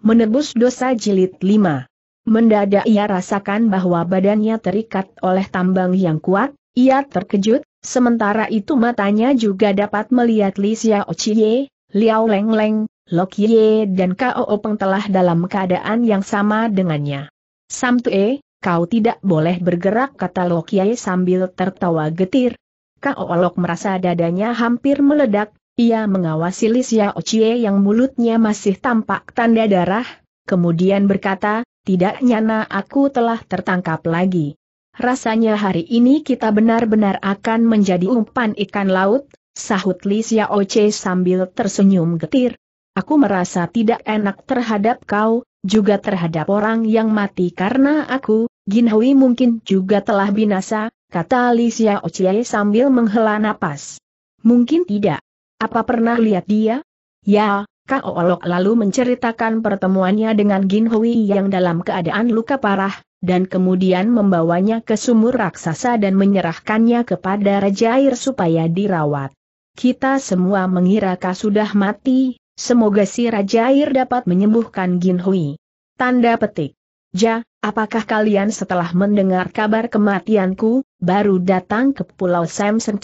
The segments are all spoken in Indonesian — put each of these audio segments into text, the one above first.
Menebus dosa jilid 5. Mendadak ia rasakan bahwa badannya terikat oleh tambang yang kuat, ia terkejut, sementara itu matanya juga dapat melihat Li Xiao Chie, Liao Leng Leng, Lok Ye dan Kao Openg telah dalam keadaan yang sama dengannya. Sam Tue, kau tidak boleh bergerak kata Lok Ye sambil tertawa getir. Kao Lok merasa dadanya hampir meledak, ia mengawasi Li Chie yang mulutnya masih tampak tanda darah, kemudian berkata, tidak nyana aku telah tertangkap lagi. Rasanya hari ini kita benar-benar akan menjadi umpan ikan laut, sahut Li Chie sambil tersenyum getir. Aku merasa tidak enak terhadap kau, juga terhadap orang yang mati karena aku, Ginhui mungkin juga telah binasa, kata Li Chie sambil menghela napas. Mungkin tidak. Apa pernah lihat dia? Ya, Kak Olok lalu menceritakan pertemuannya dengan Gin Hui yang dalam keadaan luka parah, dan kemudian membawanya ke sumur raksasa dan menyerahkannya kepada Raja Air supaya dirawat. Kita semua mengira Kak sudah mati, semoga si Raja Air dapat menyembuhkan Gin Hui. Tanda petik. Ja, apakah kalian setelah mendengar kabar kematianku, baru datang ke Pulau Samson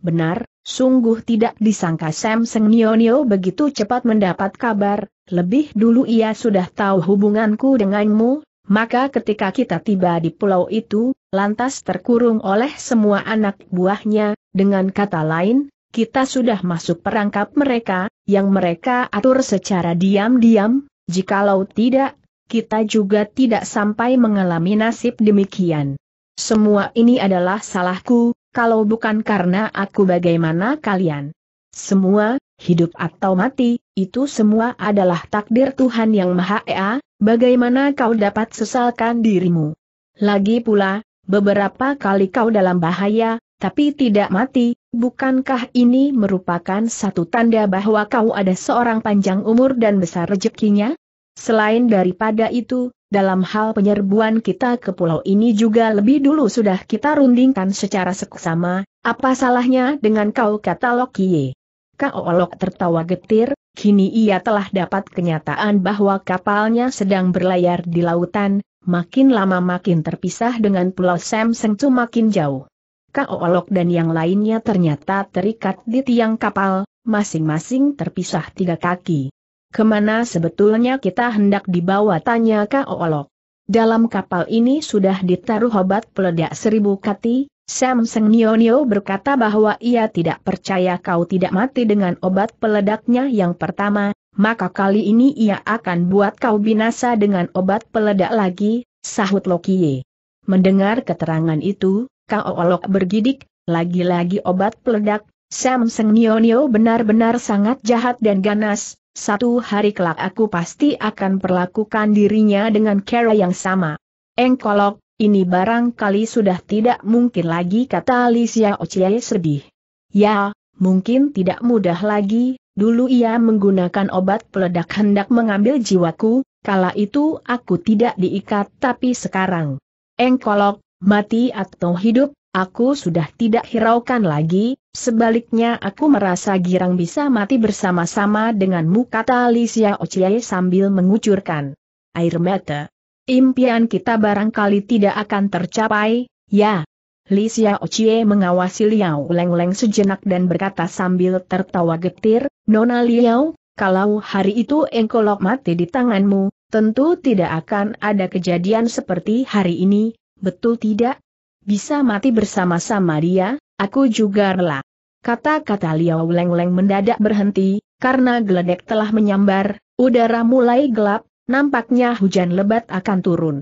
Benar, Sungguh tidak disangka Sam Seng Nionio begitu cepat mendapat kabar, lebih dulu ia sudah tahu hubunganku denganmu, maka ketika kita tiba di pulau itu, lantas terkurung oleh semua anak buahnya, dengan kata lain, kita sudah masuk perangkap mereka, yang mereka atur secara diam-diam, jikalau tidak, kita juga tidak sampai mengalami nasib demikian. Semua ini adalah salahku, kalau bukan karena aku bagaimana kalian? Semua, hidup atau mati, itu semua adalah takdir Tuhan Yang Maha Ea, bagaimana kau dapat sesalkan dirimu? Lagi pula, beberapa kali kau dalam bahaya, tapi tidak mati, bukankah ini merupakan satu tanda bahwa kau ada seorang panjang umur dan besar rezekinya? Selain daripada itu, dalam hal penyerbuan kita ke pulau ini juga lebih dulu sudah kita rundingkan secara seksama, apa salahnya dengan kau kata Lokie? Kaolok tertawa getir, kini ia telah dapat kenyataan bahwa kapalnya sedang berlayar di lautan, makin lama makin terpisah dengan pulau Samseng Cu makin jauh. Kaolok dan yang lainnya ternyata terikat di tiang kapal, masing-masing terpisah tiga kaki. Kemana sebetulnya kita hendak dibawa tanya Olok. Dalam kapal ini sudah ditaruh obat peledak seribu kati, Sam Seng Sengnionio berkata bahwa ia tidak percaya kau tidak mati dengan obat peledaknya yang pertama, maka kali ini ia akan buat kau binasa dengan obat peledak lagi, sahut Lokie. Mendengar keterangan itu, Kak Olok bergidik, lagi-lagi obat peledak, Sam Seng Sengnionio benar-benar sangat jahat dan ganas, satu hari kelak aku pasti akan perlakukan dirinya dengan cara yang sama. Engkolok, ini barangkali sudah tidak mungkin lagi kata Alicia Ocie sedih. Ya, mungkin tidak mudah lagi, dulu ia menggunakan obat peledak hendak mengambil jiwaku, kala itu aku tidak diikat tapi sekarang. Engkolok, mati atau hidup, Aku sudah tidak hiraukan lagi, sebaliknya aku merasa girang bisa mati bersama-sama denganmu kata Lisia Ocie sambil mengucurkan air mata. Impian kita barangkali tidak akan tercapai, ya. Lisia Ochie mengawasi Liao Leng Leng sejenak dan berkata sambil tertawa getir, Nona Liao, kalau hari itu engkolok mati di tanganmu, tentu tidak akan ada kejadian seperti hari ini, betul tidak? Bisa mati bersama-sama dia, aku juga rela. Kata-kata Liao Leng Leng mendadak berhenti, karena geledek telah menyambar, udara mulai gelap, nampaknya hujan lebat akan turun.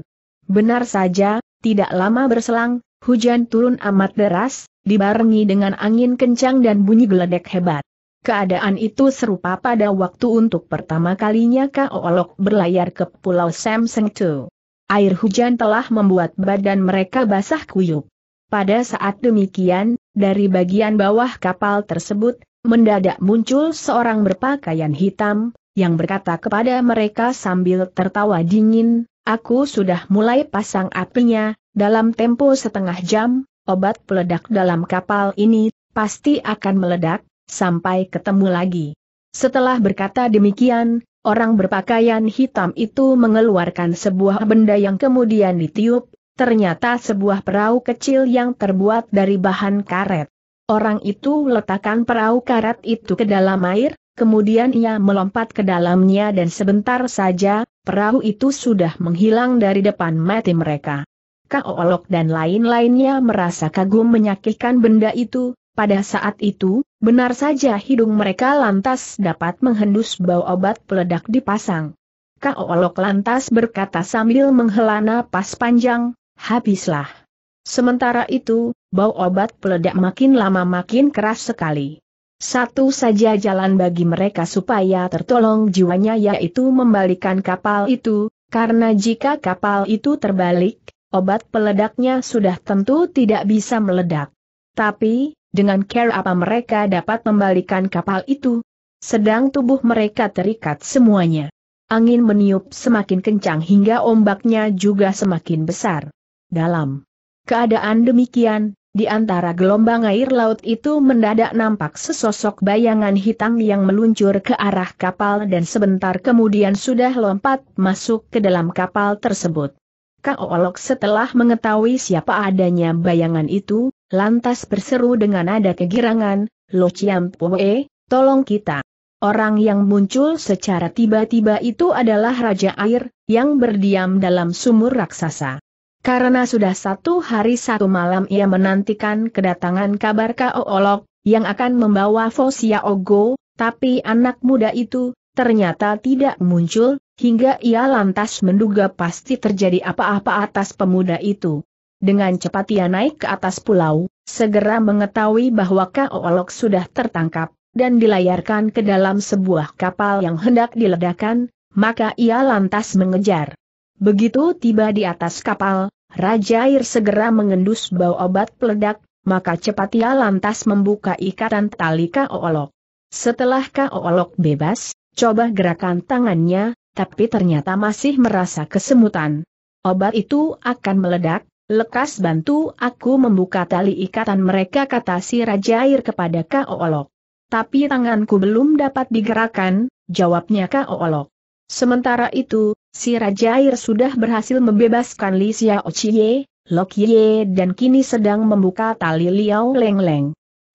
Benar saja, tidak lama berselang, hujan turun amat deras, dibarengi dengan angin kencang dan bunyi geledek hebat. Keadaan itu serupa pada waktu untuk pertama kalinya Kaolok berlayar ke Pulau Samseng Tu air hujan telah membuat badan mereka basah kuyup. Pada saat demikian, dari bagian bawah kapal tersebut, mendadak muncul seorang berpakaian hitam, yang berkata kepada mereka sambil tertawa dingin, Aku sudah mulai pasang apinya, dalam tempo setengah jam, obat peledak dalam kapal ini, pasti akan meledak, sampai ketemu lagi. Setelah berkata demikian, Orang berpakaian hitam itu mengeluarkan sebuah benda yang kemudian ditiup, ternyata sebuah perahu kecil yang terbuat dari bahan karet. Orang itu letakkan perahu karet itu ke dalam air, kemudian ia melompat ke dalamnya dan sebentar saja, perahu itu sudah menghilang dari depan mati mereka. Kaolok dan lain-lainnya merasa kagum menyakitkan benda itu, pada saat itu, benar saja hidung mereka lantas dapat menghendus bau obat peledak dipasang. Olok lantas berkata sambil menghela napas panjang, habislah. Sementara itu, bau obat peledak makin lama makin keras sekali. Satu saja jalan bagi mereka supaya tertolong jiwanya yaitu membalikan kapal itu, karena jika kapal itu terbalik, obat peledaknya sudah tentu tidak bisa meledak. Tapi, dengan care apa mereka dapat membalikan kapal itu? Sedang tubuh mereka terikat semuanya. Angin meniup semakin kencang hingga ombaknya juga semakin besar. Dalam keadaan demikian, di antara gelombang air laut itu mendadak nampak sesosok bayangan hitam yang meluncur ke arah kapal dan sebentar kemudian sudah lompat masuk ke dalam kapal tersebut. Kak Olok setelah mengetahui siapa adanya bayangan itu, lantas berseru dengan nada kegirangan, Lo Chiam Pue, tolong kita. Orang yang muncul secara tiba-tiba itu adalah Raja Air, yang berdiam dalam sumur raksasa. Karena sudah satu hari satu malam ia menantikan kedatangan kabar Kao Olok, yang akan membawa Fosia Ogo, tapi anak muda itu, ternyata tidak muncul, hingga ia lantas menduga pasti terjadi apa-apa atas pemuda itu. Dengan cepat ia naik ke atas pulau, segera mengetahui bahwa Kaolok sudah tertangkap, dan dilayarkan ke dalam sebuah kapal yang hendak diledakkan, maka ia lantas mengejar. Begitu tiba di atas kapal, Raja Air segera mengendus bau obat peledak, maka cepat ia lantas membuka ikatan tali Kaolok. Setelah Kaolok bebas, coba gerakan tangannya, tapi ternyata masih merasa kesemutan. Obat itu akan meledak, Lekas bantu aku membuka tali ikatan mereka kata si Raja Air kepada Kao Olok. Tapi tanganku belum dapat digerakkan, jawabnya Kao Olok. Sementara itu, si Raja Air sudah berhasil membebaskan Li Xiao Chie, Lok Ye dan kini sedang membuka tali Liao Leng Leng.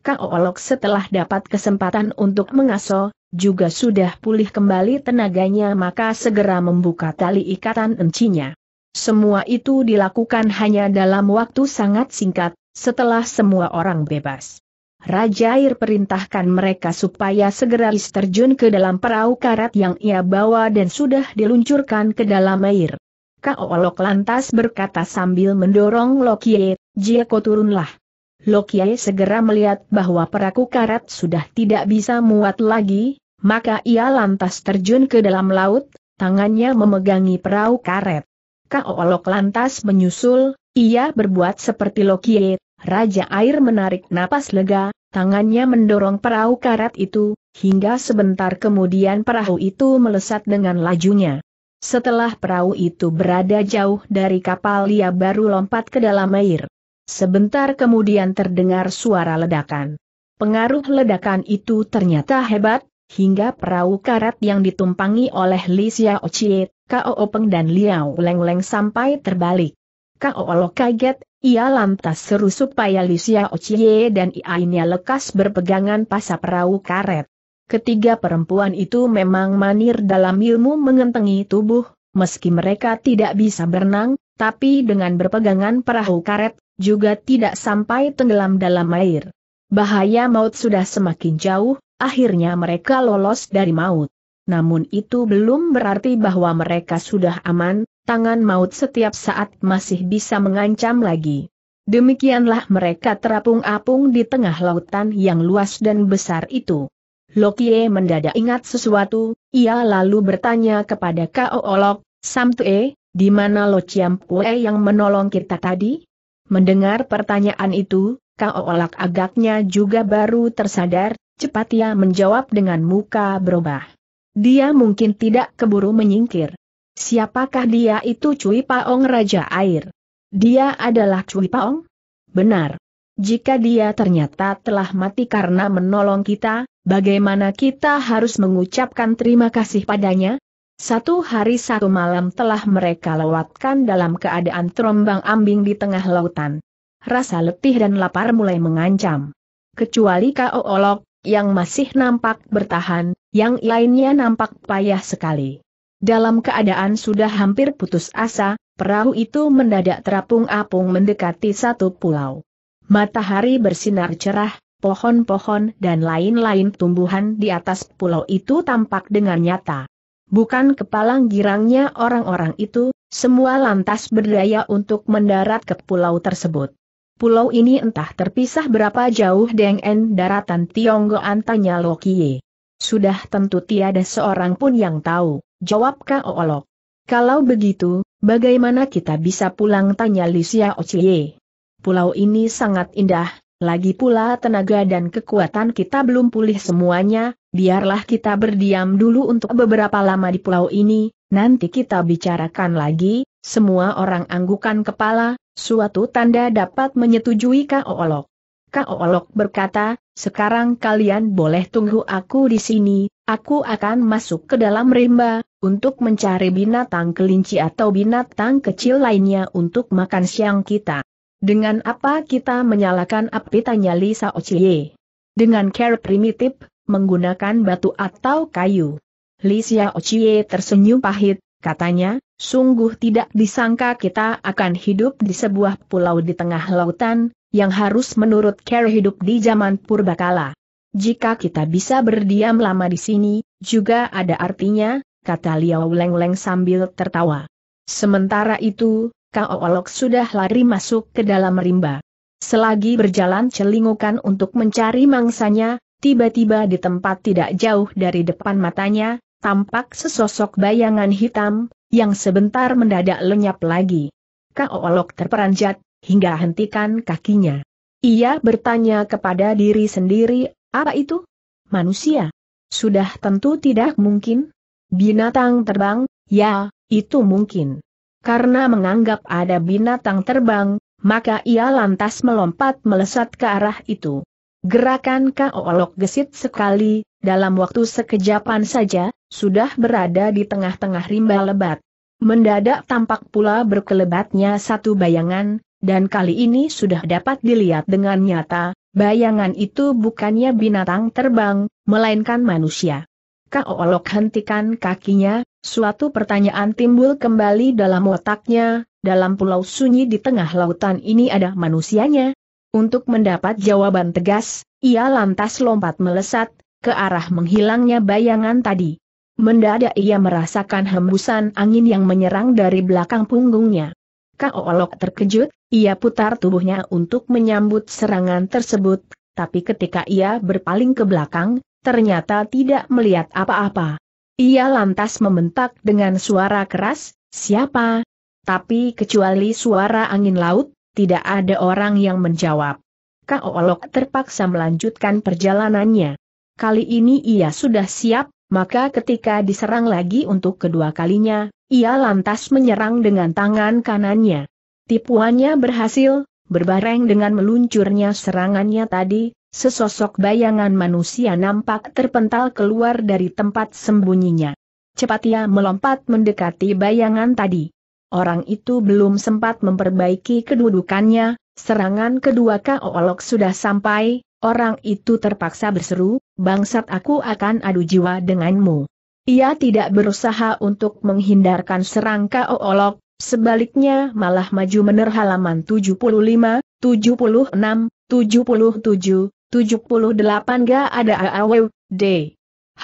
Kao Olok setelah dapat kesempatan untuk mengaso, juga sudah pulih kembali tenaganya maka segera membuka tali ikatan encinya. Semua itu dilakukan hanya dalam waktu sangat singkat, setelah semua orang bebas. Raja Air perintahkan mereka supaya segera terjun ke dalam perahu karat yang ia bawa dan sudah diluncurkan ke dalam air. Kaolok lantas berkata sambil mendorong Lokie, kau turunlah. Lokie segera melihat bahwa perahu karat sudah tidak bisa muat lagi, maka ia lantas terjun ke dalam laut, tangannya memegangi perahu karet. Kao Olok lantas menyusul, ia berbuat seperti Lokie, Raja Air menarik napas lega, tangannya mendorong perahu karat itu, hingga sebentar kemudian perahu itu melesat dengan lajunya. Setelah perahu itu berada jauh dari kapal ia baru lompat ke dalam air. Sebentar kemudian terdengar suara ledakan. Pengaruh ledakan itu ternyata hebat, hingga perahu karat yang ditumpangi oleh Li Xiao Chie, Kao Peng dan Liao Leng Leng sampai terbalik. Kao Lo kaget, ia lantas seru supaya Li Xiao Chie dan Iainya lekas berpegangan pasa perahu karet. Ketiga perempuan itu memang manir dalam ilmu mengentengi tubuh, meski mereka tidak bisa berenang, tapi dengan berpegangan perahu karet, juga tidak sampai tenggelam dalam air. Bahaya maut sudah semakin jauh, akhirnya mereka lolos dari maut. Namun itu belum berarti bahwa mereka sudah aman, tangan maut setiap saat masih bisa mengancam lagi. Demikianlah mereka terapung-apung di tengah lautan yang luas dan besar itu. Lokie mendadak ingat sesuatu, ia lalu bertanya kepada Kao Olok, Samtue, di mana Lo yang menolong kita tadi? Mendengar pertanyaan itu, Kao Olok agaknya juga baru tersadar, Cepat ia menjawab dengan muka berubah. Dia mungkin tidak keburu menyingkir. Siapakah dia itu Cui Paong Raja Air? Dia adalah Cui Paong? Benar. Jika dia ternyata telah mati karena menolong kita, bagaimana kita harus mengucapkan terima kasih padanya? Satu hari satu malam telah mereka lewatkan dalam keadaan terombang ambing di tengah lautan. Rasa letih dan lapar mulai mengancam. Kecuali Kao Olok, yang masih nampak bertahan, yang lainnya nampak payah sekali. Dalam keadaan sudah hampir putus asa, perahu itu mendadak terapung-apung mendekati satu pulau. Matahari bersinar cerah, pohon-pohon dan lain-lain tumbuhan di atas pulau itu tampak dengan nyata. Bukan kepalang girangnya orang-orang itu, semua lantas berdaya untuk mendarat ke pulau tersebut pulau ini entah terpisah berapa jauh dengan daratan Tiongkok, tanya Lokie. Sudah tentu tiada seorang pun yang tahu, jawab Kaolok. Kalau begitu, bagaimana kita bisa pulang tanya Lisia Ocie. Pulau ini sangat indah, lagi pula tenaga dan kekuatan kita belum pulih semuanya, biarlah kita berdiam dulu untuk beberapa lama di pulau ini, nanti kita bicarakan lagi, semua orang anggukan kepala, suatu tanda dapat menyetujui Olok. Kak Olok berkata, sekarang kalian boleh tunggu aku di sini, aku akan masuk ke dalam rimba, untuk mencari binatang kelinci atau binatang kecil lainnya untuk makan siang kita. Dengan apa kita menyalakan api tanya Lisa Ocie? Dengan care primitif, menggunakan batu atau kayu. Lisa Ocie tersenyum pahit, Katanya, sungguh tidak disangka kita akan hidup di sebuah pulau di tengah lautan, yang harus menurut Kerr hidup di zaman purbakala. Jika kita bisa berdiam lama di sini, juga ada artinya, kata Liao Leng Leng sambil tertawa. Sementara itu, Kao Olok sudah lari masuk ke dalam rimba. Selagi berjalan celingukan untuk mencari mangsanya, tiba-tiba di tempat tidak jauh dari depan matanya, tampak sesosok bayangan hitam, yang sebentar mendadak lenyap lagi. Kaolok terperanjat, hingga hentikan kakinya. Ia bertanya kepada diri sendiri, apa itu? Manusia? Sudah tentu tidak mungkin. Binatang terbang, ya, itu mungkin. Karena menganggap ada binatang terbang, maka ia lantas melompat melesat ke arah itu. Gerakan Kaolok gesit sekali, dalam waktu sekejapan saja, sudah berada di tengah-tengah rimba lebat. Mendadak tampak pula berkelebatnya satu bayangan, dan kali ini sudah dapat dilihat dengan nyata, bayangan itu bukannya binatang terbang, melainkan manusia. Kaolok hentikan kakinya, suatu pertanyaan timbul kembali dalam otaknya, dalam pulau sunyi di tengah lautan ini ada manusianya, untuk mendapat jawaban tegas, ia lantas lompat melesat, ke arah menghilangnya bayangan tadi. Mendadak ia merasakan hembusan angin yang menyerang dari belakang punggungnya. Kaolok terkejut, ia putar tubuhnya untuk menyambut serangan tersebut, tapi ketika ia berpaling ke belakang, ternyata tidak melihat apa-apa. Ia lantas membentak dengan suara keras, siapa? Tapi kecuali suara angin laut, tidak ada orang yang menjawab. Kaolok terpaksa melanjutkan perjalanannya. Kali ini ia sudah siap, maka ketika diserang lagi untuk kedua kalinya, ia lantas menyerang dengan tangan kanannya. Tipuannya berhasil, berbareng dengan meluncurnya serangannya tadi, sesosok bayangan manusia nampak terpental keluar dari tempat sembunyinya. Cepat ia melompat mendekati bayangan tadi. Orang itu belum sempat memperbaiki kedudukannya, serangan kedua Kaolok sudah sampai, orang itu terpaksa berseru, bangsat aku akan adu jiwa denganmu. Ia tidak berusaha untuk menghindarkan serang Kaolok, sebaliknya malah maju mener halaman 75, 76, 77, 78 ga ada AAWD.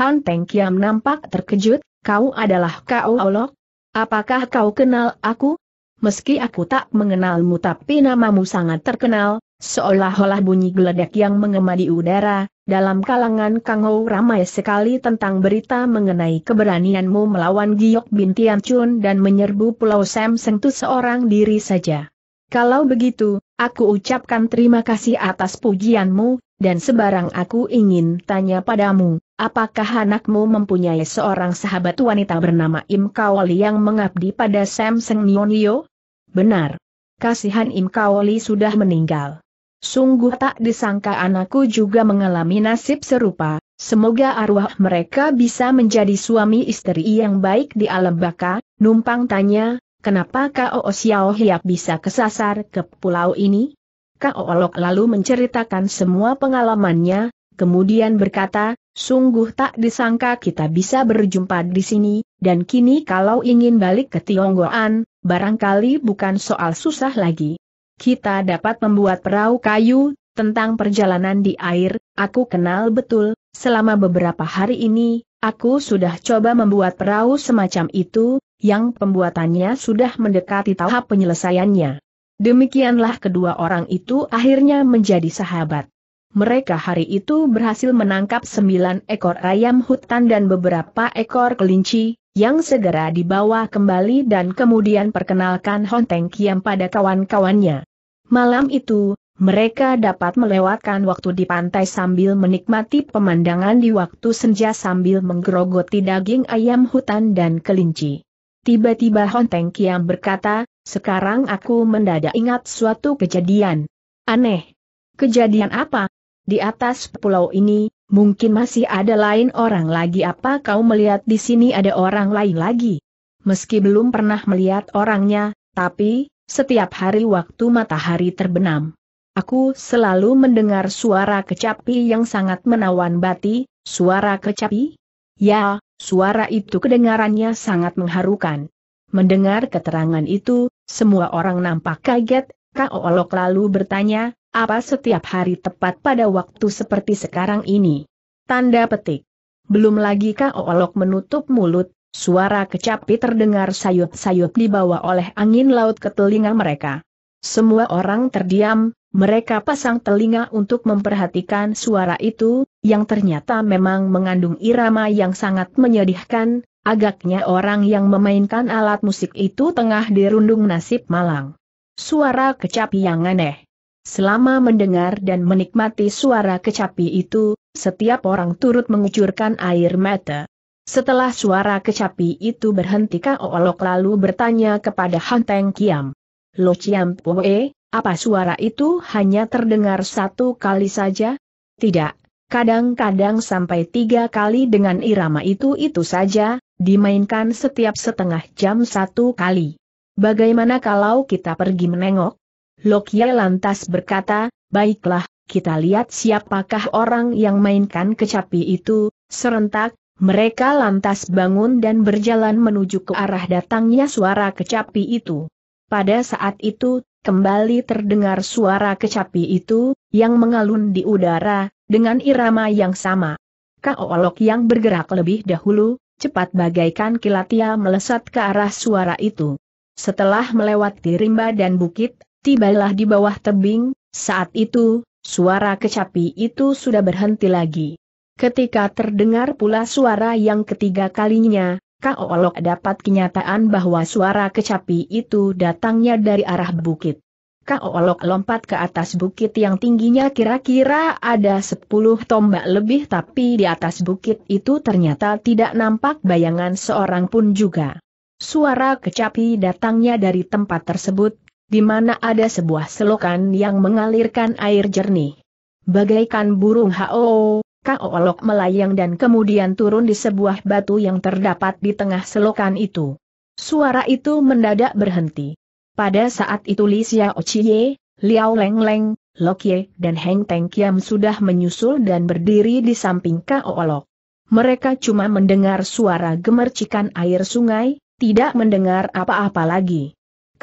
Han Teng Kiam nampak terkejut, kau adalah Kao Olok, Apakah kau kenal aku? Meski aku tak mengenalmu tapi namamu sangat terkenal, seolah-olah bunyi geledek yang mengema di udara, dalam kalangan Kangou ramai sekali tentang berita mengenai keberanianmu melawan Giok bin Chun dan menyerbu Pulau Sam Sengtu seorang diri saja. Kalau begitu, aku ucapkan terima kasih atas pujianmu, dan sebarang aku ingin tanya padamu, apakah anakmu mempunyai seorang sahabat wanita bernama Im Kaoli yang mengabdi pada Samsung Nionio? Benar. Kasihan Im Kaoli sudah meninggal. Sungguh tak disangka anakku juga mengalami nasib serupa, semoga arwah mereka bisa menjadi suami istri yang baik di alam baka, numpang tanya, kenapa Kao Xiao Hiap bisa kesasar ke pulau ini? Kao Lok lalu menceritakan semua pengalamannya, kemudian berkata, Sungguh tak disangka kita bisa berjumpa di sini, dan kini kalau ingin balik ke Tionggoan, barangkali bukan soal susah lagi. Kita dapat membuat perahu kayu, tentang perjalanan di air, aku kenal betul, selama beberapa hari ini, aku sudah coba membuat perahu semacam itu, yang pembuatannya sudah mendekati tahap penyelesaiannya. Demikianlah kedua orang itu akhirnya menjadi sahabat mereka hari itu berhasil menangkap sembilan ekor ayam hutan dan beberapa ekor kelinci, yang segera dibawa kembali dan kemudian perkenalkan Teng Kiam pada kawan-kawannya. Malam itu, mereka dapat melewatkan waktu di pantai sambil menikmati pemandangan di waktu senja sambil menggerogoti daging ayam hutan dan kelinci. Tiba-tiba Teng Kiam berkata, sekarang aku mendadak ingat suatu kejadian. Aneh. Kejadian apa? Di atas pulau ini, mungkin masih ada lain orang lagi apa kau melihat di sini ada orang lain lagi? Meski belum pernah melihat orangnya, tapi, setiap hari waktu matahari terbenam. Aku selalu mendengar suara kecapi yang sangat menawan bati, suara kecapi? Ya, suara itu kedengarannya sangat mengharukan. Mendengar keterangan itu, semua orang nampak kaget, Kak Olok lalu bertanya, apa setiap hari tepat pada waktu seperti sekarang ini? Tanda petik. Belum lagi kau olok menutup mulut, suara kecapi terdengar sayup-sayup dibawa oleh angin laut ke telinga mereka. Semua orang terdiam, mereka pasang telinga untuk memperhatikan suara itu, yang ternyata memang mengandung irama yang sangat menyedihkan, agaknya orang yang memainkan alat musik itu tengah dirundung nasib malang. Suara kecapi yang aneh. Selama mendengar dan menikmati suara kecapi itu, setiap orang turut mengucurkan air mata. Setelah suara kecapi itu berhenti Kaolok lalu bertanya kepada Han Teng Kiam. Lo Chiam Poe, apa suara itu hanya terdengar satu kali saja? Tidak, kadang-kadang sampai tiga kali dengan irama itu-itu saja, dimainkan setiap setengah jam satu kali. Bagaimana kalau kita pergi menengok? Lokia lantas berkata, baiklah, kita lihat siapakah orang yang mainkan kecapi itu, serentak, mereka lantas bangun dan berjalan menuju ke arah datangnya suara kecapi itu. Pada saat itu, kembali terdengar suara kecapi itu, yang mengalun di udara, dengan irama yang sama. Kaolok yang bergerak lebih dahulu, cepat bagaikan kilat ia melesat ke arah suara itu. Setelah melewati rimba dan bukit, Tibalah di bawah tebing, saat itu, suara kecapi itu sudah berhenti lagi. Ketika terdengar pula suara yang ketiga kalinya, Kaolok dapat kenyataan bahwa suara kecapi itu datangnya dari arah bukit. Kaolok lompat ke atas bukit yang tingginya kira-kira ada 10 tombak lebih tapi di atas bukit itu ternyata tidak nampak bayangan seorang pun juga. Suara kecapi datangnya dari tempat tersebut, di mana ada sebuah selokan yang mengalirkan air jernih. Bagaikan burung hao, kaolok melayang dan kemudian turun di sebuah batu yang terdapat di tengah selokan itu. Suara itu mendadak berhenti. Pada saat itu Li Xiao Chie, Liao Leng Leng, Lokye dan Heng Teng Kiam sudah menyusul dan berdiri di samping Kaolok. Mereka cuma mendengar suara gemercikan air sungai, tidak mendengar apa-apa lagi.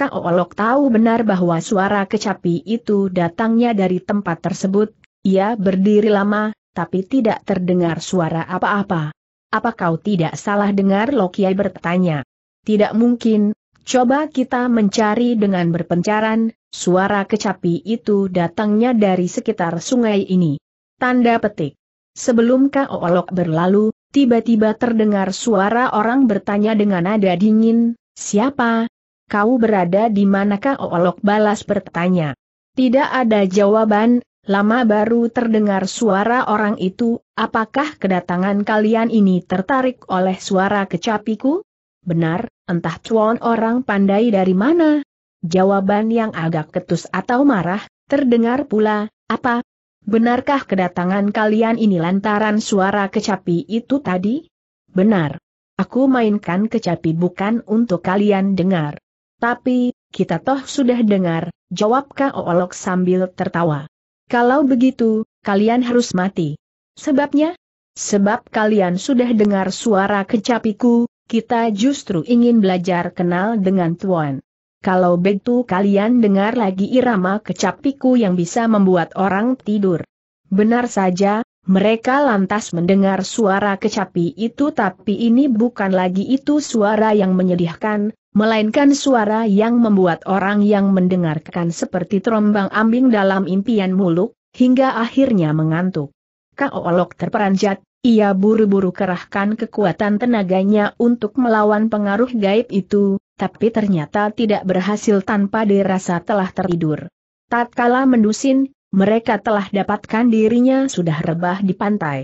Kak Olok tahu benar bahwa suara kecapi itu datangnya dari tempat tersebut, ia berdiri lama, tapi tidak terdengar suara apa-apa. Apa kau tidak salah dengar Lokiai bertanya? Tidak mungkin, coba kita mencari dengan berpencaran, suara kecapi itu datangnya dari sekitar sungai ini. Tanda petik. Sebelum Kaolok berlalu, tiba-tiba terdengar suara orang bertanya dengan nada dingin, siapa, kau berada di manakah Olok balas bertanya. Tidak ada jawaban, lama baru terdengar suara orang itu, apakah kedatangan kalian ini tertarik oleh suara kecapiku? Benar, entah cuan orang pandai dari mana? Jawaban yang agak ketus atau marah, terdengar pula, apa? Benarkah kedatangan kalian ini lantaran suara kecapi itu tadi? Benar. Aku mainkan kecapi bukan untuk kalian dengar. Tapi, kita toh sudah dengar, jawab Kaolok sambil tertawa. Kalau begitu, kalian harus mati. Sebabnya? Sebab kalian sudah dengar suara kecapiku, kita justru ingin belajar kenal dengan Tuan. Kalau begitu kalian dengar lagi irama kecapiku yang bisa membuat orang tidur. Benar saja, mereka lantas mendengar suara kecapi itu tapi ini bukan lagi itu suara yang menyedihkan, melainkan suara yang membuat orang yang mendengarkan seperti terombang ambing dalam impian muluk, hingga akhirnya mengantuk. Kaolok terperanjat, ia buru-buru kerahkan kekuatan tenaganya untuk melawan pengaruh gaib itu, tapi ternyata tidak berhasil tanpa dirasa telah tertidur. Tatkala mendusin, mereka telah dapatkan dirinya sudah rebah di pantai.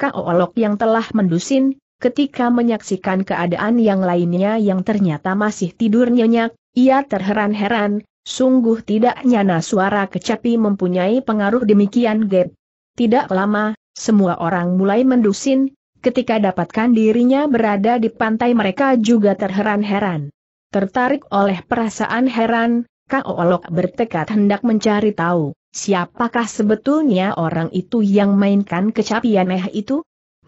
Kaolok yang telah mendusin, Ketika menyaksikan keadaan yang lainnya yang ternyata masih tidur nyenyak, ia terheran-heran, sungguh tidak nyana suara kecapi mempunyai pengaruh demikian Gap. Tidak lama, semua orang mulai mendusin, ketika dapatkan dirinya berada di pantai mereka juga terheran-heran. Tertarik oleh perasaan heran, Olok bertekad hendak mencari tahu, siapakah sebetulnya orang itu yang mainkan kecapi aneh itu?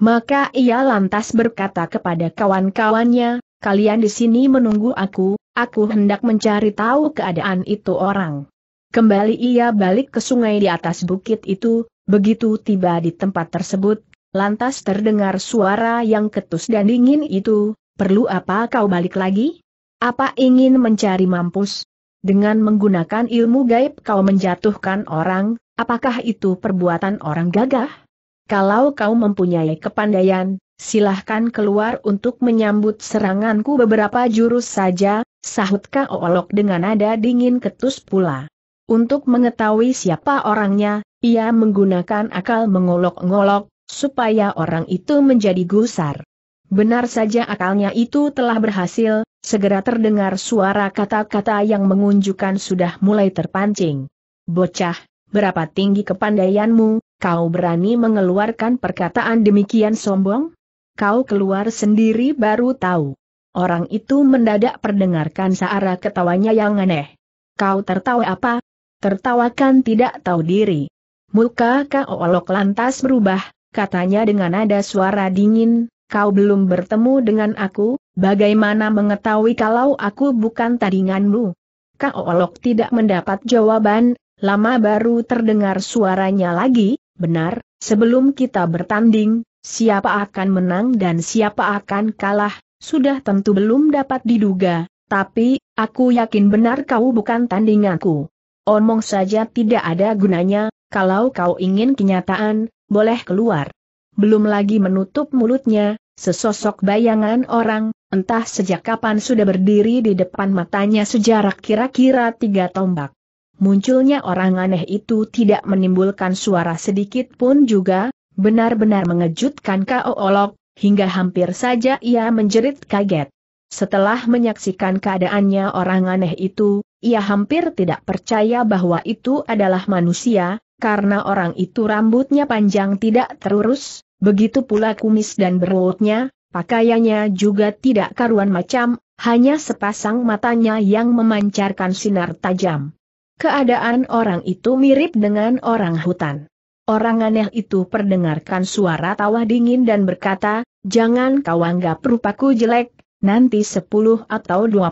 Maka ia lantas berkata kepada kawan-kawannya, kalian di sini menunggu aku, aku hendak mencari tahu keadaan itu orang. Kembali ia balik ke sungai di atas bukit itu, begitu tiba di tempat tersebut, lantas terdengar suara yang ketus dan dingin itu, perlu apa kau balik lagi? Apa ingin mencari mampus? Dengan menggunakan ilmu gaib kau menjatuhkan orang, apakah itu perbuatan orang gagah? Kalau kau mempunyai kepandaian, silahkan keluar untuk menyambut seranganku beberapa jurus saja, sahut Kaolok dengan nada dingin ketus pula. Untuk mengetahui siapa orangnya, ia menggunakan akal mengolok-ngolok, supaya orang itu menjadi gusar. Benar saja akalnya itu telah berhasil, segera terdengar suara kata-kata yang mengunjukkan sudah mulai terpancing. Bocah, berapa tinggi kepandaianmu, kau berani mengeluarkan perkataan demikian sombong? Kau keluar sendiri baru tahu. Orang itu mendadak perdengarkan searah ketawanya yang aneh. Kau tertawa apa? Tertawakan tidak tahu diri. Muka Kau Olok lantas berubah, katanya dengan nada suara dingin, kau belum bertemu dengan aku, bagaimana mengetahui kalau aku bukan tadinganmu? Kau Olok tidak mendapat jawaban, lama baru terdengar suaranya lagi, Benar, sebelum kita bertanding, siapa akan menang dan siapa akan kalah, sudah tentu belum dapat diduga, tapi, aku yakin benar kau bukan tandinganku. Omong saja tidak ada gunanya, kalau kau ingin kenyataan, boleh keluar. Belum lagi menutup mulutnya, sesosok bayangan orang, entah sejak kapan sudah berdiri di depan matanya sejarak kira-kira tiga tombak munculnya orang aneh itu tidak menimbulkan suara sedikit pun juga, benar-benar mengejutkan K.O. Olok, hingga hampir saja ia menjerit kaget. Setelah menyaksikan keadaannya orang aneh itu, ia hampir tidak percaya bahwa itu adalah manusia, karena orang itu rambutnya panjang tidak terurus, begitu pula kumis dan berwotnya, pakaiannya juga tidak karuan macam, hanya sepasang matanya yang memancarkan sinar tajam. Keadaan orang itu mirip dengan orang hutan. Orang aneh itu perdengarkan suara tawa dingin dan berkata, jangan kau anggap rupaku jelek, nanti 10 atau 20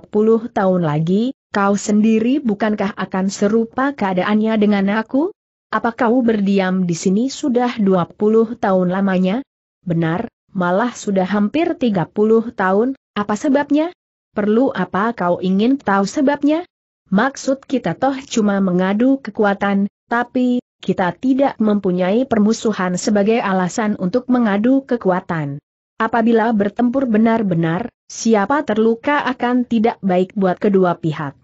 tahun lagi, kau sendiri bukankah akan serupa keadaannya dengan aku? Apa kau berdiam di sini sudah 20 tahun lamanya? Benar, malah sudah hampir 30 tahun, apa sebabnya? Perlu apa kau ingin tahu sebabnya? Maksud kita toh cuma mengadu kekuatan, tapi, kita tidak mempunyai permusuhan sebagai alasan untuk mengadu kekuatan. Apabila bertempur benar-benar, siapa terluka akan tidak baik buat kedua pihak.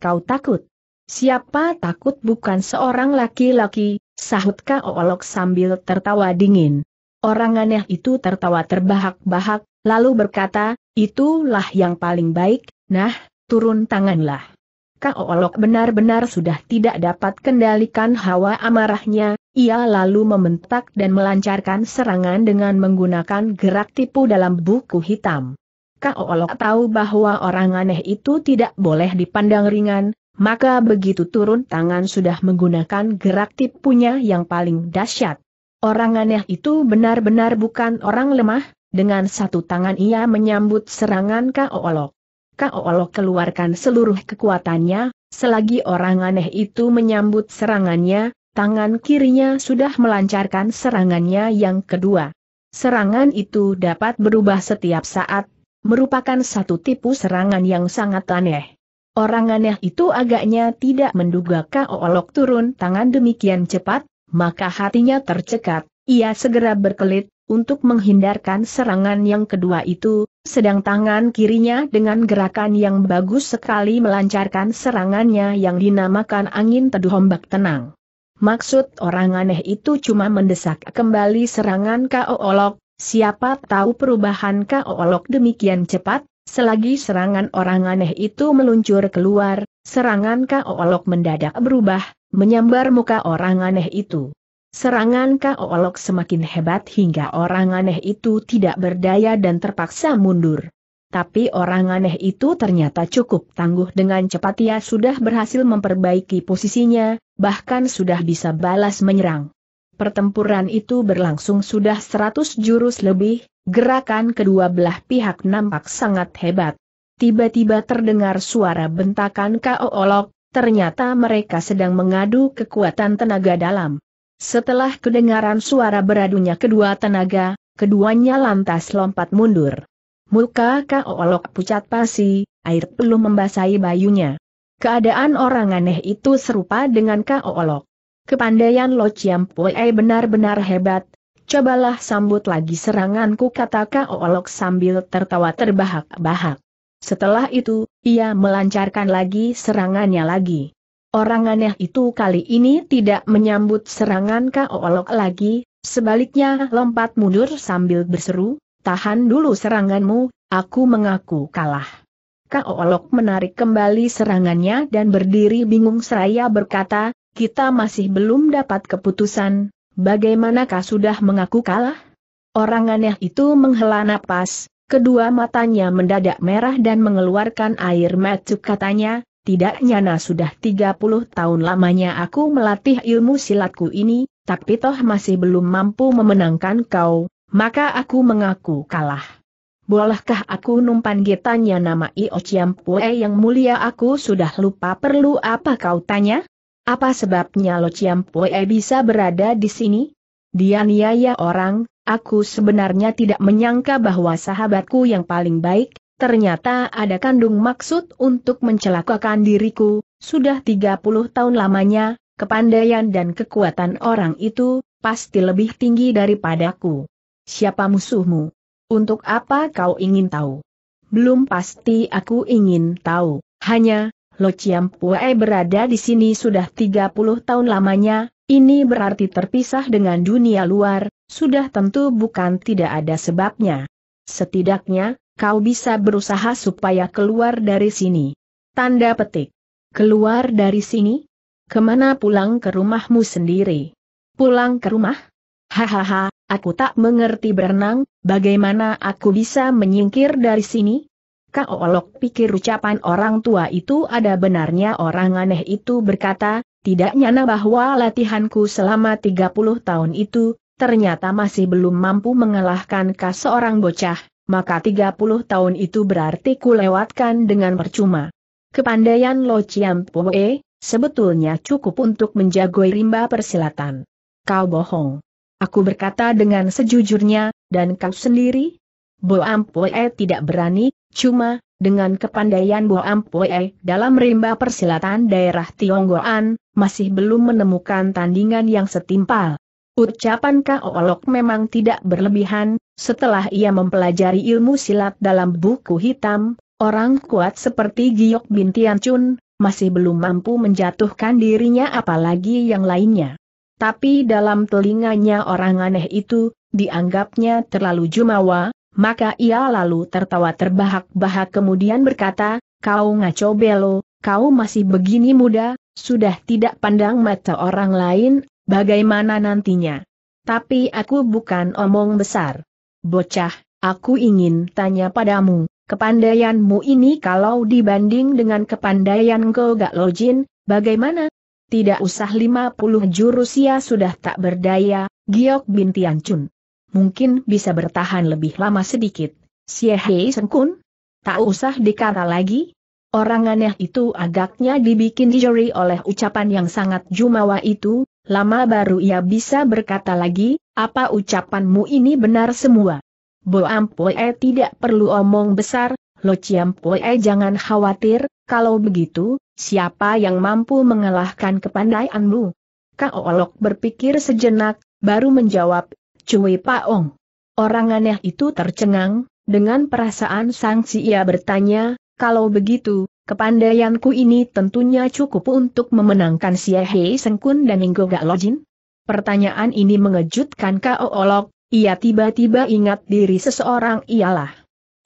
Kau takut? Siapa takut bukan seorang laki-laki, sahut Kaolok sambil tertawa dingin. Orang aneh itu tertawa terbahak-bahak, lalu berkata, itulah yang paling baik, nah, turun tanganlah. Olok benar-benar sudah tidak dapat kendalikan hawa amarahnya, ia lalu membentak dan melancarkan serangan dengan menggunakan gerak tipu dalam buku hitam. Olok tahu bahwa orang aneh itu tidak boleh dipandang ringan, maka begitu turun tangan sudah menggunakan gerak tipunya yang paling dahsyat. Orang aneh itu benar-benar bukan orang lemah, dengan satu tangan ia menyambut serangan Olok. Kaolo keluarkan seluruh kekuatannya, selagi orang aneh itu menyambut serangannya, tangan kirinya sudah melancarkan serangannya yang kedua. Serangan itu dapat berubah setiap saat, merupakan satu tipu serangan yang sangat aneh. Orang aneh itu agaknya tidak menduga Kaolok turun tangan demikian cepat, maka hatinya tercekat, ia segera berkelit, untuk menghindarkan serangan yang kedua itu, sedang tangan kirinya dengan gerakan yang bagus sekali melancarkan serangannya yang dinamakan angin teduh ombak tenang. Maksud orang aneh itu cuma mendesak kembali serangan Olok, siapa tahu perubahan Olok demikian cepat, selagi serangan orang aneh itu meluncur keluar, serangan Olok mendadak berubah, menyambar muka orang aneh itu. Serangan Olok semakin hebat hingga orang aneh itu tidak berdaya dan terpaksa mundur. Tapi orang aneh itu ternyata cukup tangguh dengan cepat ia sudah berhasil memperbaiki posisinya, bahkan sudah bisa balas menyerang. Pertempuran itu berlangsung sudah 100 jurus lebih, gerakan kedua belah pihak nampak sangat hebat. Tiba-tiba terdengar suara bentakan Olok, ternyata mereka sedang mengadu kekuatan tenaga dalam. Setelah kedengaran suara beradunya kedua tenaga, keduanya lantas lompat mundur. Muka Olok pucat pasi, air peluh membasahi bayunya. Keadaan orang aneh itu serupa dengan Olok. Kepandaian Lo Chiampoe benar-benar hebat, cobalah sambut lagi seranganku kata Olok sambil tertawa terbahak-bahak. Setelah itu, ia melancarkan lagi serangannya lagi. Orang aneh itu kali ini tidak menyambut serangan Kaolok lagi, sebaliknya lompat mundur sambil berseru, tahan dulu seranganmu, aku mengaku kalah. Kaolok menarik kembali serangannya dan berdiri bingung seraya berkata, kita masih belum dapat keputusan, bagaimanakah sudah mengaku kalah? Orang aneh itu menghela napas, kedua matanya mendadak merah dan mengeluarkan air mata katanya, tidak, nyana sudah 30 tahun lamanya aku melatih ilmu silatku ini, tapi toh masih belum mampu memenangkan kau, maka aku mengaku kalah. Bolehkah aku numpan getanya nama Io Pue yang mulia aku sudah lupa perlu apa kau tanya? Apa sebabnya Lo Pue bisa berada di sini? Dia niaya orang, aku sebenarnya tidak menyangka bahwa sahabatku yang paling baik, Ternyata ada kandung maksud untuk mencelakakan diriku, sudah 30 tahun lamanya, kepandaian dan kekuatan orang itu, pasti lebih tinggi daripadaku. Siapa musuhmu? Untuk apa kau ingin tahu? Belum pasti aku ingin tahu, hanya, Lo Pue berada di sini sudah 30 tahun lamanya, ini berarti terpisah dengan dunia luar, sudah tentu bukan tidak ada sebabnya. Setidaknya, kau bisa berusaha supaya keluar dari sini. Tanda petik. Keluar dari sini? Kemana pulang ke rumahmu sendiri? Pulang ke rumah? Hahaha, aku tak mengerti berenang, bagaimana aku bisa menyingkir dari sini? Kau Olok pikir ucapan orang tua itu ada benarnya orang aneh itu berkata, tidak nyana bahwa latihanku selama 30 tahun itu, ternyata masih belum mampu mengalahkan kas seorang bocah, maka 30 tahun itu berarti kulewatkan dengan percuma. Kepandaian Lo Poe, sebetulnya cukup untuk menjagoi rimba persilatan. Kau bohong. Aku berkata dengan sejujurnya, dan kau sendiri? Bo Ampoe tidak berani, cuma, dengan kepandaian Bo Ampoe dalam rimba persilatan daerah Tionggoan, masih belum menemukan tandingan yang setimpal. Ucapan Kaolok memang tidak berlebihan, setelah ia mempelajari ilmu silat dalam buku hitam, orang kuat seperti Giok bin Chun, masih belum mampu menjatuhkan dirinya apalagi yang lainnya. Tapi dalam telinganya orang aneh itu, dianggapnya terlalu jumawa, maka ia lalu tertawa terbahak-bahak kemudian berkata, Kau ngaco belo, kau masih begini muda, sudah tidak pandang mata orang lain, bagaimana nantinya? Tapi aku bukan omong besar. Bocah, aku ingin tanya padamu, kepandaianmu ini kalau dibanding dengan kepandaian Gogak Lojin, bagaimana? Tidak usah 50 jurus ya sudah tak berdaya, Giok bin Chun. Mungkin bisa bertahan lebih lama sedikit, Siehei Sengkun? Tak usah dikata lagi, Orang aneh itu agaknya dibikin dijeri oleh ucapan yang sangat jumawa itu, lama baru ia bisa berkata lagi, apa ucapanmu ini benar semua. Bo Ampoe eh, tidak perlu omong besar, Lo Ciampoe eh, jangan khawatir, kalau begitu, siapa yang mampu mengalahkan kepandaianmu? Olok berpikir sejenak, baru menjawab, Cui Paong. Orang aneh itu tercengang, dengan perasaan sangsi ia bertanya, kalau begitu, Kepandaianku ini tentunya cukup untuk memenangkan Siahe Sengkun dan gak Lojin. Pertanyaan ini mengejutkan K.O. Olok, ia tiba-tiba ingat diri seseorang ialah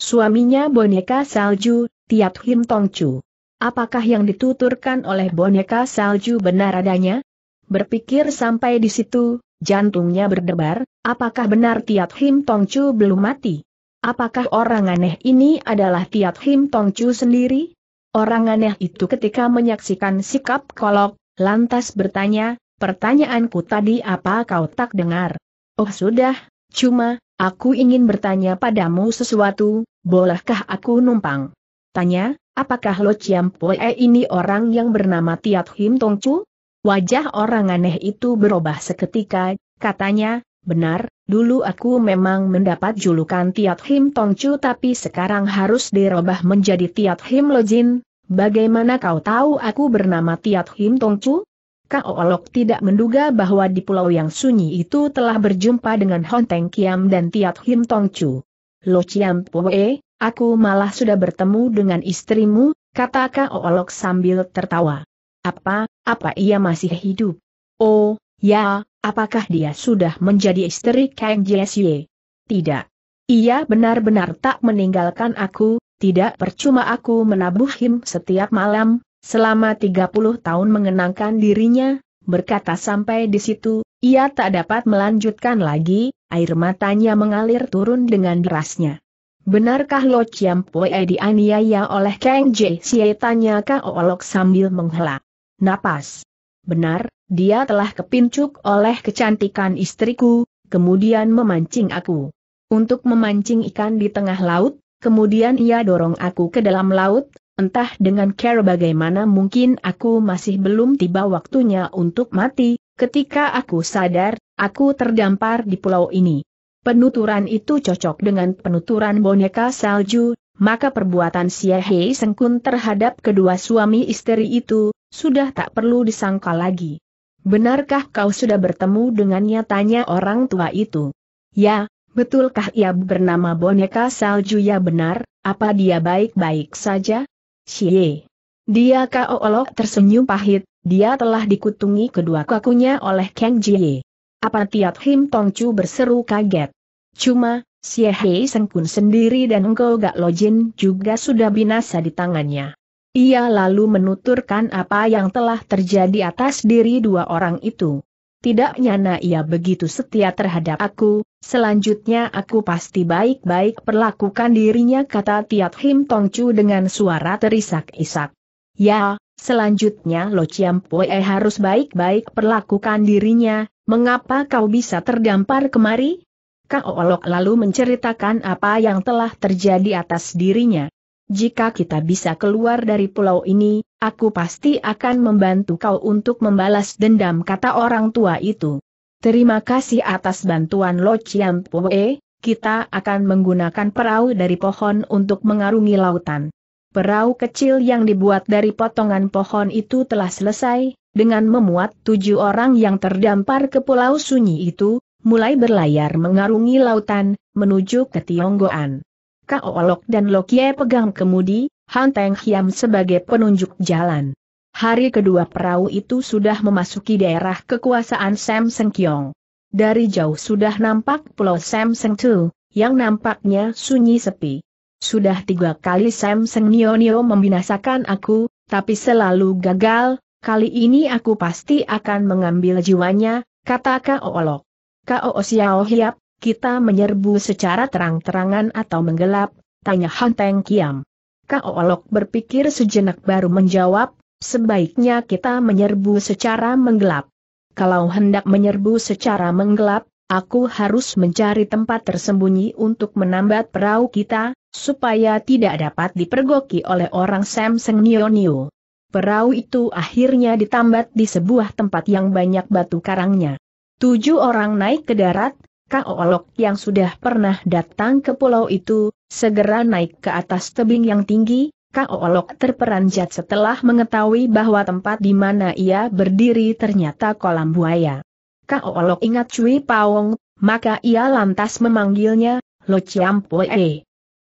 suaminya boneka salju, Tiat Him Tongcu. Apakah yang dituturkan oleh boneka salju benar adanya? Berpikir sampai di situ, jantungnya berdebar, apakah benar Tiat Him Tongcu belum mati? Apakah orang aneh ini adalah Tiat Him Tongcu sendiri? Orang aneh itu ketika menyaksikan sikap kolok, lantas bertanya, pertanyaanku tadi apa kau tak dengar? Oh sudah, cuma, aku ingin bertanya padamu sesuatu, bolehkah aku numpang? Tanya, apakah Lo Chiam Poe ini orang yang bernama Tiat Him Tong Chu? Wajah orang aneh itu berubah seketika, katanya, Benar, dulu aku memang mendapat julukan Tiat Him Tong Chu tapi sekarang harus dirubah menjadi Tiat Him Jin. Bagaimana kau tahu aku bernama Tiat Him Tong Chu? Kak Olok tidak menduga bahwa di pulau yang sunyi itu telah berjumpa dengan Honteng Kiam dan Tiat Him Tong Chu. Lo Chiam Pue, aku malah sudah bertemu dengan istrimu, kata Kak Olok sambil tertawa. Apa, apa ia masih hidup? Oh, ya, Apakah dia sudah menjadi istri Kang Jiesye? Tidak. Ia benar-benar tak meninggalkan aku, tidak percuma aku menabuh him setiap malam, selama 30 tahun mengenangkan dirinya, berkata sampai di situ, ia tak dapat melanjutkan lagi, air matanya mengalir turun dengan derasnya. Benarkah Lo Chiam Poe dianiaya oleh Kang Jie Xie tanya Olok sambil menghela napas. Benar, dia telah kepincuk oleh kecantikan istriku, kemudian memancing aku. Untuk memancing ikan di tengah laut, kemudian ia dorong aku ke dalam laut, entah dengan care bagaimana mungkin aku masih belum tiba waktunya untuk mati, ketika aku sadar, aku terdampar di pulau ini. Penuturan itu cocok dengan penuturan boneka salju, maka perbuatan Hei Sengkun terhadap kedua suami istri itu, sudah tak perlu disangka lagi. Benarkah kau sudah bertemu dengannya tanya orang tua itu? Ya, betulkah ia bernama boneka salju ya benar, apa dia baik-baik saja? Xie. Dia kau olok tersenyum pahit, dia telah dikutungi kedua kakunya oleh Kang Jie. Apa Tiat Him Tong Chu berseru kaget. Cuma, Xie Hei Sengkun sendiri dan Engkau Gak Lojin juga sudah binasa di tangannya. Ia lalu menuturkan apa yang telah terjadi atas diri dua orang itu. Tidak nyana ia begitu setia terhadap aku, selanjutnya aku pasti baik-baik perlakukan dirinya kata Tiat Him Tongcu dengan suara terisak-isak. Ya, selanjutnya Lo Chiam Pue harus baik-baik perlakukan dirinya, mengapa kau bisa terdampar kemari? Kak Olok lalu menceritakan apa yang telah terjadi atas dirinya. Jika kita bisa keluar dari pulau ini, aku pasti akan membantu kau untuk membalas dendam kata orang tua itu. Terima kasih atas bantuan Lo Chiam Pue, kita akan menggunakan perahu dari pohon untuk mengarungi lautan. Perahu kecil yang dibuat dari potongan pohon itu telah selesai, dengan memuat tujuh orang yang terdampar ke pulau sunyi itu, mulai berlayar mengarungi lautan, menuju ke Tionggoan. Kao Lok dan Lokie pegang kemudi, Han Teng Hiam sebagai penunjuk jalan. Hari kedua perahu itu sudah memasuki daerah kekuasaan Sam Sengkyong. Dari jauh sudah nampak pulau Sam Tu, yang nampaknya sunyi sepi. Sudah tiga kali Sam Seng Nio Nio membinasakan aku, tapi selalu gagal, kali ini aku pasti akan mengambil jiwanya, kata Kao Lok. Kao Siao Hiap, kita menyerbu secara terang-terangan atau menggelap, tanya Han Teng Kiam. Olok berpikir sejenak baru menjawab, sebaiknya kita menyerbu secara menggelap. Kalau hendak menyerbu secara menggelap, aku harus mencari tempat tersembunyi untuk menambat perahu kita, supaya tidak dapat dipergoki oleh orang Sam Seng Nio Nio. Perahu itu akhirnya ditambat di sebuah tempat yang banyak batu karangnya. Tujuh orang naik ke darat, olok yang sudah pernah datang ke pulau itu, segera naik ke atas tebing yang tinggi, Kaolok terperanjat setelah mengetahui bahwa tempat di mana ia berdiri ternyata kolam buaya. Kaolok ingat Cui Pawong, maka ia lantas memanggilnya, Lo Chiam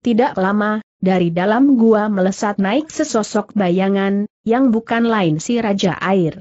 Tidak lama, dari dalam gua melesat naik sesosok bayangan, yang bukan lain si Raja Air.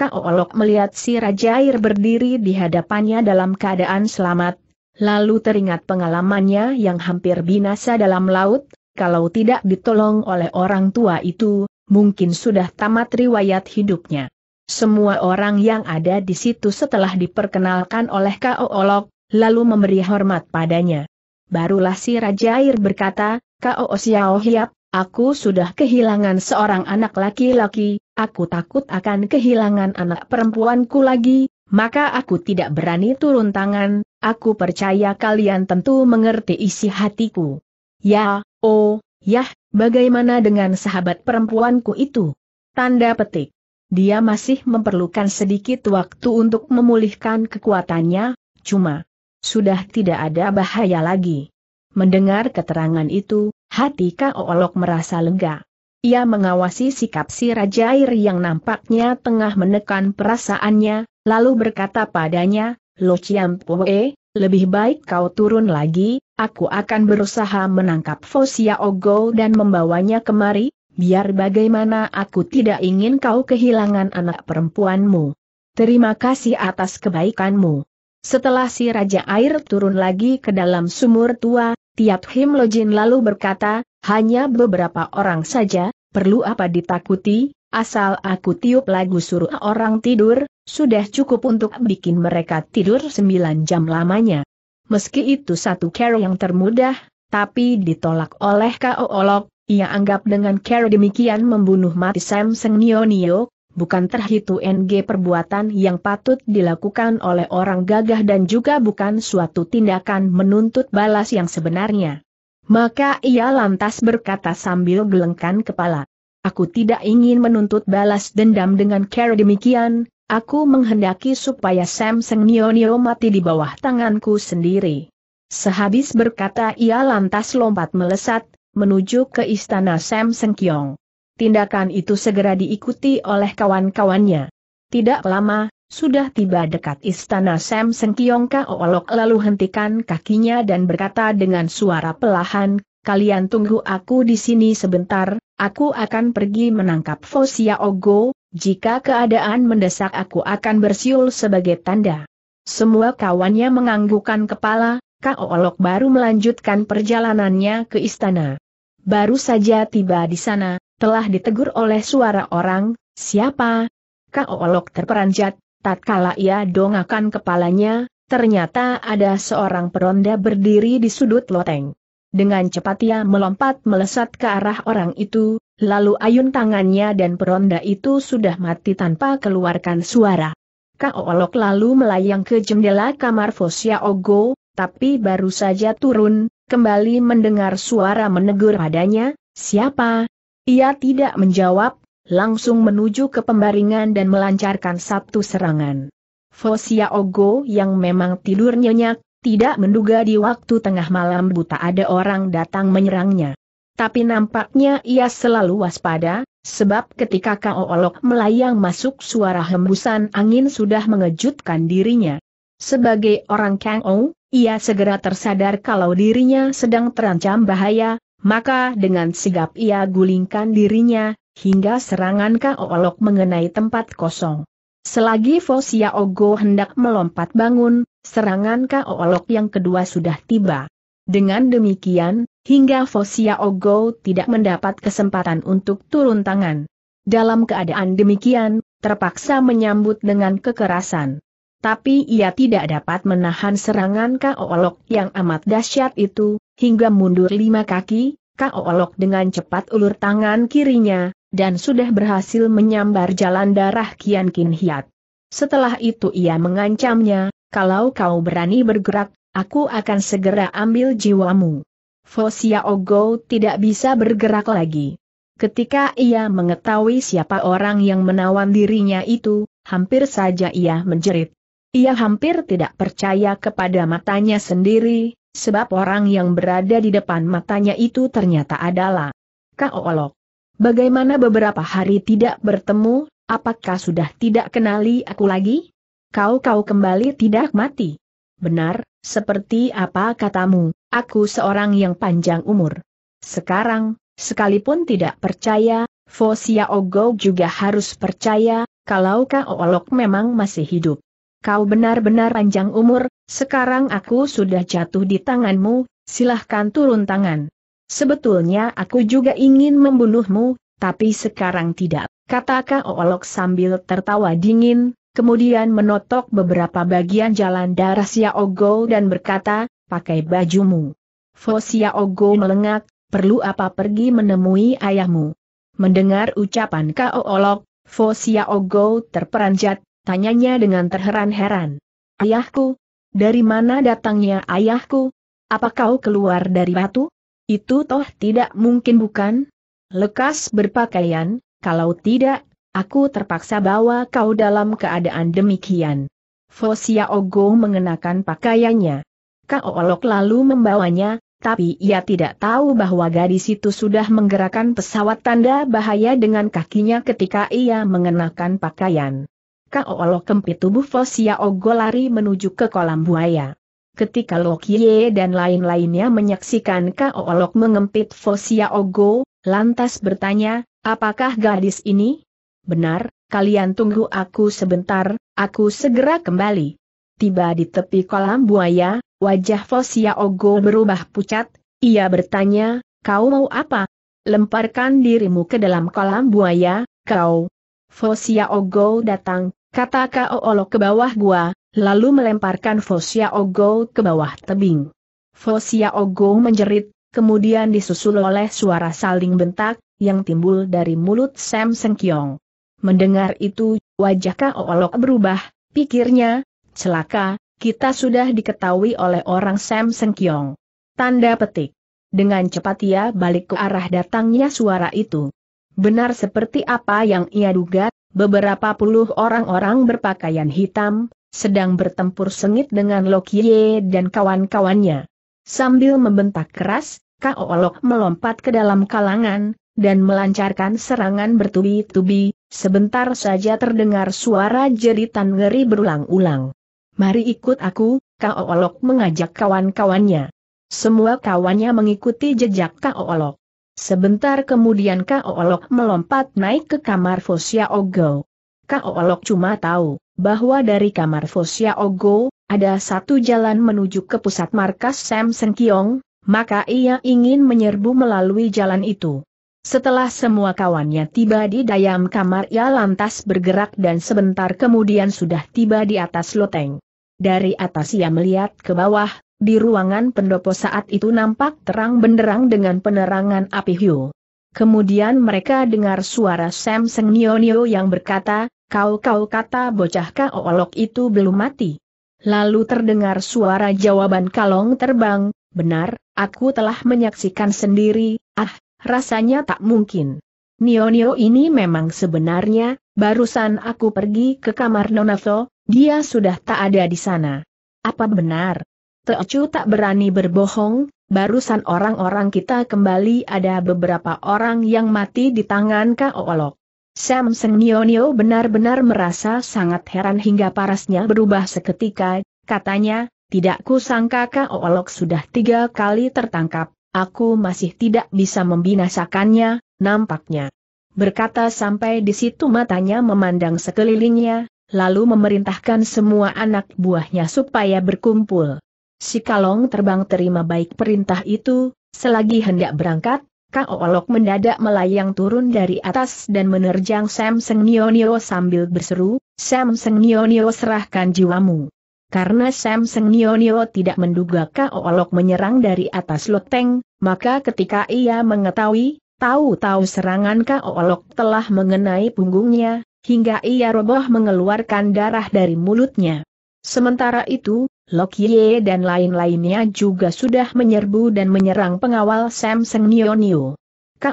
Olok melihat si Raja Air berdiri di hadapannya dalam keadaan selamat, lalu teringat pengalamannya yang hampir binasa dalam laut, kalau tidak ditolong oleh orang tua itu, mungkin sudah tamat riwayat hidupnya. Semua orang yang ada di situ setelah diperkenalkan oleh Olok, lalu memberi hormat padanya. Barulah si Raja Air berkata, Kao Xiao Hiap, Aku sudah kehilangan seorang anak laki-laki, aku takut akan kehilangan anak perempuanku lagi, maka aku tidak berani turun tangan, aku percaya kalian tentu mengerti isi hatiku. Ya, oh, yah, bagaimana dengan sahabat perempuanku itu? Tanda petik. Dia masih memerlukan sedikit waktu untuk memulihkan kekuatannya, cuma sudah tidak ada bahaya lagi. Mendengar keterangan itu, hati Olok merasa lega. Ia mengawasi sikap si Raja Air yang nampaknya tengah menekan perasaannya, lalu berkata padanya, Lo Chiam Poe, lebih baik kau turun lagi, aku akan berusaha menangkap Fosia Ogo dan membawanya kemari, biar bagaimana aku tidak ingin kau kehilangan anak perempuanmu. Terima kasih atas kebaikanmu. Setelah si Raja Air turun lagi ke dalam sumur tua, Tiap Him Jin lalu berkata, hanya beberapa orang saja, perlu apa ditakuti, asal aku tiup lagu suruh orang tidur, sudah cukup untuk bikin mereka tidur sembilan jam lamanya. Meski itu satu care yang termudah, tapi ditolak oleh K.O. Olok, ia anggap dengan care demikian membunuh mati Sam Seng Nio Nio, bukan terhitung NG perbuatan yang patut dilakukan oleh orang gagah dan juga bukan suatu tindakan menuntut balas yang sebenarnya. Maka ia lantas berkata sambil gelengkan kepala. Aku tidak ingin menuntut balas dendam dengan cara demikian, aku menghendaki supaya Sam Seng Nio Nio mati di bawah tanganku sendiri. Sehabis berkata ia lantas lompat melesat, menuju ke istana Sam Seng Kyong. Tindakan itu segera diikuti oleh kawan-kawannya. Tidak lama, sudah tiba dekat istana Sam Sengkiong Kaolok lalu hentikan kakinya dan berkata dengan suara pelahan, kalian tunggu aku di sini sebentar, aku akan pergi menangkap Fosia Ogo, jika keadaan mendesak aku akan bersiul sebagai tanda. Semua kawannya menganggukkan kepala, Kaolok baru melanjutkan perjalanannya ke istana. Baru saja tiba di sana, telah ditegur oleh suara orang, siapa? olok terperanjat, tatkala ia dongakan kepalanya, ternyata ada seorang peronda berdiri di sudut loteng. Dengan cepat ia melompat melesat ke arah orang itu, lalu ayun tangannya dan peronda itu sudah mati tanpa keluarkan suara. olok lalu melayang ke jendela kamar Fosia Ogo, tapi baru saja turun, kembali mendengar suara menegur padanya, siapa, ia tidak menjawab, langsung menuju ke pembaringan dan melancarkan satu serangan. Fosia Ogo yang memang tidur nyenyak, tidak menduga di waktu tengah malam buta ada orang datang menyerangnya. Tapi nampaknya ia selalu waspada, sebab ketika Olok melayang masuk suara hembusan angin sudah mengejutkan dirinya. Sebagai orang Kang O, ia segera tersadar kalau dirinya sedang terancam bahaya, maka dengan sigap ia gulingkan dirinya, hingga serangan Kaolok mengenai tempat kosong. Selagi Fosia Ogo hendak melompat bangun, serangan Kaolok yang kedua sudah tiba. Dengan demikian, hingga Fosia Ogo tidak mendapat kesempatan untuk turun tangan. Dalam keadaan demikian, terpaksa menyambut dengan kekerasan. Tapi ia tidak dapat menahan serangan Kaolok yang amat dahsyat itu, Hingga mundur lima kaki, Kau olok dengan cepat ulur tangan kirinya, dan sudah berhasil menyambar jalan darah Kian Kin Hiat. Setelah itu ia mengancamnya, kalau kau berani bergerak, aku akan segera ambil jiwamu. Fosia Ogo tidak bisa bergerak lagi. Ketika ia mengetahui siapa orang yang menawan dirinya itu, hampir saja ia menjerit. Ia hampir tidak percaya kepada matanya sendiri, sebab orang yang berada di depan matanya itu ternyata adalah Kak Olok. Bagaimana beberapa hari tidak bertemu, apakah sudah tidak kenali aku lagi? Kau-kau kembali tidak mati. Benar, seperti apa katamu, aku seorang yang panjang umur. Sekarang, sekalipun tidak percaya, Fosia Ogo juga harus percaya, kalau Kak Olok memang masih hidup kau benar-benar panjang umur, sekarang aku sudah jatuh di tanganmu, silahkan turun tangan. Sebetulnya aku juga ingin membunuhmu, tapi sekarang tidak, kata Olok sambil tertawa dingin, kemudian menotok beberapa bagian jalan darah Siaogo dan berkata, pakai bajumu. Fosia Ogo melengak, perlu apa pergi menemui ayahmu? Mendengar ucapan Kaolok, Fosia Ogo terperanjat, Tanyanya dengan terheran-heran. Ayahku? Dari mana datangnya ayahku? Apa kau keluar dari batu? Itu toh tidak mungkin bukan? Lekas berpakaian, kalau tidak, aku terpaksa bawa kau dalam keadaan demikian. Fosia Ogo mengenakan pakaiannya. Kak Olok lalu membawanya, tapi ia tidak tahu bahwa gadis itu sudah menggerakkan pesawat tanda bahaya dengan kakinya ketika ia mengenakan pakaian. Kaolo kempit tubuh Fosia Ogo lari menuju ke kolam buaya. Ketika Lokie dan lain-lainnya menyaksikan Kaolok mengempit Fosia Ogo, lantas bertanya, apakah gadis ini? Benar, kalian tunggu aku sebentar, aku segera kembali. Tiba di tepi kolam buaya, wajah Fosia Ogo berubah pucat, ia bertanya, kau mau apa? Lemparkan dirimu ke dalam kolam buaya, kau. Fosia Ogo datang, Kata Olo ke bawah gua, lalu melemparkan Fosia Ogo ke bawah tebing. Fosia Ogo menjerit, kemudian disusul oleh suara saling bentak, yang timbul dari mulut Sam Sengkyong. Mendengar itu, wajah Olo berubah, pikirnya, celaka, kita sudah diketahui oleh orang Sam Sengkyong. Tanda petik. Dengan cepat ia balik ke arah datangnya suara itu. Benar seperti apa yang ia duga, beberapa puluh orang-orang berpakaian hitam, sedang bertempur sengit dengan Lokie dan kawan-kawannya. Sambil membentak keras, Kaolok melompat ke dalam kalangan, dan melancarkan serangan bertubi-tubi, sebentar saja terdengar suara jeritan ngeri berulang-ulang. Mari ikut aku, Kaolok mengajak kawan-kawannya. Semua kawannya mengikuti jejak Kaolok. Sebentar kemudian Kaolok melompat naik ke kamar Fosia Ogo. Kaolok cuma tahu bahwa dari kamar Fosia Ogo, ada satu jalan menuju ke pusat markas Sam Kiong, maka ia ingin menyerbu melalui jalan itu. Setelah semua kawannya tiba di dayam kamar ia lantas bergerak dan sebentar kemudian sudah tiba di atas loteng. Dari atas ia melihat ke bawah, di ruangan pendopo saat itu nampak terang benderang dengan penerangan api hiu. Kemudian mereka dengar suara Sam Seng Nio Nio yang berkata, kau-kau kata bocah kaolok itu belum mati. Lalu terdengar suara jawaban kalong terbang, benar, aku telah menyaksikan sendiri, ah, rasanya tak mungkin. Nio-nio ini memang sebenarnya, barusan aku pergi ke kamar Nonato, dia sudah tak ada di sana. Apa benar, Teocu tak berani berbohong, barusan orang-orang kita kembali ada beberapa orang yang mati di tangan Kaolok. Sam Sengnionio benar-benar merasa sangat heran hingga parasnya berubah seketika, katanya, tidak kusangka Kaolok sudah tiga kali tertangkap, aku masih tidak bisa membinasakannya, nampaknya. Berkata sampai di situ matanya memandang sekelilingnya, lalu memerintahkan semua anak buahnya supaya berkumpul. Si Kalong terbang terima baik perintah itu, selagi hendak berangkat, Kang Olok mendadak melayang turun dari atas dan menerjang Sam Seng Nio Nio sambil berseru, Sam Seng Nio Nio serahkan jiwamu. Karena Sam Seng Nio Nio tidak menduga Kang Olok menyerang dari atas loteng, maka ketika ia mengetahui, tahu-tahu serangan Kang Olok telah mengenai punggungnya, hingga ia roboh mengeluarkan darah dari mulutnya. Sementara itu, Lokye dan lain-lainnya juga sudah menyerbu dan menyerang pengawal Sam Nionio. Nio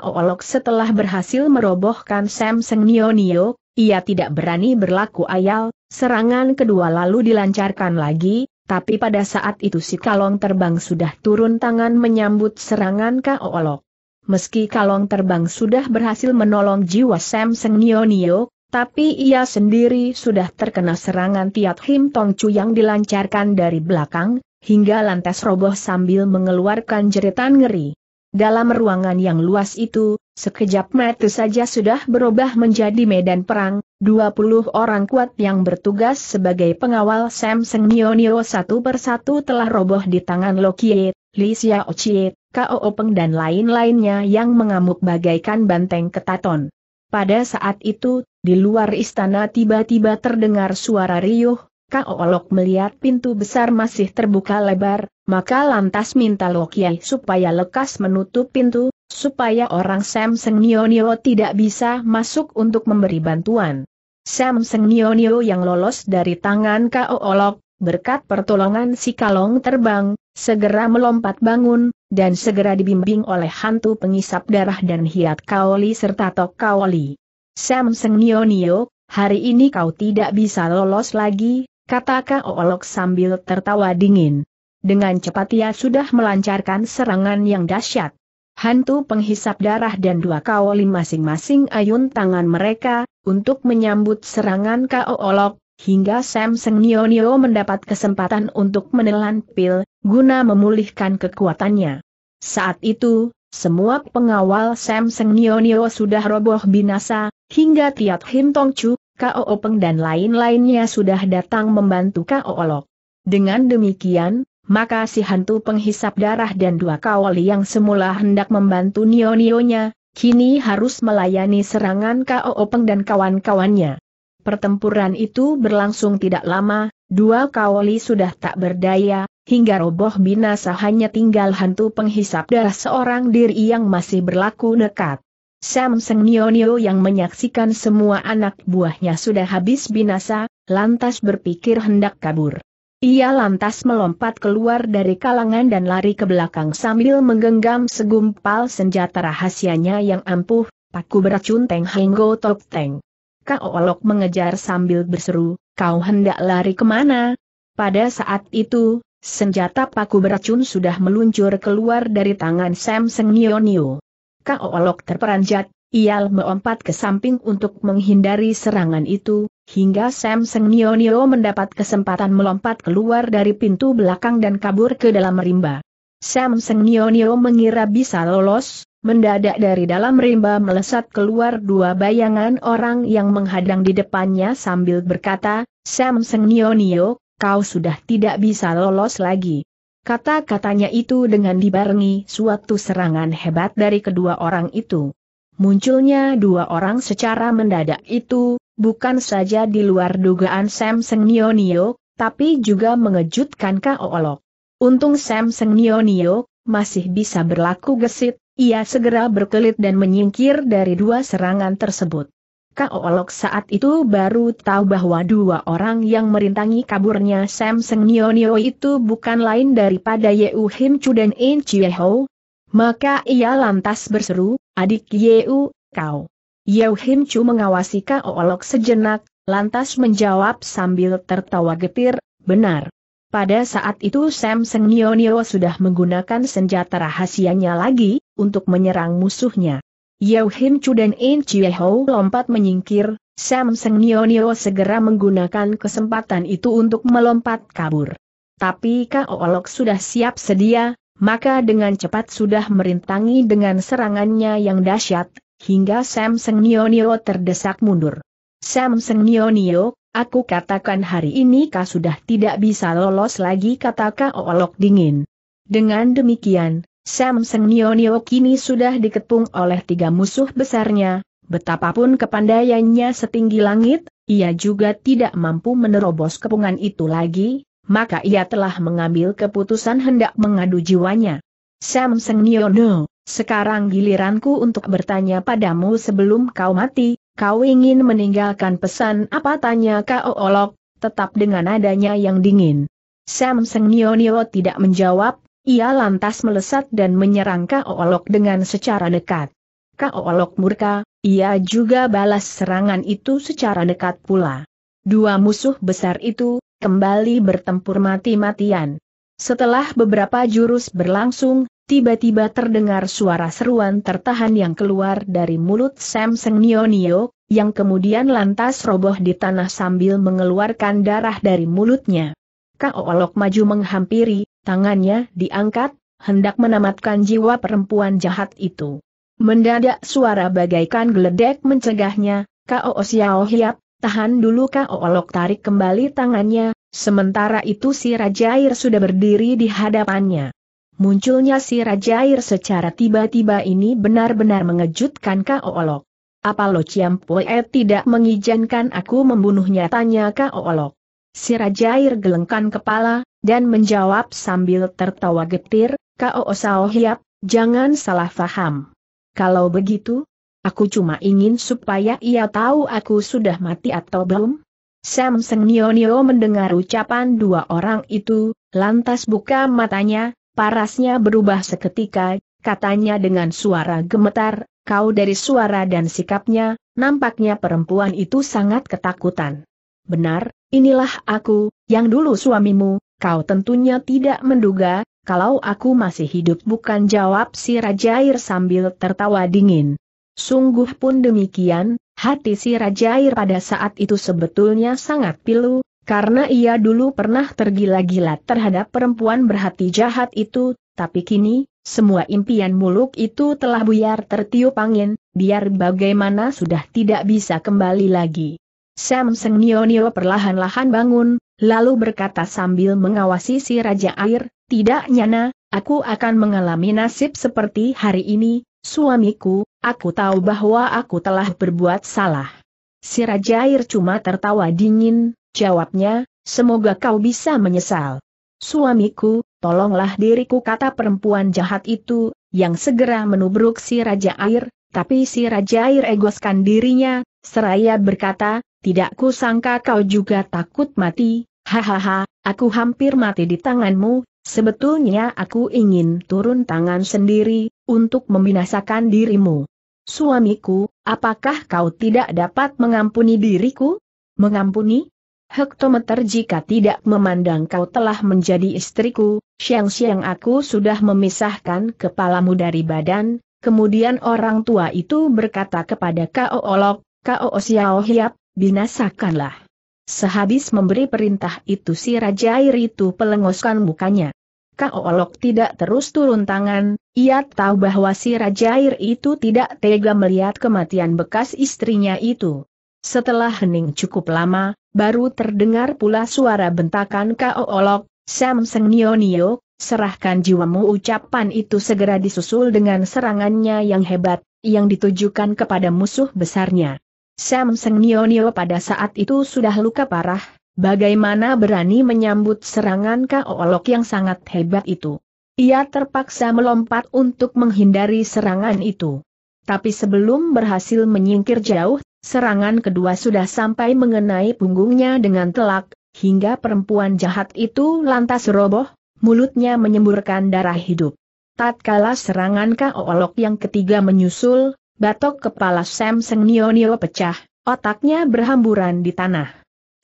Olok setelah berhasil merobohkan Sam Nionio, ia tidak berani berlaku ayal, serangan kedua lalu dilancarkan lagi, tapi pada saat itu si Kalong terbang sudah turun tangan menyambut serangan Kaolok. Meski Kalong terbang sudah berhasil menolong jiwa Sam Nionio, tapi ia sendiri sudah terkena serangan Tiat Him Tong Chu yang dilancarkan dari belakang, hingga lantas roboh sambil mengeluarkan jeritan ngeri. Dalam ruangan yang luas itu, sekejap mata saja sudah berubah menjadi medan perang, 20 orang kuat yang bertugas sebagai pengawal Samsung Nio Nio satu persatu telah roboh di tangan Lokiet, Li Xiao Chiet, Kao Peng dan lain-lainnya yang mengamuk bagaikan banteng ketaton. Pada saat itu, di luar istana tiba-tiba terdengar suara riuh, Olok melihat pintu besar masih terbuka lebar, maka lantas minta Lokiai supaya lekas menutup pintu, supaya orang Sam Seng Nio tidak bisa masuk untuk memberi bantuan. Sam Seng Nio yang lolos dari tangan Olok, berkat pertolongan si Kalong terbang, segera melompat bangun, dan segera dibimbing oleh hantu pengisap darah dan hiat kaoli serta tok kaoli. Sam Seng Nio Nio, hari ini kau tidak bisa lolos lagi, kata Kaolok sambil tertawa dingin. Dengan cepat ia sudah melancarkan serangan yang dahsyat. Hantu penghisap darah dan dua kaoli masing-masing ayun tangan mereka, untuk menyambut serangan Kaolok, hingga Sam Seng Nio Nio mendapat kesempatan untuk menelan pil, guna memulihkan kekuatannya. Saat itu, semua pengawal Sam Seng Nio Nio sudah roboh binasa, hingga Tiat Him Tong Chu, Kao Openg dan lain-lainnya sudah datang membantu Kao Olok. Dengan demikian, maka si hantu penghisap darah dan dua kawali yang semula hendak membantu Nio Nionya, kini harus melayani serangan Kao Openg dan kawan-kawannya. Pertempuran itu berlangsung tidak lama, dua kawali sudah tak berdaya, hingga roboh binasa hanya tinggal hantu penghisap darah seorang diri yang masih berlaku nekat. Sam Seng Nionio yang menyaksikan semua anak buahnya sudah habis binasa, lantas berpikir hendak kabur. Ia lantas melompat keluar dari kalangan dan lari ke belakang sambil menggenggam segumpal senjata rahasianya yang ampuh, paku beracun Teng Henggo Tok Teng maka Oolok mengejar sambil berseru, kau hendak lari kemana? Pada saat itu, senjata paku beracun sudah meluncur keluar dari tangan Sam Seng Nio Nio. Kau Oolok terperanjat, ia melompat ke samping untuk menghindari serangan itu, hingga Sam Seng Nio Nio mendapat kesempatan melompat keluar dari pintu belakang dan kabur ke dalam rimba. Sam Seng Nio Nio mengira bisa lolos, Mendadak dari dalam rimba melesat keluar dua bayangan orang yang menghadang di depannya sambil berkata, Sam Nio, kau sudah tidak bisa lolos lagi. Kata-katanya itu dengan dibarengi suatu serangan hebat dari kedua orang itu. Munculnya dua orang secara mendadak itu, bukan saja di luar dugaan Sam Nio, tapi juga mengejutkan Kaolok. Untung Sam Nio, masih bisa berlaku gesit, ia segera berkelit dan menyingkir dari dua serangan tersebut. Kaolok saat itu baru tahu bahwa dua orang yang merintangi kaburnya Sam Seng Nio Nio itu bukan lain daripada Yeu Him Chu dan In Chie Ho. Maka ia lantas berseru, adik Yeu, kau. Yeu Him Chu mengawasi Kaolok sejenak, lantas menjawab sambil tertawa getir, benar. Pada saat itu Sam Seng Nio Nio sudah menggunakan senjata rahasianya lagi, untuk menyerang musuhnya. Yao Hin Chu dan In Chie Ho lompat menyingkir, Sam Seng Nio Nio segera menggunakan kesempatan itu untuk melompat kabur. Tapi Kao Olok sudah siap sedia, maka dengan cepat sudah merintangi dengan serangannya yang dahsyat, hingga Sam Seng Nio Nio terdesak mundur. Sam Seng Nio Nio, aku katakan hari ini kau sudah tidak bisa lolos lagi kata Kao Olok dingin. Dengan demikian, Samsung Nio Nio kini sudah dikepung oleh tiga musuh besarnya, betapapun kepandaiannya setinggi langit, ia juga tidak mampu menerobos kepungan itu lagi, maka ia telah mengambil keputusan hendak mengadu jiwanya. Samsung Nio Nio, sekarang giliranku untuk bertanya padamu sebelum kau mati, kau ingin meninggalkan pesan apa tanya kau olok, tetap dengan adanya yang dingin. Samsung Nio Nio tidak menjawab, ia lantas melesat dan menyerang Kaolok dengan secara dekat. Kaolok murka, ia juga balas serangan itu secara dekat pula. Dua musuh besar itu, kembali bertempur mati-matian. Setelah beberapa jurus berlangsung, tiba-tiba terdengar suara seruan tertahan yang keluar dari mulut Sam Seng Nionio, yang kemudian lantas roboh di tanah sambil mengeluarkan darah dari mulutnya. Kaolok maju menghampiri, tangannya diangkat, hendak menamatkan jiwa perempuan jahat itu. Mendadak suara bagaikan geledek mencegahnya, Kao Xiao Hiap, tahan dulu Kao Lok tarik kembali tangannya, sementara itu si Raja Air sudah berdiri di hadapannya. Munculnya si Raja Air secara tiba-tiba ini benar-benar mengejutkan Kao Lok. Apa Lo Ciampoe tidak mengizinkan aku membunuhnya tanya Kao Lok. Si Raja Air gelengkan kepala, dan menjawab sambil tertawa getir, Kau Osao Hiap, jangan salah faham. Kalau begitu, aku cuma ingin supaya ia tahu aku sudah mati atau belum. Sam Seng Nio Nio mendengar ucapan dua orang itu, lantas buka matanya, parasnya berubah seketika, katanya dengan suara gemetar, kau dari suara dan sikapnya, nampaknya perempuan itu sangat ketakutan. Benar, Inilah aku, yang dulu suamimu, kau tentunya tidak menduga, kalau aku masih hidup bukan jawab si Raja Air sambil tertawa dingin. Sungguh pun demikian, hati si Raja Air pada saat itu sebetulnya sangat pilu, karena ia dulu pernah tergila-gila terhadap perempuan berhati jahat itu, tapi kini, semua impian muluk itu telah buyar tertiup angin, biar bagaimana sudah tidak bisa kembali lagi. Samseng Nio-Nio perlahan-lahan bangun, lalu berkata sambil mengawasi si Raja Air, Tidak Nyana, aku akan mengalami nasib seperti hari ini, suamiku, aku tahu bahwa aku telah berbuat salah. Si Raja Air cuma tertawa dingin, jawabnya, semoga kau bisa menyesal. Suamiku, tolonglah diriku kata perempuan jahat itu, yang segera menubruk si Raja Air, tapi si Raja Air egoskan dirinya, seraya berkata, tidak kusangka kau juga takut mati, hahaha, aku hampir mati di tanganmu, sebetulnya aku ingin turun tangan sendiri, untuk membinasakan dirimu. Suamiku, apakah kau tidak dapat mengampuni diriku? Mengampuni? Hektometer jika tidak memandang kau telah menjadi istriku, siang-siang aku sudah memisahkan kepalamu dari badan, kemudian orang tua itu berkata kepada Kao Olok, Kao Xiao Hiap, binasakanlah. Sehabis memberi perintah itu si Raja Air itu pelengoskan mukanya. Kaolok tidak terus turun tangan, ia tahu bahwa si Raja Air itu tidak tega melihat kematian bekas istrinya itu. Setelah hening cukup lama, baru terdengar pula suara bentakan Kaolok, Samseng Nio, serahkan jiwamu ucapan itu segera disusul dengan serangannya yang hebat, yang ditujukan kepada musuh besarnya. Samsung Nio Nio pada saat itu sudah luka parah, bagaimana berani menyambut serangan Kaolok yang sangat hebat itu. Ia terpaksa melompat untuk menghindari serangan itu. Tapi sebelum berhasil menyingkir jauh, serangan kedua sudah sampai mengenai punggungnya dengan telak, hingga perempuan jahat itu lantas roboh, mulutnya menyemburkan darah hidup. Tatkala serangan Kaolok yang ketiga menyusul, Batok kepala Sam Nio pecah, otaknya berhamburan di tanah.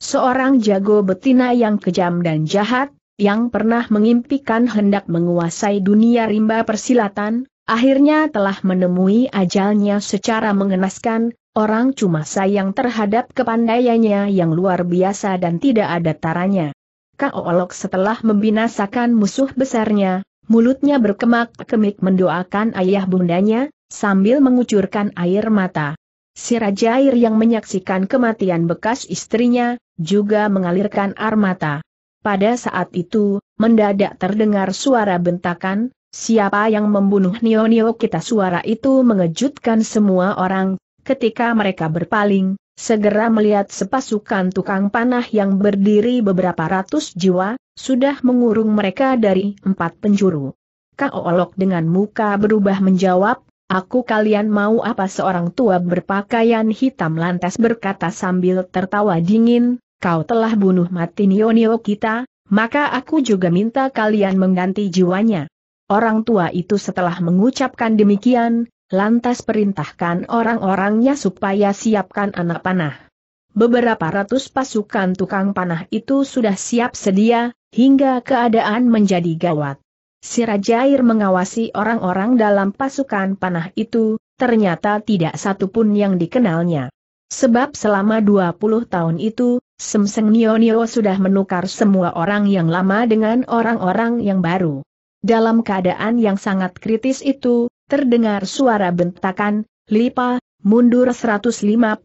Seorang jago betina yang kejam dan jahat, yang pernah mengimpikan hendak menguasai dunia rimba persilatan, akhirnya telah menemui ajalnya secara mengenaskan, orang cuma sayang terhadap kepandaiannya yang luar biasa dan tidak ada taranya. Kaolok setelah membinasakan musuh besarnya, mulutnya berkemak-kemik mendoakan ayah bundanya, sambil mengucurkan air mata. Si Raja Air yang menyaksikan kematian bekas istrinya, juga mengalirkan air mata. Pada saat itu, mendadak terdengar suara bentakan, siapa yang membunuh Nio-Nio kita suara itu mengejutkan semua orang, ketika mereka berpaling, segera melihat sepasukan tukang panah yang berdiri beberapa ratus jiwa, sudah mengurung mereka dari empat penjuru. Kak Olok dengan muka berubah menjawab, Aku kalian mau apa seorang tua berpakaian hitam lantas berkata sambil tertawa dingin, kau telah bunuh mati Nionio kita, maka aku juga minta kalian mengganti jiwanya. Orang tua itu setelah mengucapkan demikian, lantas perintahkan orang-orangnya supaya siapkan anak panah. Beberapa ratus pasukan tukang panah itu sudah siap sedia, hingga keadaan menjadi gawat. Si Raja mengawasi orang-orang dalam pasukan panah itu, ternyata tidak satu pun yang dikenalnya. Sebab selama 20 tahun itu, Semseng Nio Nio sudah menukar semua orang yang lama dengan orang-orang yang baru. Dalam keadaan yang sangat kritis itu, terdengar suara bentakan, Lipa, mundur 154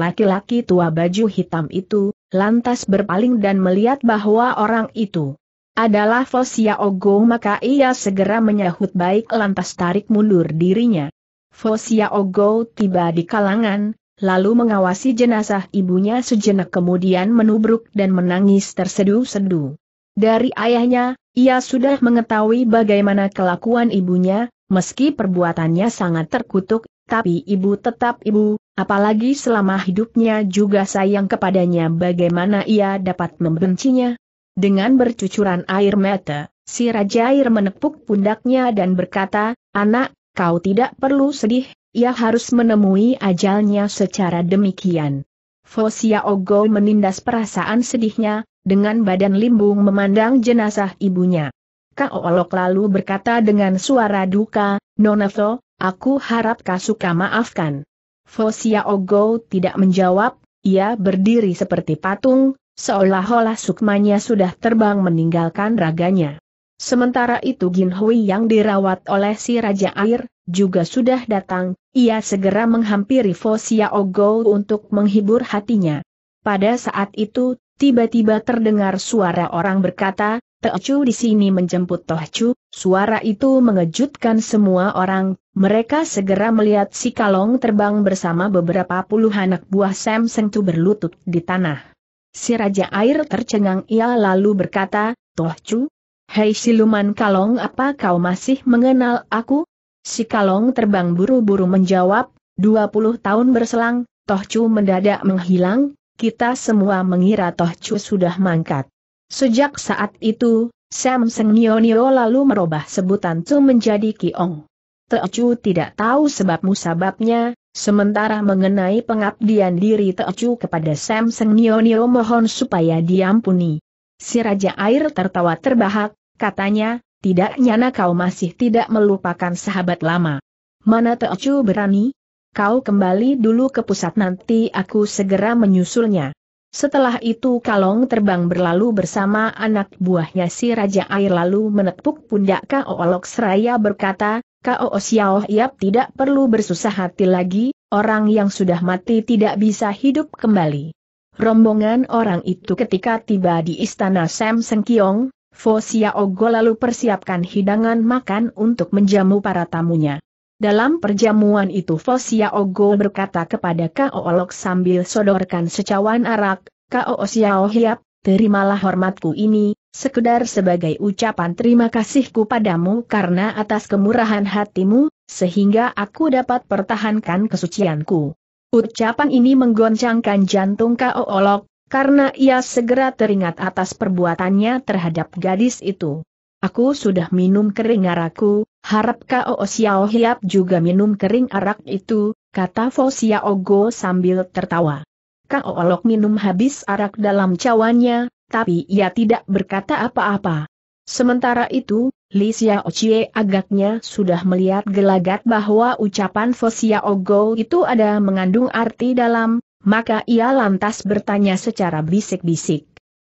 laki-laki tua baju hitam itu, lantas berpaling dan melihat bahwa orang itu adalah Fosia Ogo maka ia segera menyahut baik lantas tarik mundur dirinya. Fosia Ogo tiba di kalangan, lalu mengawasi jenazah ibunya sejenak kemudian menubruk dan menangis tersedu-sedu. Dari ayahnya, ia sudah mengetahui bagaimana kelakuan ibunya, meski perbuatannya sangat terkutuk, tapi ibu tetap ibu, apalagi selama hidupnya juga sayang kepadanya bagaimana ia dapat membencinya. Dengan bercucuran air mata, si Raja Air menepuk pundaknya dan berkata, Anak, kau tidak perlu sedih, ia harus menemui ajalnya secara demikian. Fosia Ogo menindas perasaan sedihnya, dengan badan limbung memandang jenazah ibunya. Olok lalu berkata dengan suara duka, Nonato, aku harap kau suka maafkan. Fosia Ogo tidak menjawab, ia berdiri seperti patung, Seolah-olah sukmanya sudah terbang meninggalkan raganya. Sementara itu Gin Hui yang dirawat oleh si Raja Air, juga sudah datang, ia segera menghampiri Fo Xiao Gou untuk menghibur hatinya. Pada saat itu, tiba-tiba terdengar suara orang berkata, Teochu di sini menjemput Tohcu, suara itu mengejutkan semua orang, mereka segera melihat si kalong terbang bersama beberapa puluh anak buah Sam Sengtu berlutut di tanah. Si Raja Air tercengang ia lalu berkata, Toh Chu, Hei siluman kalong apa kau masih mengenal aku? Si kalong terbang buru-buru menjawab, 20 tahun berselang, Toh Chu mendadak menghilang, kita semua mengira Toh Chu sudah mangkat. Sejak saat itu, Sam Seng Nio Nio lalu merubah sebutan Chu menjadi Kiong. Toh Chu tidak tahu sebab musababnya, Sementara mengenai pengabdian diri Teocu kepada Sam Seng Nio Nio mohon supaya diampuni. Si Raja Air tertawa terbahak, katanya, tidak nyana kau masih tidak melupakan sahabat lama. Mana Teocu berani? Kau kembali dulu ke pusat nanti aku segera menyusulnya. Setelah itu Kalong terbang berlalu bersama anak buahnya si Raja Air lalu menepuk pundak Kaolok Seraya berkata, Kao Xiao Yap tidak perlu bersusah hati lagi, orang yang sudah mati tidak bisa hidup kembali. Rombongan orang itu ketika tiba di istana Sam Sengkiong, Fo Xiaogo lalu persiapkan hidangan makan untuk menjamu para tamunya. Dalam perjamuan itu Fo Xiaogo berkata kepada Kao Lok sambil sodorkan secawan arak, Kao Xiao Hiap, terimalah hormatku ini, Sekedar sebagai ucapan terima kasihku padamu karena atas kemurahan hatimu, sehingga aku dapat pertahankan kesucianku. Ucapan ini menggoncangkan jantung Kao Olok, karena ia segera teringat atas perbuatannya terhadap gadis itu. Aku sudah minum kering arakku, harap Kao Xiao Hiap juga minum kering arak itu, kata Fo Xiao Go sambil tertawa. Kao Olok minum habis arak dalam cawannya, tapi ia tidak berkata apa-apa. Sementara itu, Li Chie agaknya sudah melihat gelagat bahwa ucapan Fosia Ogo itu ada mengandung arti dalam, maka ia lantas bertanya secara bisik-bisik.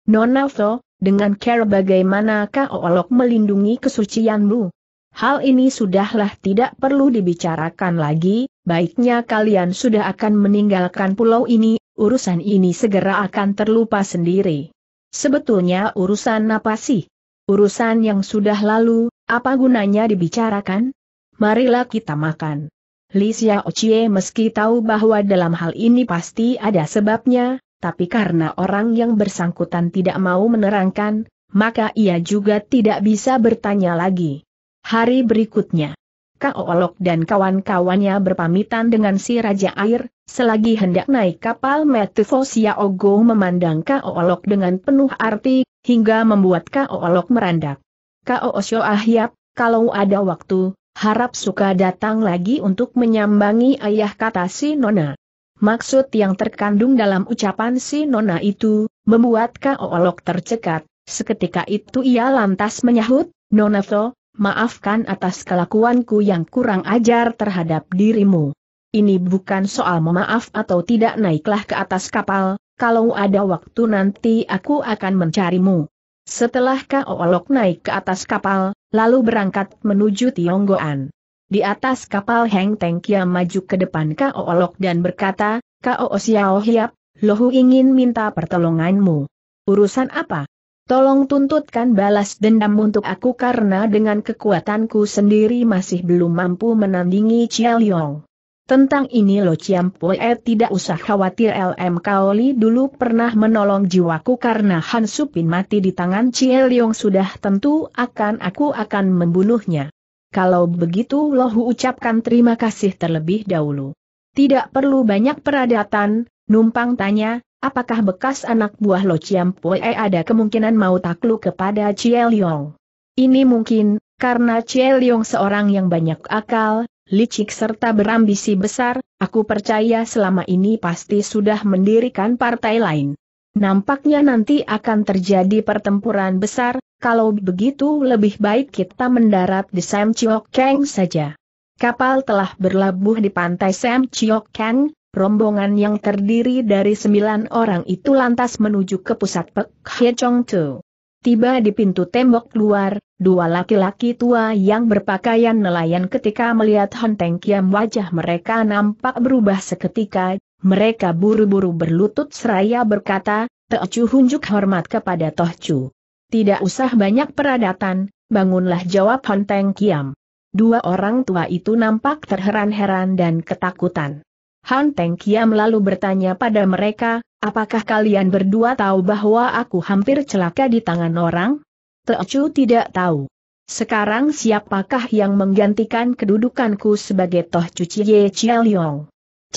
Nonalto, dengan care bagaimana kau olok melindungi kesucianmu? Hal ini sudahlah tidak perlu dibicarakan lagi, baiknya kalian sudah akan meninggalkan pulau ini, urusan ini segera akan terlupa sendiri. Sebetulnya urusan apa sih? Urusan yang sudah lalu, apa gunanya dibicarakan? Marilah kita makan. Li Xiaochie meski tahu bahwa dalam hal ini pasti ada sebabnya, tapi karena orang yang bersangkutan tidak mau menerangkan, maka ia juga tidak bisa bertanya lagi. Hari berikutnya, Kaolok dan kawan-kawannya berpamitan dengan si Raja Air, selagi hendak naik kapal Metufosia Ogo memandang Kaolok dengan penuh arti, hingga membuat Kaolok merandak. Osho Ahyap, kalau ada waktu, harap suka datang lagi untuk menyambangi ayah kata si Nona. Maksud yang terkandung dalam ucapan si Nona itu, membuat Kaolok tercekat, seketika itu ia lantas menyahut, Nona Tho, Maafkan atas kelakuanku yang kurang ajar terhadap dirimu. Ini bukan soal memaaf atau tidak naiklah ke atas kapal, kalau ada waktu nanti aku akan mencarimu. Setelah Kaolok naik ke atas kapal, lalu berangkat menuju Tionggoan. Di atas kapal Heng Teng Kia maju ke depan Kaolok dan berkata, Kao Xiao Hiap, Lohu ingin minta pertolonganmu. Urusan apa? Tolong tuntutkan balas dendam untuk aku karena dengan kekuatanku sendiri masih belum mampu menandingi Chia Liong. Tentang ini Lo Chiam Poe tidak usah khawatir LM Kaoli dulu pernah menolong jiwaku karena Han Supin mati di tangan Chia Liong sudah tentu akan aku akan membunuhnya. Kalau begitu Lohu ucapkan terima kasih terlebih dahulu. Tidak perlu banyak peradatan, numpang tanya, apakah bekas anak buah Lo Chiam Pue ada kemungkinan mau takluk kepada Chie Liong? Ini mungkin, karena Chie Liong seorang yang banyak akal, licik serta berambisi besar, aku percaya selama ini pasti sudah mendirikan partai lain. Nampaknya nanti akan terjadi pertempuran besar, kalau begitu lebih baik kita mendarat di Sam Chiok Kang saja. Kapal telah berlabuh di pantai Sam Chiok Kang, Rombongan yang terdiri dari sembilan orang itu lantas menuju ke pusat Pek Hye Chong Tu. Tiba di pintu tembok luar, dua laki-laki tua yang berpakaian nelayan ketika melihat Honteng Kiam wajah mereka nampak berubah seketika, mereka buru-buru berlutut seraya berkata, Chu hunjuk hormat kepada Toh Chu. Tidak usah banyak peradatan, bangunlah jawab Honteng Kiam. Dua orang tua itu nampak terheran-heran dan ketakutan. Han Teng Kiam lalu bertanya pada mereka, apakah kalian berdua tahu bahwa aku hampir celaka di tangan orang? Teochu tidak tahu. Sekarang siapakah yang menggantikan kedudukanku sebagai Toh Cuci Ye Chielyong?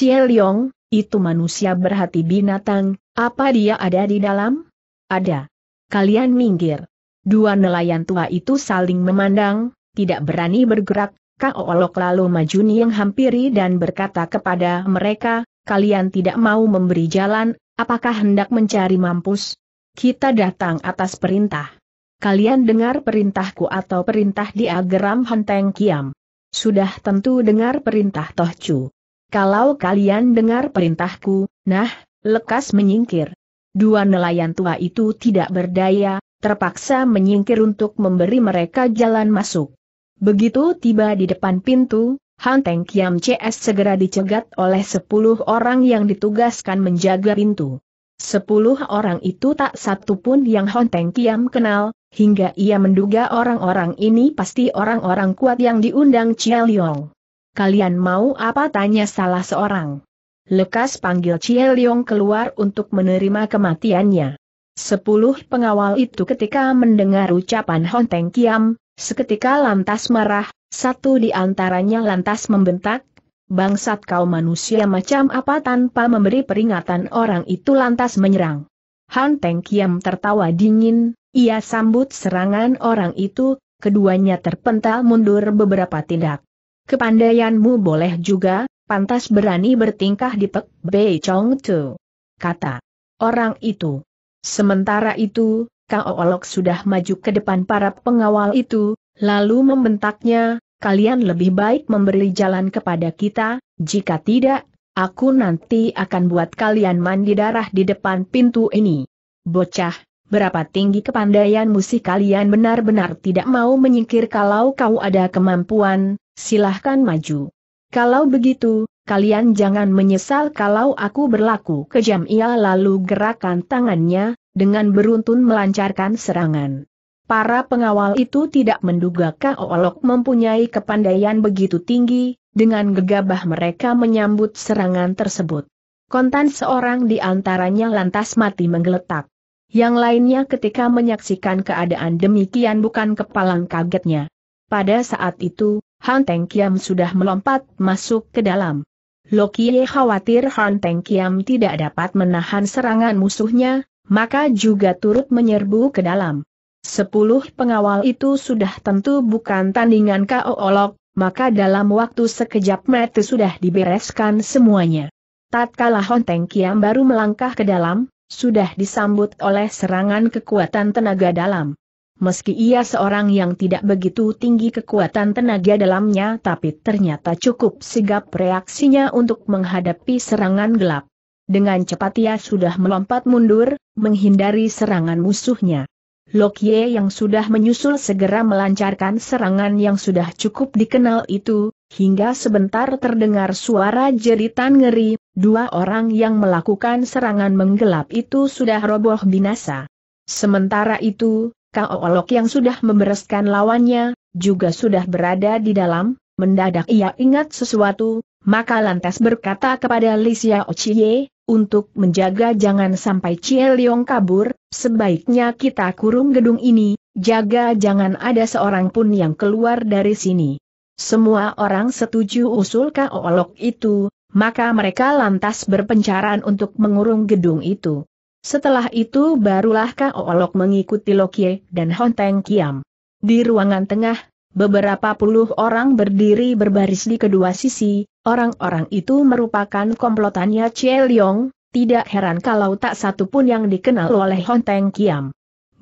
Leong, itu manusia berhati binatang, apa dia ada di dalam? Ada. Kalian minggir. Dua nelayan tua itu saling memandang, tidak berani bergerak, maka Oolok lalu maju yang hampiri dan berkata kepada mereka, kalian tidak mau memberi jalan, apakah hendak mencari mampus? Kita datang atas perintah. Kalian dengar perintahku atau perintah di geram Honteng Kiam. Sudah tentu dengar perintah Tohcu. Kalau kalian dengar perintahku, nah, lekas menyingkir. Dua nelayan tua itu tidak berdaya, terpaksa menyingkir untuk memberi mereka jalan masuk. Begitu tiba di depan pintu, Han Teng Kiam CS segera dicegat oleh sepuluh orang yang ditugaskan menjaga pintu. Sepuluh orang itu tak satu pun yang Han Teng Kiam kenal, hingga ia menduga orang-orang ini pasti orang-orang kuat yang diundang Chia Liong. Kalian mau apa tanya salah seorang? Lekas panggil Chia Liong keluar untuk menerima kematiannya. Sepuluh pengawal itu ketika mendengar ucapan Teng Kiam, Seketika lantas marah, satu di antaranya lantas membentak, Bangsat kau manusia macam apa tanpa memberi peringatan orang itu lantas menyerang. Han Teng Kiam tertawa dingin, ia sambut serangan orang itu, keduanya terpental mundur beberapa tindak. Kepandaianmu boleh juga, pantas berani bertingkah di Pek Bei Chong Tu. Kata orang itu. Sementara itu, Oolok sudah maju ke depan para pengawal itu, lalu membentaknya, kalian lebih baik memberi jalan kepada kita, jika tidak, aku nanti akan buat kalian mandi darah di depan pintu ini. Bocah, berapa tinggi kepandaianmu sih kalian benar-benar tidak mau menyingkir kalau kau ada kemampuan, silahkan maju. Kalau begitu, kalian jangan menyesal kalau aku berlaku kejam ia lalu gerakan tangannya, dengan beruntun melancarkan serangan. Para pengawal itu tidak menduga Kaolok mempunyai kepandaian begitu tinggi, dengan gegabah mereka menyambut serangan tersebut. Kontan seorang di antaranya lantas mati menggeletak. Yang lainnya ketika menyaksikan keadaan demikian bukan kepalang kagetnya. Pada saat itu, Han Teng Kiam sudah melompat masuk ke dalam. Lokie khawatir Han Teng Kiam tidak dapat menahan serangan musuhnya, maka juga turut menyerbu ke dalam. Sepuluh pengawal itu sudah tentu bukan tandingan Olok, maka dalam waktu sekejap mata sudah dibereskan semuanya. Tatkala Teng Kiam baru melangkah ke dalam, sudah disambut oleh serangan kekuatan tenaga dalam. Meski ia seorang yang tidak begitu tinggi kekuatan tenaga dalamnya tapi ternyata cukup sigap reaksinya untuk menghadapi serangan gelap. Dengan cepat ia sudah melompat mundur, menghindari serangan musuhnya. Lokye yang sudah menyusul segera melancarkan serangan yang sudah cukup dikenal itu, hingga sebentar terdengar suara jeritan ngeri, dua orang yang melakukan serangan menggelap itu sudah roboh binasa. Sementara itu, Kaolok yang sudah membereskan lawannya, juga sudah berada di dalam, mendadak ia ingat sesuatu, maka lantas berkata kepada Lisia Ochiye, untuk menjaga jangan sampai Cie Leong kabur, sebaiknya kita kurung gedung ini, jaga jangan ada seorang pun yang keluar dari sini. Semua orang setuju usul Kaolok itu, maka mereka lantas berpencaran untuk mengurung gedung itu. Setelah itu barulah Kaolok mengikuti Lokie dan Honteng Kiam. Di ruangan tengah, beberapa puluh orang berdiri berbaris di kedua sisi, Orang-orang itu merupakan komplotannya Chie Leong, tidak heran kalau tak satu pun yang dikenal oleh Honteng Kiam.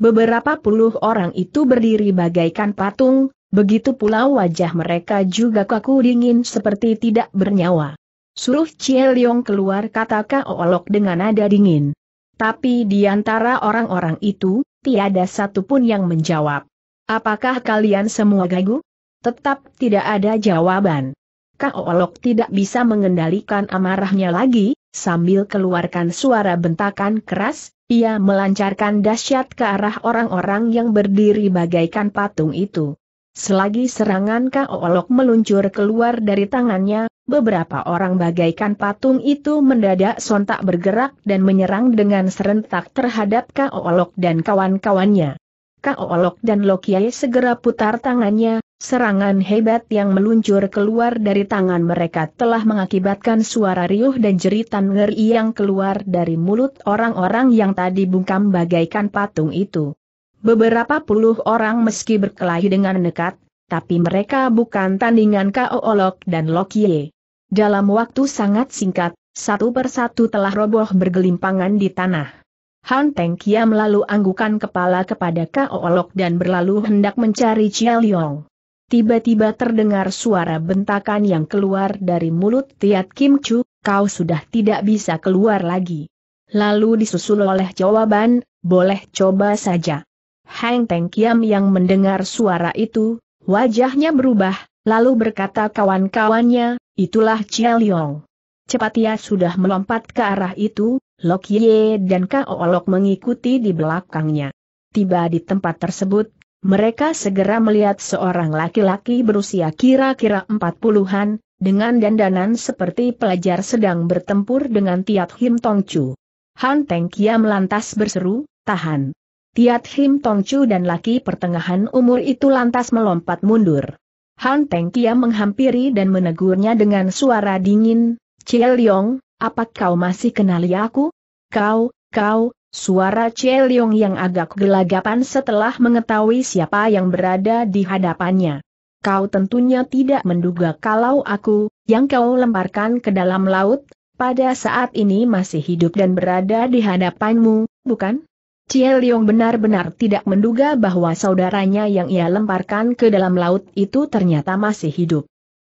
Beberapa puluh orang itu berdiri bagaikan patung, begitu pula wajah mereka juga kaku dingin seperti tidak bernyawa. Suruh Chie Leong keluar kata Kaolok dengan nada dingin. Tapi di antara orang-orang itu, tiada satu pun yang menjawab. Apakah kalian semua gagu? Tetap tidak ada jawaban maka Olok tidak bisa mengendalikan amarahnya lagi, sambil keluarkan suara bentakan keras, ia melancarkan dahsyat ke arah orang-orang yang berdiri bagaikan patung itu. Selagi serangan Olok meluncur keluar dari tangannya, beberapa orang bagaikan patung itu mendadak sontak bergerak dan menyerang dengan serentak terhadap Olok dan kawan-kawannya. Kao Olok dan Lokiai segera putar tangannya, serangan hebat yang meluncur keluar dari tangan mereka telah mengakibatkan suara riuh dan jeritan ngeri yang keluar dari mulut orang-orang yang tadi bungkam bagaikan patung itu. Beberapa puluh orang meski berkelahi dengan nekat, tapi mereka bukan tandingan Kao Olok dan Lokiye. Dalam waktu sangat singkat, satu persatu telah roboh bergelimpangan di tanah. Han Teng Kia lalu anggukan kepala kepada Kao Olok dan berlalu hendak mencari Chia Liong. Tiba-tiba terdengar suara bentakan yang keluar dari mulut Tiat Kim Chu, kau sudah tidak bisa keluar lagi. Lalu disusul oleh jawaban, boleh coba saja. Hang Teng Kiam yang mendengar suara itu, wajahnya berubah, lalu berkata kawan-kawannya, itulah Chia Liong. Cepat ia sudah melompat ke arah itu, Lok Ye dan Kao Olok mengikuti di belakangnya. Tiba di tempat tersebut, mereka segera melihat seorang laki-laki berusia kira-kira empat puluhan, dengan dandanan seperti pelajar sedang bertempur dengan Tiat Him Tong Chu. Han Teng Kia melantas berseru, tahan. Tiat Him Tong Chu dan laki pertengahan umur itu lantas melompat mundur. Han Teng Kia menghampiri dan menegurnya dengan suara dingin, Chiel Yong." apa kau masih kenali ya aku? Kau, kau, suara Cieliong yang agak gelagapan setelah mengetahui siapa yang berada di hadapannya. Kau tentunya tidak menduga kalau aku, yang kau lemparkan ke dalam laut, pada saat ini masih hidup dan berada di hadapanmu, bukan? Cieliong benar-benar tidak menduga bahwa saudaranya yang ia lemparkan ke dalam laut itu ternyata masih hidup.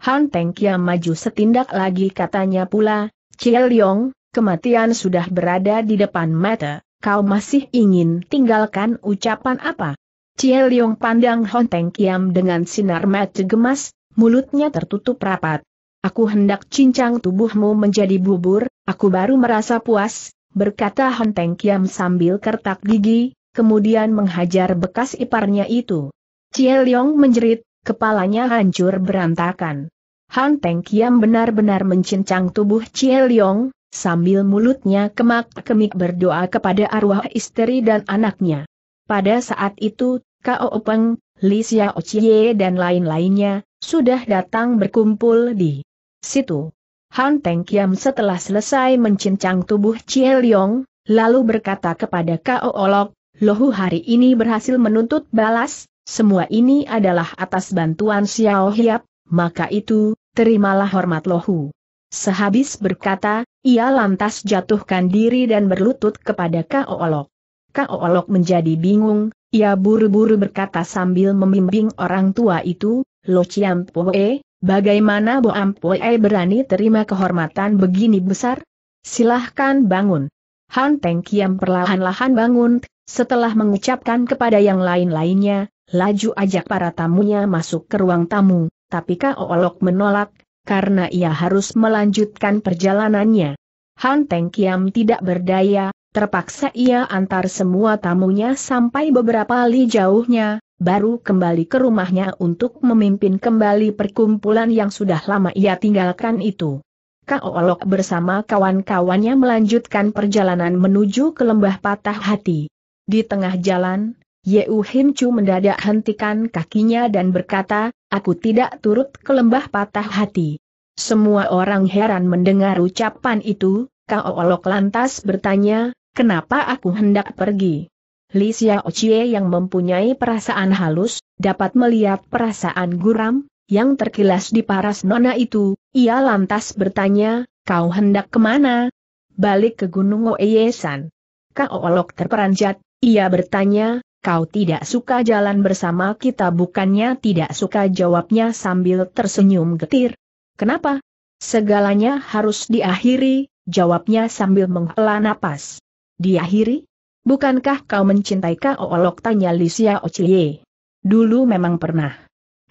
Han Tengkia maju setindak lagi katanya pula, Ciel Leong, kematian sudah berada di depan mata, kau masih ingin tinggalkan ucapan apa? Ciel Leong pandang Teng Kiam dengan sinar mata gemas, mulutnya tertutup rapat. Aku hendak cincang tubuhmu menjadi bubur, aku baru merasa puas, berkata Teng Kiam sambil kertak gigi, kemudian menghajar bekas iparnya itu. Ciel Leong menjerit, kepalanya hancur berantakan. Han Teng Kiam benar-benar mencincang tubuh Chie Liong, sambil mulutnya kemak-kemik berdoa kepada arwah istri dan anaknya. Pada saat itu, Kao Peng, Li Xiao Chie dan lain-lainnya, sudah datang berkumpul di situ. Han Teng Kiam setelah selesai mencincang tubuh Chie Liong, lalu berkata kepada Kao Olok, Lohu hari ini berhasil menuntut balas, semua ini adalah atas bantuan Xiao Hiap, maka itu, terimalah hormat lohu. Sehabis berkata, ia lantas jatuhkan diri dan berlutut kepada Kaolok. Kaolok menjadi bingung, ia buru-buru berkata sambil membimbing orang tua itu, Lo Chiam Poe, bagaimana Bo Poe berani terima kehormatan begini besar? Silahkan bangun. Han Teng Kiam perlahan-lahan bangun, setelah mengucapkan kepada yang lain-lainnya, laju ajak para tamunya masuk ke ruang tamu, tapi Olok menolak, karena ia harus melanjutkan perjalanannya. Han Teng Kiam tidak berdaya, terpaksa ia antar semua tamunya sampai beberapa li jauhnya, baru kembali ke rumahnya untuk memimpin kembali perkumpulan yang sudah lama ia tinggalkan itu. Olok bersama kawan-kawannya melanjutkan perjalanan menuju ke lembah patah hati. Di tengah jalan, Yeu Him Chu mendadak hentikan kakinya dan berkata, aku tidak turut ke lembah patah hati. Semua orang heran mendengar ucapan itu, Kao Olok lantas bertanya, kenapa aku hendak pergi? Li Xiao Chie yang mempunyai perasaan halus, dapat melihat perasaan guram, yang terkilas di paras nona itu, ia lantas bertanya, kau hendak kemana? Balik ke Gunung Oeyesan. Kang olok terperanjat, ia bertanya, kau tidak suka jalan bersama kita bukannya tidak suka jawabnya sambil tersenyum getir. Kenapa? Segalanya harus diakhiri, jawabnya sambil menghela napas. Diakhiri? Bukankah kau mencintai kau? olok tanya Lisia Ocie? Dulu memang pernah.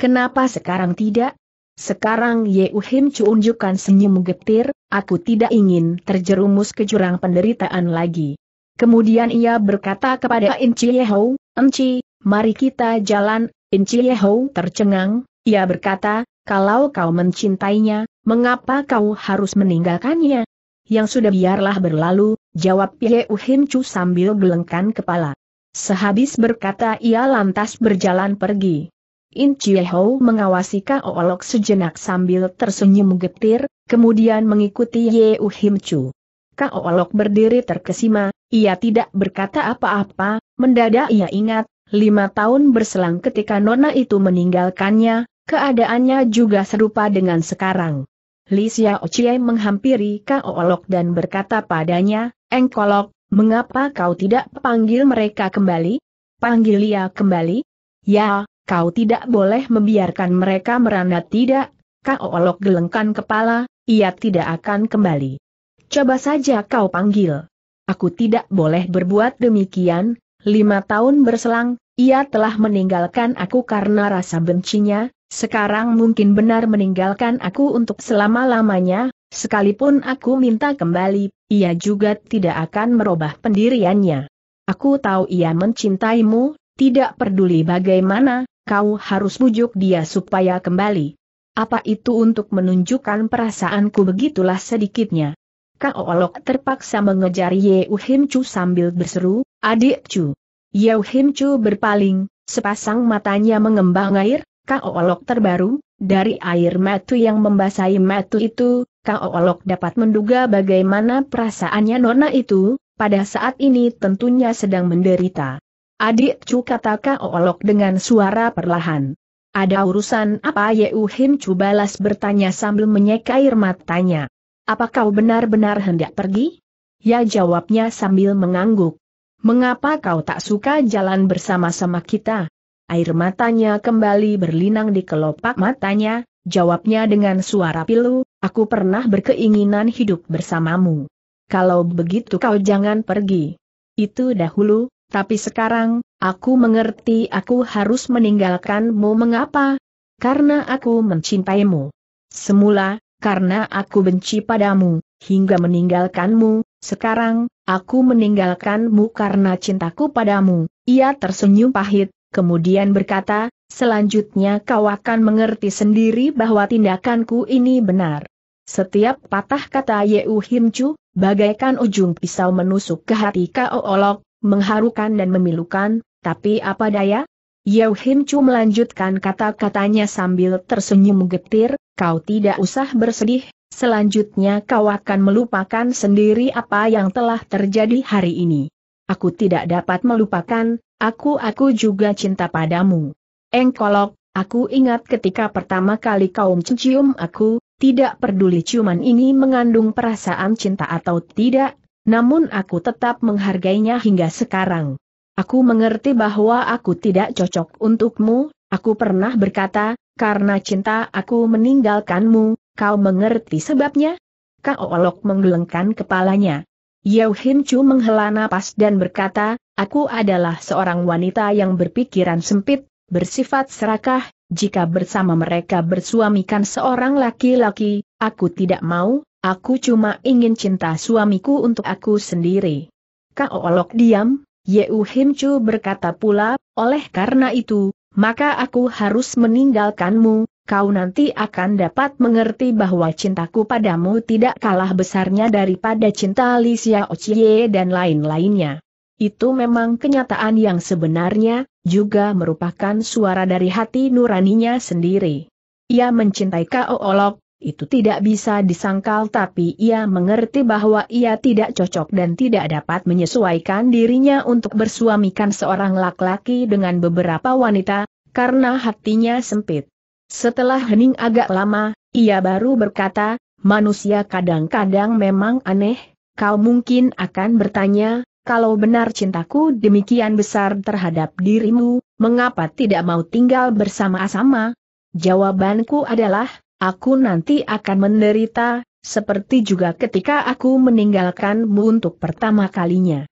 Kenapa sekarang tidak? Sekarang Ye Uhim cuunjukkan senyum getir, aku tidak ingin terjerumus ke jurang penderitaan lagi. Kemudian ia berkata kepada Inci Yehou, Enci, mari kita jalan, Inci Yehou tercengang, ia berkata, kalau kau mencintainya, mengapa kau harus meninggalkannya? Yang sudah biarlah berlalu, jawab Uhim Chu sambil gelengkan kepala. Sehabis berkata ia lantas berjalan pergi. Inci Yehou mengawasi Kaolok sejenak sambil tersenyum getir, kemudian mengikuti Ye Chu. Kao Kaolok berdiri terkesima, ia tidak berkata apa-apa, mendadak ia ingat, lima tahun berselang ketika Nona itu meninggalkannya, keadaannya juga serupa dengan sekarang. Licia Ociai menghampiri Kao Olok dan berkata padanya, Engkolok, mengapa kau tidak panggil mereka kembali? Panggil ia kembali? Ya, kau tidak boleh membiarkan mereka merana tidak, Kao Olok gelengkan kepala, ia tidak akan kembali. Coba saja kau panggil. Aku tidak boleh berbuat demikian, lima tahun berselang, ia telah meninggalkan aku karena rasa bencinya, sekarang mungkin benar meninggalkan aku untuk selama-lamanya, sekalipun aku minta kembali, ia juga tidak akan merubah pendiriannya. Aku tahu ia mencintaimu, tidak peduli bagaimana, kau harus bujuk dia supaya kembali. Apa itu untuk menunjukkan perasaanku begitulah sedikitnya. Kaolok terpaksa mengejar Yeu Him Chu sambil berseru, adik Chu. Yeu Him Chu berpaling, sepasang matanya mengembang air, Kaolok terbaru, dari air matu yang membasahi matu itu, Kaolok dapat menduga bagaimana perasaannya nona itu, pada saat ini tentunya sedang menderita. Adik Chu kata Kaolok dengan suara perlahan. Ada urusan apa Yeu Him Chu balas bertanya sambil menyeka air matanya. Apa kau benar-benar hendak pergi? Ya jawabnya sambil mengangguk. Mengapa kau tak suka jalan bersama-sama kita? Air matanya kembali berlinang di kelopak matanya, jawabnya dengan suara pilu, aku pernah berkeinginan hidup bersamamu. Kalau begitu kau jangan pergi. Itu dahulu, tapi sekarang, aku mengerti aku harus meninggalkanmu mengapa? Karena aku mencintaimu. Semula, karena aku benci padamu, hingga meninggalkanmu, sekarang, aku meninggalkanmu karena cintaku padamu. Ia tersenyum pahit, kemudian berkata, selanjutnya kau akan mengerti sendiri bahwa tindakanku ini benar. Setiap patah kata Yeu Him bagaikan ujung pisau menusuk ke hati Kao Olok, mengharukan dan memilukan, tapi apa daya? Yeu Him melanjutkan kata-katanya sambil tersenyum getir, kau tidak usah bersedih, selanjutnya kau akan melupakan sendiri apa yang telah terjadi hari ini. Aku tidak dapat melupakan, aku-aku juga cinta padamu. Engkolok, aku ingat ketika pertama kali kau mencium aku, tidak peduli ciuman ini mengandung perasaan cinta atau tidak, namun aku tetap menghargainya hingga sekarang. Aku mengerti bahwa aku tidak cocok untukmu, aku pernah berkata, karena cinta aku meninggalkanmu, kau mengerti sebabnya? Kau Olok menggelengkan kepalanya. Yao Hin Chu menghela napas dan berkata, aku adalah seorang wanita yang berpikiran sempit, bersifat serakah, jika bersama mereka bersuamikan seorang laki-laki, aku tidak mau, aku cuma ingin cinta suamiku untuk aku sendiri. Kau Olok diam, Yeu Him Chu berkata pula, oleh karena itu, maka aku harus meninggalkanmu, kau nanti akan dapat mengerti bahwa cintaku padamu tidak kalah besarnya daripada cinta Alicia Ochie dan lain-lainnya. Itu memang kenyataan yang sebenarnya, juga merupakan suara dari hati nuraninya sendiri. Ia mencintai Kao Olok, itu tidak bisa disangkal tapi ia mengerti bahwa ia tidak cocok dan tidak dapat menyesuaikan dirinya untuk bersuamikan seorang laki-laki dengan beberapa wanita, karena hatinya sempit. Setelah hening agak lama, ia baru berkata, manusia kadang-kadang memang aneh, kau mungkin akan bertanya, kalau benar cintaku demikian besar terhadap dirimu, mengapa tidak mau tinggal bersama-sama? Jawabanku adalah, aku nanti akan menderita, seperti juga ketika aku meninggalkanmu untuk pertama kalinya.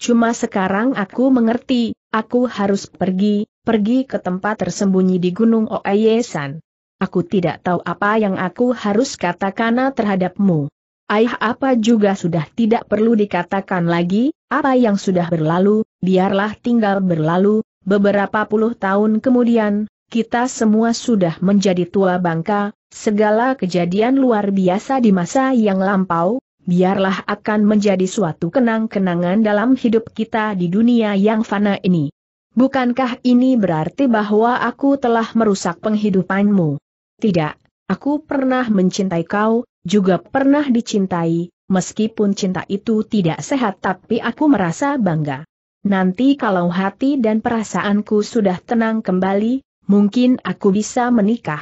Cuma sekarang aku mengerti, aku harus pergi, pergi ke tempat tersembunyi di Gunung Oayesan. Aku tidak tahu apa yang aku harus katakan terhadapmu. Ayah apa juga sudah tidak perlu dikatakan lagi, apa yang sudah berlalu, biarlah tinggal berlalu, beberapa puluh tahun kemudian, kita semua sudah menjadi tua bangka, segala kejadian luar biasa di masa yang lampau, biarlah akan menjadi suatu kenang-kenangan dalam hidup kita di dunia yang fana ini. Bukankah ini berarti bahwa aku telah merusak penghidupanmu? Tidak, aku pernah mencintai kau, juga pernah dicintai, meskipun cinta itu tidak sehat tapi aku merasa bangga. Nanti kalau hati dan perasaanku sudah tenang kembali, mungkin aku bisa menikah.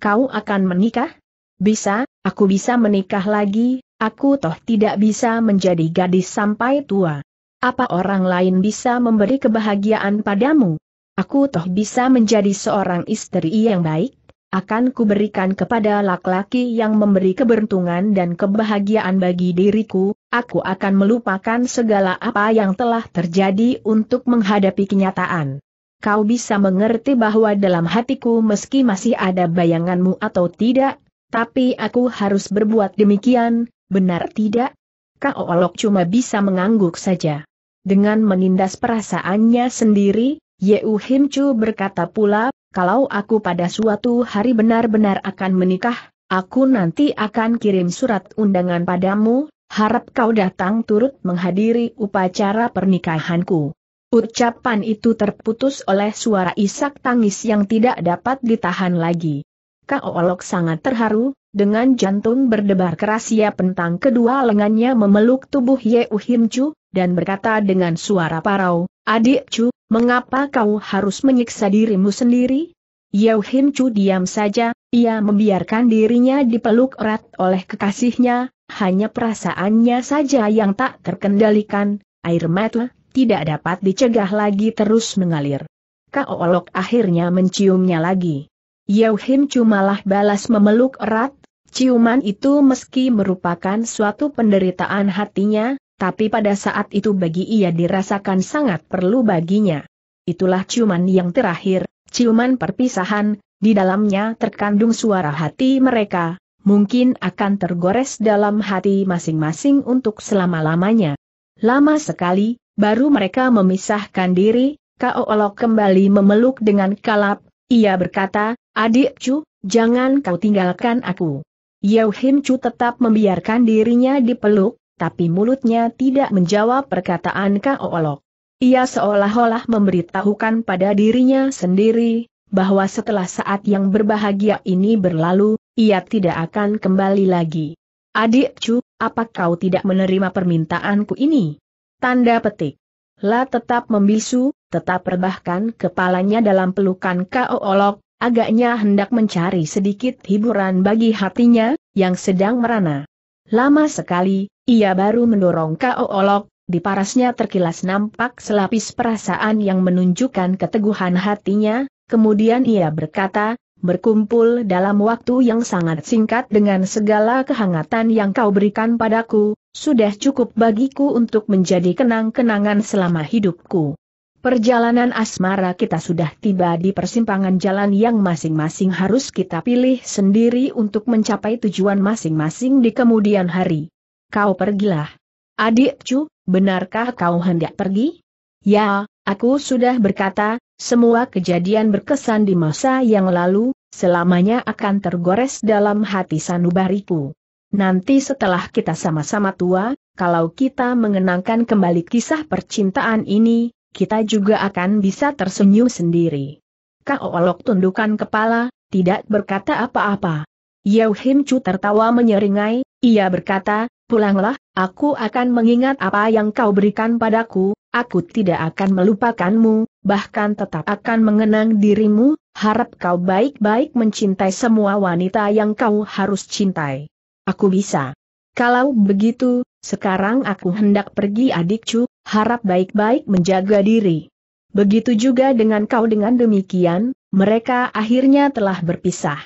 Kau akan menikah? Bisa, aku bisa menikah lagi, aku toh tidak bisa menjadi gadis sampai tua. Apa orang lain bisa memberi kebahagiaan padamu? Aku toh bisa menjadi seorang istri yang baik, akan kuberikan kepada laki-laki yang memberi keberuntungan dan kebahagiaan bagi diriku, aku akan melupakan segala apa yang telah terjadi untuk menghadapi kenyataan kau bisa mengerti bahwa dalam hatiku meski masih ada bayanganmu atau tidak, tapi aku harus berbuat demikian, benar tidak? Kau Olok cuma bisa mengangguk saja. Dengan menindas perasaannya sendiri, Yeu Himcu berkata pula, kalau aku pada suatu hari benar-benar akan menikah, aku nanti akan kirim surat undangan padamu, harap kau datang turut menghadiri upacara pernikahanku. Ucapan itu terputus oleh suara isak tangis yang tidak dapat ditahan lagi. Kaolok sangat terharu, dengan jantung berdebar keras ia pentang kedua lengannya memeluk tubuh Ye Him Chu, dan berkata dengan suara parau, Adik Chu, mengapa kau harus menyiksa dirimu sendiri? Ye Uhim Chu diam saja, ia membiarkan dirinya dipeluk erat oleh kekasihnya, hanya perasaannya saja yang tak terkendalikan, air mata tidak dapat dicegah lagi terus mengalir. Kao Olok akhirnya menciumnya lagi. Yau Him cumalah balas memeluk erat, ciuman itu meski merupakan suatu penderitaan hatinya, tapi pada saat itu bagi ia dirasakan sangat perlu baginya. Itulah ciuman yang terakhir, ciuman perpisahan, di dalamnya terkandung suara hati mereka, mungkin akan tergores dalam hati masing-masing untuk selama-lamanya. Lama sekali, Baru mereka memisahkan diri, Kao Olok kembali memeluk dengan kalap, ia berkata, adik Chu, jangan kau tinggalkan aku. Yau Him Chu tetap membiarkan dirinya dipeluk, tapi mulutnya tidak menjawab perkataan Kao Olok. Ia seolah-olah memberitahukan pada dirinya sendiri, bahwa setelah saat yang berbahagia ini berlalu, ia tidak akan kembali lagi. Adik Chu, apa kau tidak menerima permintaanku ini? Tanda petik. La tetap membisu, tetap rebahkan kepalanya dalam pelukan K.O. Olok, agaknya hendak mencari sedikit hiburan bagi hatinya, yang sedang merana. Lama sekali, ia baru mendorong K.O. Olok, di parasnya terkilas nampak selapis perasaan yang menunjukkan keteguhan hatinya, kemudian ia berkata, berkumpul dalam waktu yang sangat singkat dengan segala kehangatan yang kau berikan padaku, sudah cukup bagiku untuk menjadi kenang-kenangan selama hidupku. Perjalanan asmara kita sudah tiba di persimpangan jalan yang masing-masing harus kita pilih sendiri untuk mencapai tujuan masing-masing di kemudian hari. Kau pergilah. Adik cu, benarkah kau hendak pergi? Ya, aku sudah berkata, semua kejadian berkesan di masa yang lalu, selamanya akan tergores dalam hati sanubariku. Nanti setelah kita sama-sama tua, kalau kita mengenangkan kembali kisah percintaan ini, kita juga akan bisa tersenyum sendiri. Kak Olok tundukan kepala, tidak berkata apa-apa. Yeo Him Chu tertawa menyeringai, ia berkata, pulanglah, aku akan mengingat apa yang kau berikan padaku, aku tidak akan melupakanmu, bahkan tetap akan mengenang dirimu, harap kau baik-baik mencintai semua wanita yang kau harus cintai. Aku bisa. Kalau begitu, sekarang aku hendak pergi adik cu, harap baik-baik menjaga diri. Begitu juga dengan kau dengan demikian, mereka akhirnya telah berpisah.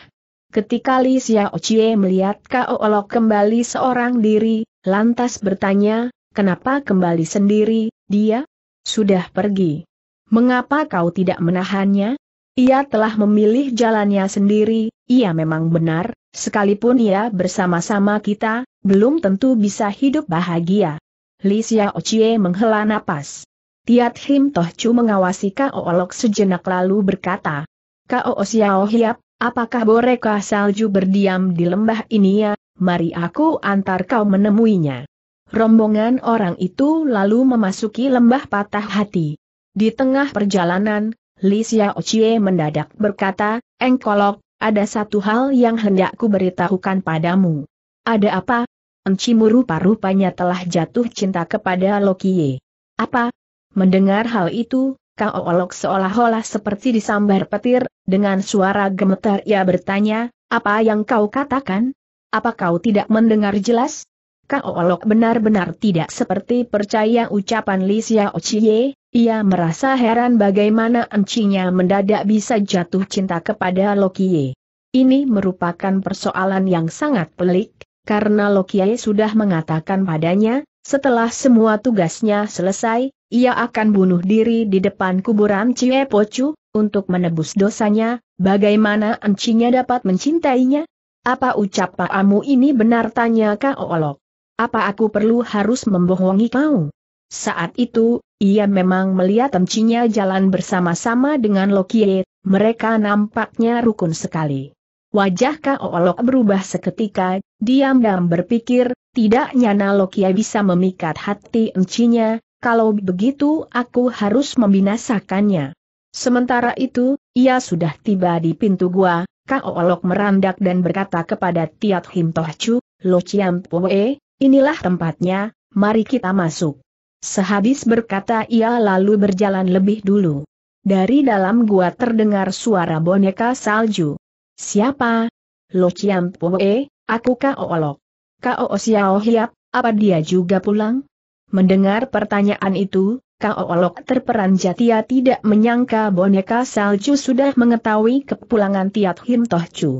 Ketika Li Xiao Chie melihat Kao Olok kembali seorang diri, lantas bertanya, kenapa kembali sendiri, dia? Sudah pergi. Mengapa kau tidak menahannya? Ia telah memilih jalannya sendiri, ia memang benar, sekalipun ia bersama-sama kita, belum tentu bisa hidup bahagia. Li Xiao Chie menghela napas. Tiat Him Toh Chu mengawasi Kao Olok sejenak lalu berkata, Kao Xiao Hiap, apakah Boreka Salju berdiam di lembah ini ya, mari aku antar kau menemuinya. Rombongan orang itu lalu memasuki lembah patah hati. Di tengah perjalanan, Li Chie mendadak berkata, Engkolok, ada satu hal yang hendak ku beritahukan padamu. Ada apa? Encimu rupa-rupanya telah jatuh cinta kepada Lokie. Apa? Mendengar hal itu, Kang Olok seolah-olah seperti disambar petir, dengan suara gemetar ia bertanya, apa yang kau katakan? Apa kau tidak mendengar jelas? Kang Olok benar-benar tidak seperti percaya ucapan Li Chie, ia merasa heran bagaimana encinya mendadak bisa jatuh cinta kepada Lokie. Ini merupakan persoalan yang sangat pelik, karena Lokie sudah mengatakan padanya, setelah semua tugasnya selesai, ia akan bunuh diri di depan kuburan Cie Pocu, untuk menebus dosanya, bagaimana encinya dapat mencintainya? Apa ucap Pak Amu ini benar tanya Kak Olok? Apa aku perlu harus membohongi kau? Saat itu, ia memang melihat emcinya jalan bersama-sama dengan Lokie, mereka nampaknya rukun sekali. Wajah Kaolok berubah seketika, diam-diam berpikir, tidak nyana Lokie bisa memikat hati emcinya, kalau begitu aku harus membinasakannya. Sementara itu, ia sudah tiba di pintu gua, Kaolok merandak dan berkata kepada Tiat Him Chu, Lo Chiam Poe, inilah tempatnya, mari kita masuk. Sehabis berkata ia lalu berjalan lebih dulu. Dari dalam gua terdengar suara boneka salju. Siapa? Lo Chiam Poe, aku Kaolok. Kao Xiao Hiap, apa dia juga pulang? Mendengar pertanyaan itu, Olok terperanjat ia tidak menyangka boneka salju sudah mengetahui kepulangan Tiat Him Toh Chu.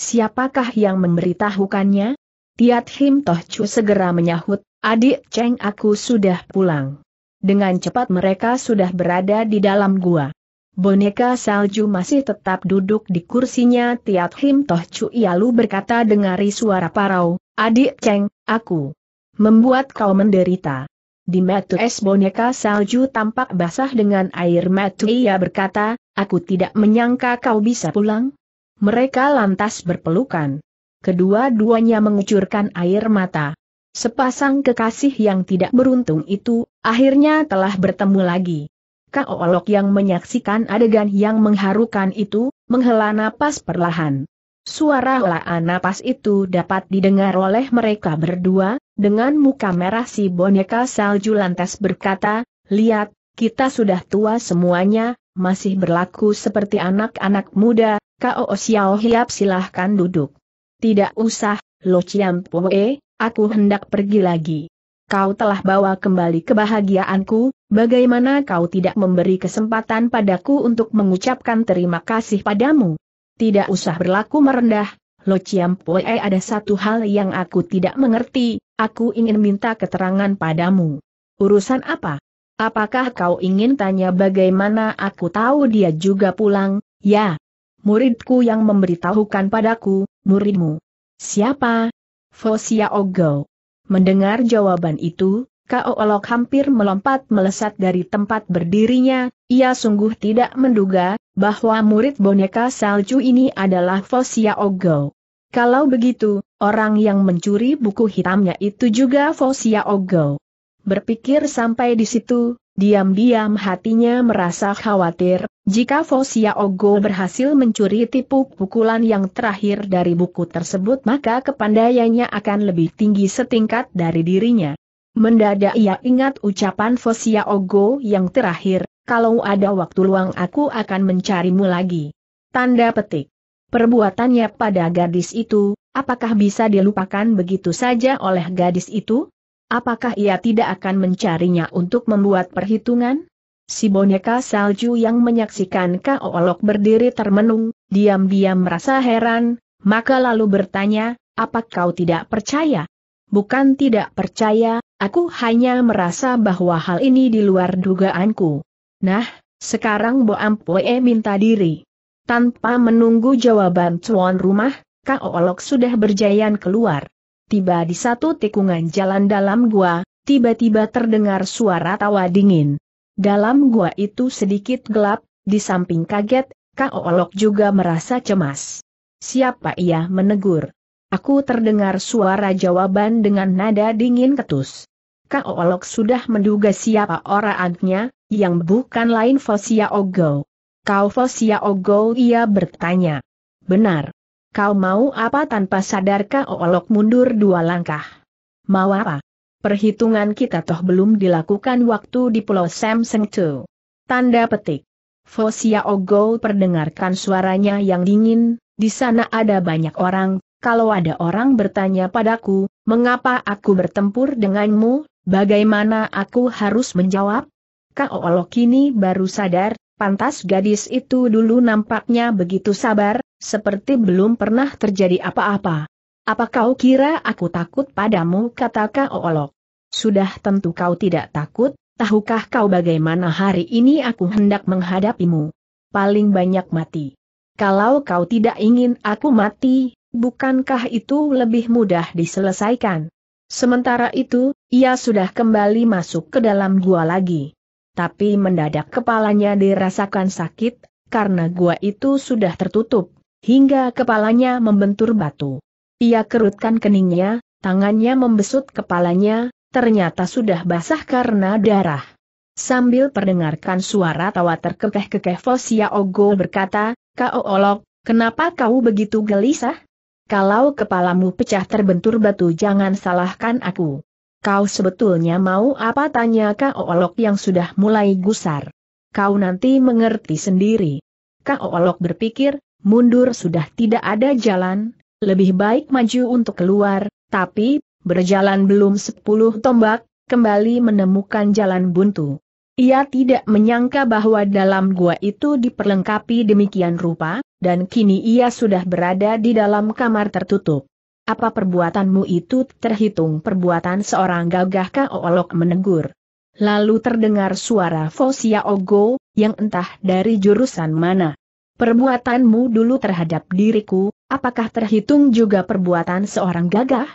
Siapakah yang memberitahukannya? Tiat Him Toh Chu segera menyahut, Adik Cheng aku sudah pulang. Dengan cepat mereka sudah berada di dalam gua. Boneka salju masih tetap duduk di kursinya Tiat Him Toh Chu Yalu berkata dengari suara parau, Adik Cheng, aku membuat kau menderita. Di metu es boneka salju tampak basah dengan air metu ia berkata, aku tidak menyangka kau bisa pulang. Mereka lantas berpelukan. Kedua-duanya mengucurkan air mata. Sepasang kekasih yang tidak beruntung itu, akhirnya telah bertemu lagi. Olok yang menyaksikan adegan yang mengharukan itu, menghela napas perlahan. Suara helaan napas itu dapat didengar oleh mereka berdua, dengan muka merah si boneka salju lantas berkata, Lihat, kita sudah tua semuanya, masih berlaku seperti anak-anak muda, Kao Xiao Hiap silahkan duduk. Tidak usah, Lo Chiam Poe, Aku hendak pergi lagi. Kau telah bawa kembali kebahagiaanku, bagaimana kau tidak memberi kesempatan padaku untuk mengucapkan terima kasih padamu? Tidak usah berlaku merendah, Lo Chiampoe ada satu hal yang aku tidak mengerti, aku ingin minta keterangan padamu. Urusan apa? Apakah kau ingin tanya bagaimana aku tahu dia juga pulang? Ya, muridku yang memberitahukan padaku, muridmu. Siapa? Fosia Ogo. Mendengar jawaban itu, Kao Olok hampir melompat melesat dari tempat berdirinya, ia sungguh tidak menduga, bahwa murid boneka salju ini adalah Fosia Ogo. Kalau begitu, orang yang mencuri buku hitamnya itu juga Fosia Ogo. Berpikir sampai di situ, Diam-diam hatinya merasa khawatir, jika Fosia Ogo berhasil mencuri tipu pukulan yang terakhir dari buku tersebut maka kepandaiannya akan lebih tinggi setingkat dari dirinya. Mendadak ia ingat ucapan Fosia Ogo yang terakhir, kalau ada waktu luang aku akan mencarimu lagi. Tanda petik. Perbuatannya pada gadis itu, apakah bisa dilupakan begitu saja oleh gadis itu? Apakah ia tidak akan mencarinya untuk membuat perhitungan? Si boneka salju yang menyaksikan Kao Olok berdiri termenung, diam-diam merasa heran, maka lalu bertanya, apa kau tidak percaya? Bukan tidak percaya, aku hanya merasa bahwa hal ini di luar dugaanku. Nah, sekarang Bo Boampoe minta diri. Tanpa menunggu jawaban tuan rumah, Kao Olok sudah berjayan keluar tiba di satu tikungan jalan dalam gua, tiba-tiba terdengar suara tawa dingin. Dalam gua itu sedikit gelap, di samping kaget, Kak Olok juga merasa cemas. Siapa ia menegur? Aku terdengar suara jawaban dengan nada dingin ketus. Kak Olok sudah menduga siapa orangnya, yang bukan lain Fosia Ogo. Kau Fosia Ogo ia bertanya. Benar. Kau mau apa tanpa sadar kau olok mundur dua langkah? Mau apa? Perhitungan kita toh belum dilakukan waktu di Pulau Sam Tu. Tanda petik. Fosia Ogo perdengarkan suaranya yang dingin, di sana ada banyak orang, kalau ada orang bertanya padaku, mengapa aku bertempur denganmu, bagaimana aku harus menjawab? Kau olok ini baru sadar, pantas gadis itu dulu nampaknya begitu sabar, seperti belum pernah terjadi apa-apa. Apa kau kira aku takut padamu kata olok. Oh, sudah tentu kau tidak takut, tahukah kau bagaimana hari ini aku hendak menghadapimu? Paling banyak mati. Kalau kau tidak ingin aku mati, bukankah itu lebih mudah diselesaikan? Sementara itu, ia sudah kembali masuk ke dalam gua lagi. Tapi mendadak kepalanya dirasakan sakit, karena gua itu sudah tertutup hingga kepalanya membentur batu. Ia kerutkan keningnya, tangannya membesut kepalanya, ternyata sudah basah karena darah. Sambil perdengarkan suara tawa terkekeh-kekeh Fosia Ogo berkata, Kau Olok, kenapa kau begitu gelisah? Kalau kepalamu pecah terbentur batu jangan salahkan aku. Kau sebetulnya mau apa tanya Kau Olok yang sudah mulai gusar. Kau nanti mengerti sendiri. Kau Olok berpikir, mundur sudah tidak ada jalan, lebih baik maju untuk keluar, tapi, berjalan belum sepuluh tombak, kembali menemukan jalan buntu. Ia tidak menyangka bahwa dalam gua itu diperlengkapi demikian rupa, dan kini ia sudah berada di dalam kamar tertutup. Apa perbuatanmu itu terhitung perbuatan seorang gagah olok menegur. Lalu terdengar suara Fosia Ogo, yang entah dari jurusan mana. Perbuatanmu dulu terhadap diriku, apakah terhitung juga perbuatan seorang gagah?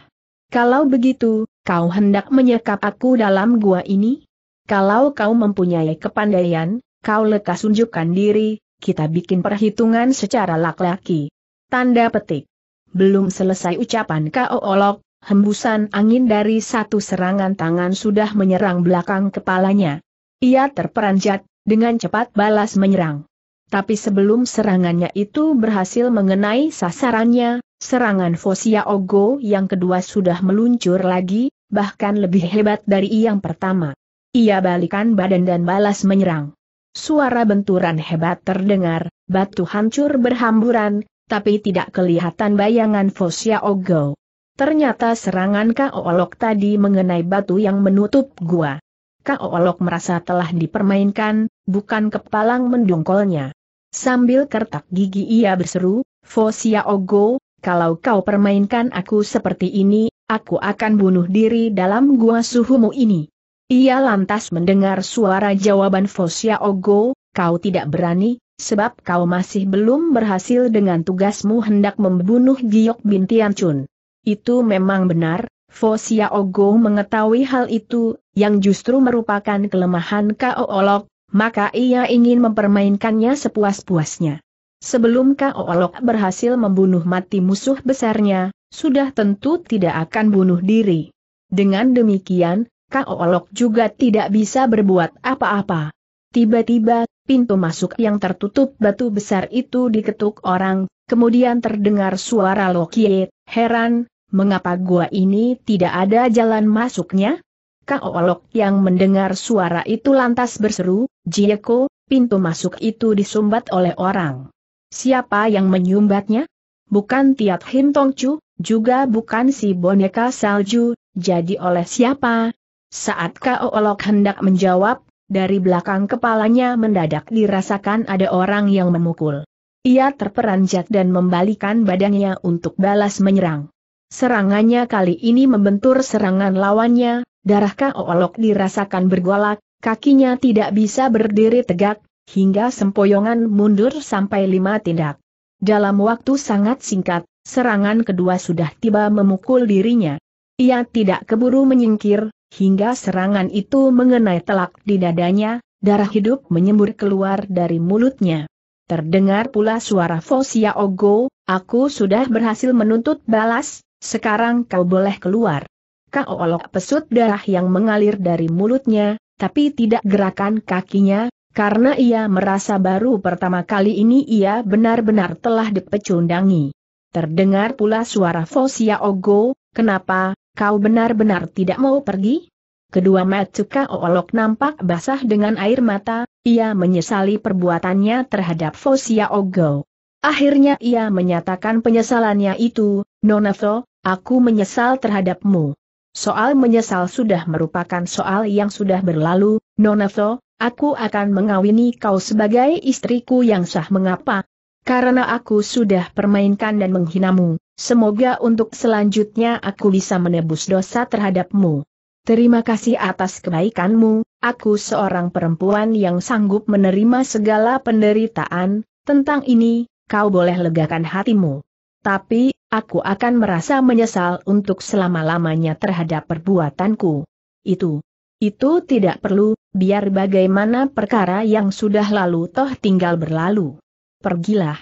Kalau begitu, kau hendak menyekap aku dalam gua ini? Kalau kau mempunyai kepandaian, kau lekas unjukkan diri, kita bikin perhitungan secara laki-laki. Tanda petik. Belum selesai ucapan kau Olok, hembusan angin dari satu serangan tangan sudah menyerang belakang kepalanya. Ia terperanjat, dengan cepat balas menyerang. Tapi sebelum serangannya itu berhasil mengenai sasarannya, serangan Fosia Ogo yang kedua sudah meluncur lagi, bahkan lebih hebat dari yang pertama. Ia balikan badan dan balas menyerang. Suara benturan hebat terdengar, batu hancur berhamburan, tapi tidak kelihatan bayangan Fosia Ogo. Ternyata serangan Kaolok tadi mengenai batu yang menutup gua. Kaolok merasa telah dipermainkan, bukan kepalang mendongkolnya. Sambil kertak gigi ia berseru, Fosia Ogo, kalau kau permainkan aku seperti ini, aku akan bunuh diri dalam gua suhumu ini. Ia lantas mendengar suara jawaban Fosia Ogo, kau tidak berani, sebab kau masih belum berhasil dengan tugasmu hendak membunuh Giok bin Tianchun. Itu memang benar, Fosia Ogo mengetahui hal itu, yang justru merupakan kelemahan Kao Olok, maka ia ingin mempermainkannya sepuas-puasnya. Sebelum Kaolok berhasil membunuh mati musuh besarnya, sudah tentu tidak akan bunuh diri. Dengan demikian, Kaolok juga tidak bisa berbuat apa-apa. Tiba-tiba, pintu masuk yang tertutup batu besar itu diketuk orang, kemudian terdengar suara Lokie, heran, mengapa gua ini tidak ada jalan masuknya? Olok yang mendengar suara itu lantas berseru, Jieko, pintu masuk itu disumbat oleh orang. Siapa yang menyumbatnya? Bukan Tiat Hin Chu, juga bukan si boneka salju, jadi oleh siapa? Saat Olok hendak menjawab, dari belakang kepalanya mendadak dirasakan ada orang yang memukul. Ia terperanjat dan membalikan badannya untuk balas menyerang. Serangannya kali ini membentur serangan lawannya, Darah olok dirasakan bergolak, kakinya tidak bisa berdiri tegak, hingga sempoyongan mundur sampai lima tindak. Dalam waktu sangat singkat, serangan kedua sudah tiba memukul dirinya. Ia tidak keburu menyingkir, hingga serangan itu mengenai telak di dadanya, darah hidup menyembur keluar dari mulutnya. Terdengar pula suara Fosia Ogo, aku sudah berhasil menuntut balas, sekarang kau boleh keluar maka olok pesut darah yang mengalir dari mulutnya, tapi tidak gerakan kakinya, karena ia merasa baru pertama kali ini ia benar-benar telah dipecundangi. Terdengar pula suara Fosia Ogo, kenapa, kau benar-benar tidak mau pergi? Kedua Matsuka Oolok nampak basah dengan air mata, ia menyesali perbuatannya terhadap Fosia Ogo. Akhirnya ia menyatakan penyesalannya itu, Nonafo, aku menyesal terhadapmu. Soal menyesal sudah merupakan soal yang sudah berlalu, Nonato, aku akan mengawini kau sebagai istriku yang sah mengapa? Karena aku sudah permainkan dan menghinamu, semoga untuk selanjutnya aku bisa menebus dosa terhadapmu. Terima kasih atas kebaikanmu, aku seorang perempuan yang sanggup menerima segala penderitaan, tentang ini, kau boleh legakan hatimu. Tapi, aku akan merasa menyesal untuk selama-lamanya terhadap perbuatanku. Itu. Itu tidak perlu, biar bagaimana perkara yang sudah lalu toh tinggal berlalu. Pergilah.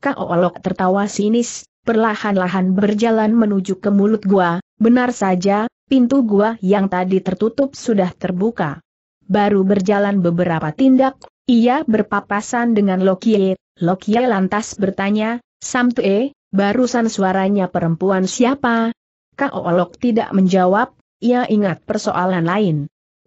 Kau olok tertawa sinis, perlahan-lahan berjalan menuju ke mulut gua, benar saja, pintu gua yang tadi tertutup sudah terbuka. Baru berjalan beberapa tindak, ia berpapasan dengan Lokie, Lokie lantas bertanya, Samtue, Barusan suaranya perempuan siapa? Kak Olok tidak menjawab, ia ingat persoalan lain.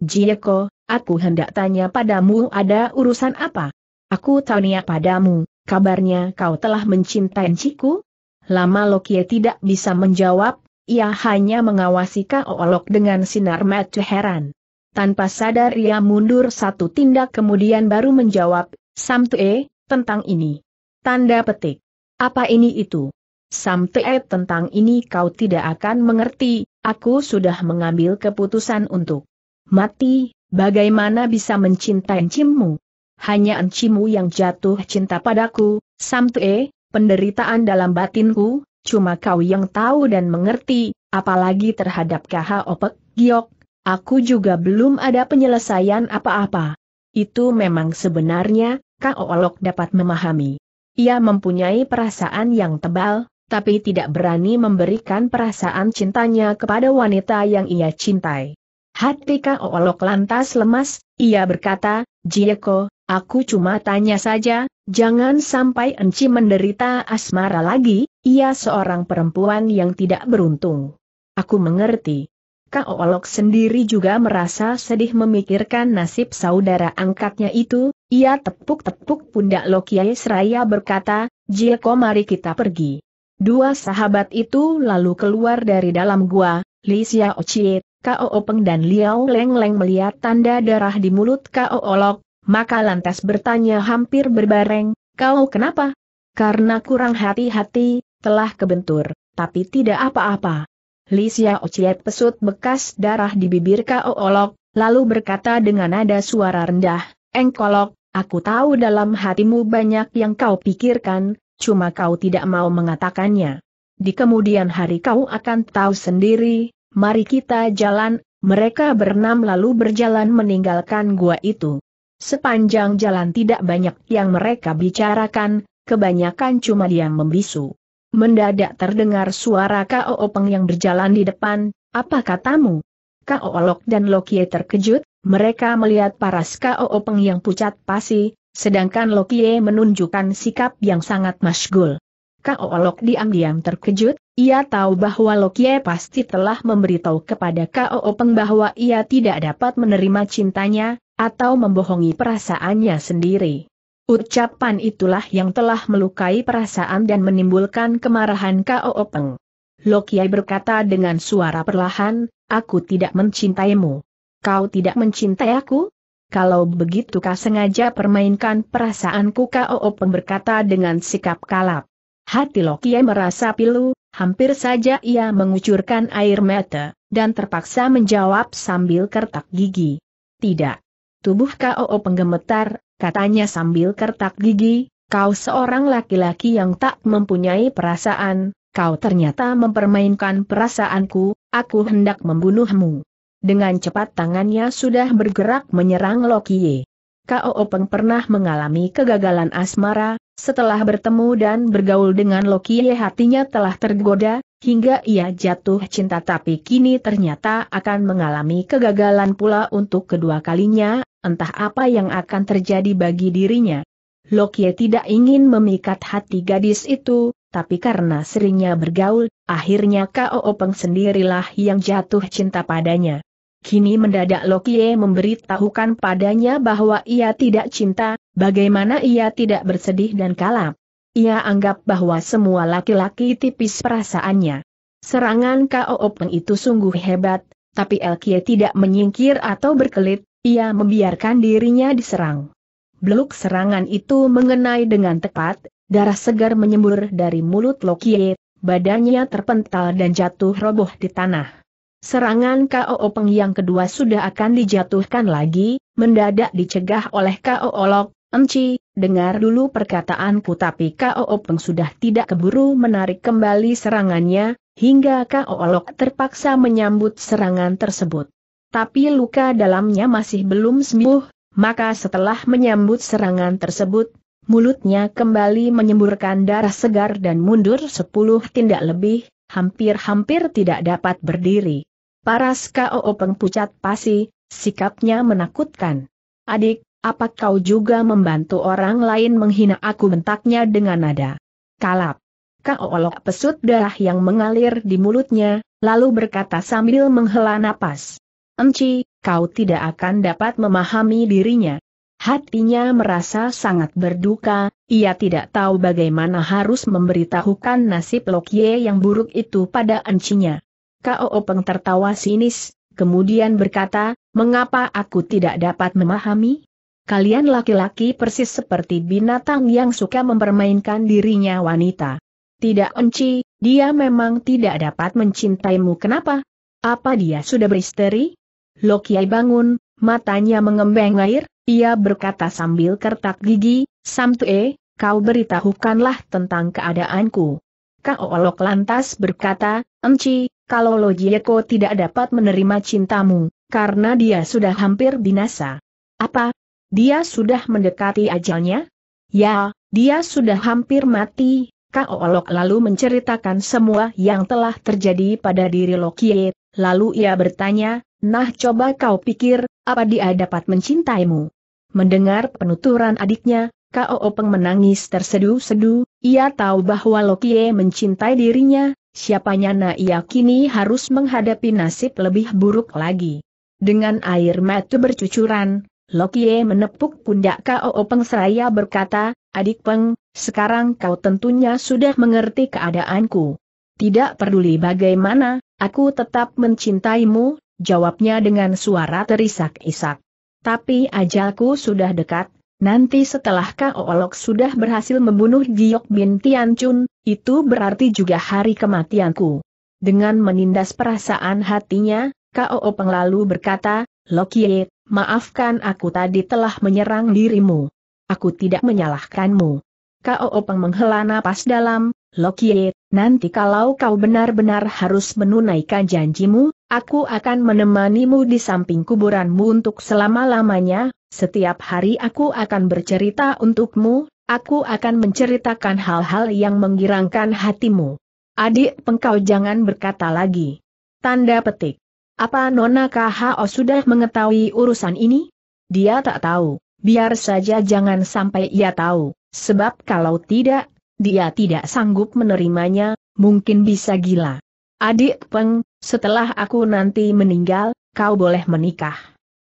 Jieko, aku hendak tanya padamu ada urusan apa? Aku tanya padamu, kabarnya kau telah mencintai Ciku? Lama Lokie tidak bisa menjawab, ia hanya mengawasi Kak Olok dengan sinar mata heran. Tanpa sadar ia mundur satu tindak kemudian baru menjawab, Samtue, tentang ini. Tanda petik. Apa ini itu? Sampai tentang ini kau tidak akan mengerti, aku sudah mengambil keputusan untuk mati, bagaimana bisa mencintai encimu? Hanya encimu yang jatuh cinta padaku, Samtue, penderitaan dalam batinku, cuma kau yang tahu dan mengerti, apalagi terhadap KH Opek, Giok, aku juga belum ada penyelesaian apa-apa. Itu memang sebenarnya, Kak Olok dapat memahami. Ia mempunyai perasaan yang tebal, tapi tidak berani memberikan perasaan cintanya kepada wanita yang ia cintai. Hati Kaolok lantas lemas, ia berkata, Jieko, aku cuma tanya saja, jangan sampai Enci menderita asmara lagi, ia seorang perempuan yang tidak beruntung. Aku mengerti. Kaolok sendiri juga merasa sedih memikirkan nasib saudara angkatnya itu, ia tepuk-tepuk pundak Lokiai seraya berkata, Jieko mari kita pergi. Dua sahabat itu lalu keluar dari dalam gua, Li Xiao Chie, Kao Openg dan Liao Leng Leng melihat tanda darah di mulut Kao Olok, maka lantas bertanya hampir berbareng, kau kenapa? Karena kurang hati-hati, telah kebentur, tapi tidak apa-apa. Li Xiao Chie pesut bekas darah di bibir Kao Olok, lalu berkata dengan nada suara rendah, Engkolok, aku tahu dalam hatimu banyak yang kau pikirkan, cuma kau tidak mau mengatakannya. Di kemudian hari kau akan tahu sendiri, mari kita jalan, mereka berenam lalu berjalan meninggalkan gua itu. Sepanjang jalan tidak banyak yang mereka bicarakan, kebanyakan cuma diam membisu. Mendadak terdengar suara Kao Openg yang berjalan di depan, apa katamu? Kao Lok dan Lokie terkejut, mereka melihat paras Kao Openg yang pucat pasi, Sedangkan Lokie menunjukkan sikap yang sangat Kak Kaolok diam-diam terkejut, ia tahu bahwa Lokie pasti telah memberitahu kepada Kao Peng bahwa ia tidak dapat menerima cintanya, atau membohongi perasaannya sendiri. Ucapan itulah yang telah melukai perasaan dan menimbulkan kemarahan Kao Peng. Lokie berkata dengan suara perlahan, aku tidak mencintaimu. Kau tidak mencintai aku? kalau begitu kau sengaja permainkan perasaanku Koo berkata dengan sikap kalap. Hati Lokie merasa pilu, hampir saja ia mengucurkan air mata, dan terpaksa menjawab sambil kertak gigi. Tidak. Tubuh Koo penggemetar, katanya sambil kertak gigi, kau seorang laki-laki yang tak mempunyai perasaan, kau ternyata mempermainkan perasaanku, aku hendak membunuhmu. Dengan cepat tangannya sudah bergerak menyerang Lokie. Kao Peng pernah mengalami kegagalan asmara, setelah bertemu dan bergaul dengan Lokie hatinya telah tergoda, hingga ia jatuh cinta tapi kini ternyata akan mengalami kegagalan pula untuk kedua kalinya, entah apa yang akan terjadi bagi dirinya. Lokie tidak ingin memikat hati gadis itu, tapi karena seringnya bergaul, akhirnya Kao Peng sendirilah yang jatuh cinta padanya. Kini mendadak Lokie memberitahukan padanya bahwa ia tidak cinta, bagaimana ia tidak bersedih dan kalap. Ia anggap bahwa semua laki-laki tipis perasaannya. Serangan K.O. Open itu sungguh hebat, tapi Elkie tidak menyingkir atau berkelit, ia membiarkan dirinya diserang. Beluk serangan itu mengenai dengan tepat, darah segar menyembur dari mulut Lokie, badannya terpental dan jatuh roboh di tanah. Serangan K.O.O. Peng yang kedua sudah akan dijatuhkan lagi, mendadak dicegah oleh K.O.O. Lok, Enci, dengar dulu perkataanku tapi K.O.O. Peng sudah tidak keburu menarik kembali serangannya, hingga K.O.O. Lok terpaksa menyambut serangan tersebut. Tapi luka dalamnya masih belum sembuh, maka setelah menyambut serangan tersebut, mulutnya kembali menyemburkan darah segar dan mundur sepuluh tindak lebih, hampir-hampir tidak dapat berdiri. Paras KOO pengpucat pasi, sikapnya menakutkan. Adik, apa kau juga membantu orang lain menghina aku bentaknya dengan nada? Kalap. Kau olok pesut darah yang mengalir di mulutnya, lalu berkata sambil menghela napas. Enci, kau tidak akan dapat memahami dirinya. Hatinya merasa sangat berduka, ia tidak tahu bagaimana harus memberitahukan nasib Lokye yang buruk itu pada Encinya. Kao Peng tertawa sinis, kemudian berkata, mengapa aku tidak dapat memahami? Kalian laki-laki persis seperti binatang yang suka mempermainkan dirinya wanita. Tidak enci, dia memang tidak dapat mencintaimu kenapa? Apa dia sudah beristeri? Lokiai bangun, matanya mengembang air, ia berkata sambil kertak gigi, Samtue, kau beritahukanlah tentang keadaanku. Kaolok lantas berkata, Enci, kalau Jieko tidak dapat menerima cintamu, karena dia sudah hampir binasa. Apa? Dia sudah mendekati ajalnya? Ya, dia sudah hampir mati. Kak Olok lalu menceritakan semua yang telah terjadi pada diri Kie, lalu ia bertanya, Nah coba kau pikir, apa dia dapat mencintaimu? Mendengar penuturan adiknya, Kak Oopeng menangis tersedu-sedu, ia tahu bahwa Lokie mencintai dirinya, siapanya na ia kini harus menghadapi nasib lebih buruk lagi. Dengan air mata bercucuran, Lokie menepuk pundak Kao Pengseraya berkata, Adik Peng, sekarang kau tentunya sudah mengerti keadaanku. Tidak peduli bagaimana, aku tetap mencintaimu, jawabnya dengan suara terisak-isak. Tapi ajalku sudah dekat, Nanti setelah Kao Olok sudah berhasil membunuh Giok Bin Tian Chun, itu berarti juga hari kematianku. Dengan menindas perasaan hatinya, Kao Lalu berkata, Lokie, maafkan aku tadi telah menyerang dirimu. Aku tidak menyalahkanmu. Kau Openg menghela napas dalam, Lokie, nanti kalau kau benar-benar harus menunaikan janjimu, aku akan menemanimu di samping kuburanmu untuk selama-lamanya, setiap hari aku akan bercerita untukmu, aku akan menceritakan hal-hal yang menggirangkan hatimu. Adik pengkau jangan berkata lagi. Tanda petik. Apa Nona KHO sudah mengetahui urusan ini? Dia tak tahu. Biar saja jangan sampai ia tahu, sebab kalau tidak, dia tidak sanggup menerimanya, mungkin bisa gila. Adik Peng, setelah aku nanti meninggal, kau boleh menikah.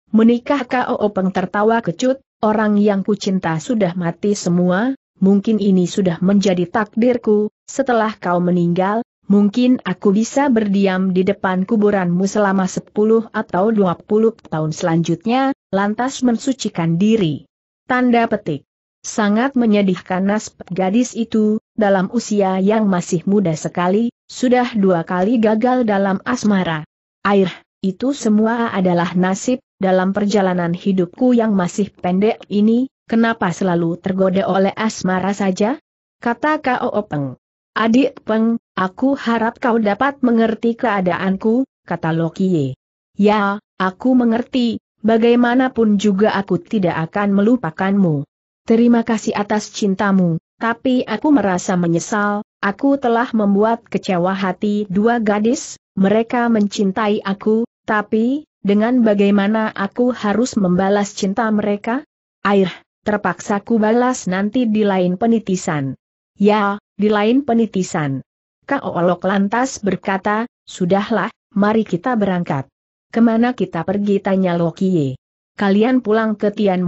Menikah oh, Peng tertawa kecut, orang yang kucinta sudah mati semua, mungkin ini sudah menjadi takdirku, setelah kau meninggal, mungkin aku bisa berdiam di depan kuburanmu selama 10 atau 20 tahun selanjutnya, lantas mensucikan diri. Tanda petik. Sangat menyedihkan nasib gadis itu, dalam usia yang masih muda sekali, sudah dua kali gagal dalam asmara. Air, itu semua adalah nasib, dalam perjalanan hidupku yang masih pendek ini, kenapa selalu tergoda oleh asmara saja? Kata Kao Peng. Adik Peng, aku harap kau dapat mengerti keadaanku, kata Lokie. Ya, aku mengerti, bagaimanapun juga aku tidak akan melupakanmu. Terima kasih atas cintamu, tapi aku merasa menyesal, aku telah membuat kecewa hati dua gadis, mereka mencintai aku, tapi, dengan bagaimana aku harus membalas cinta mereka? Air, terpaksa ku balas nanti di lain penitisan. Ya, di lain penitisan. Kak Olok lantas berkata, sudahlah, mari kita berangkat. Kemana kita pergi tanya Lokie. Kalian pulang ke Tian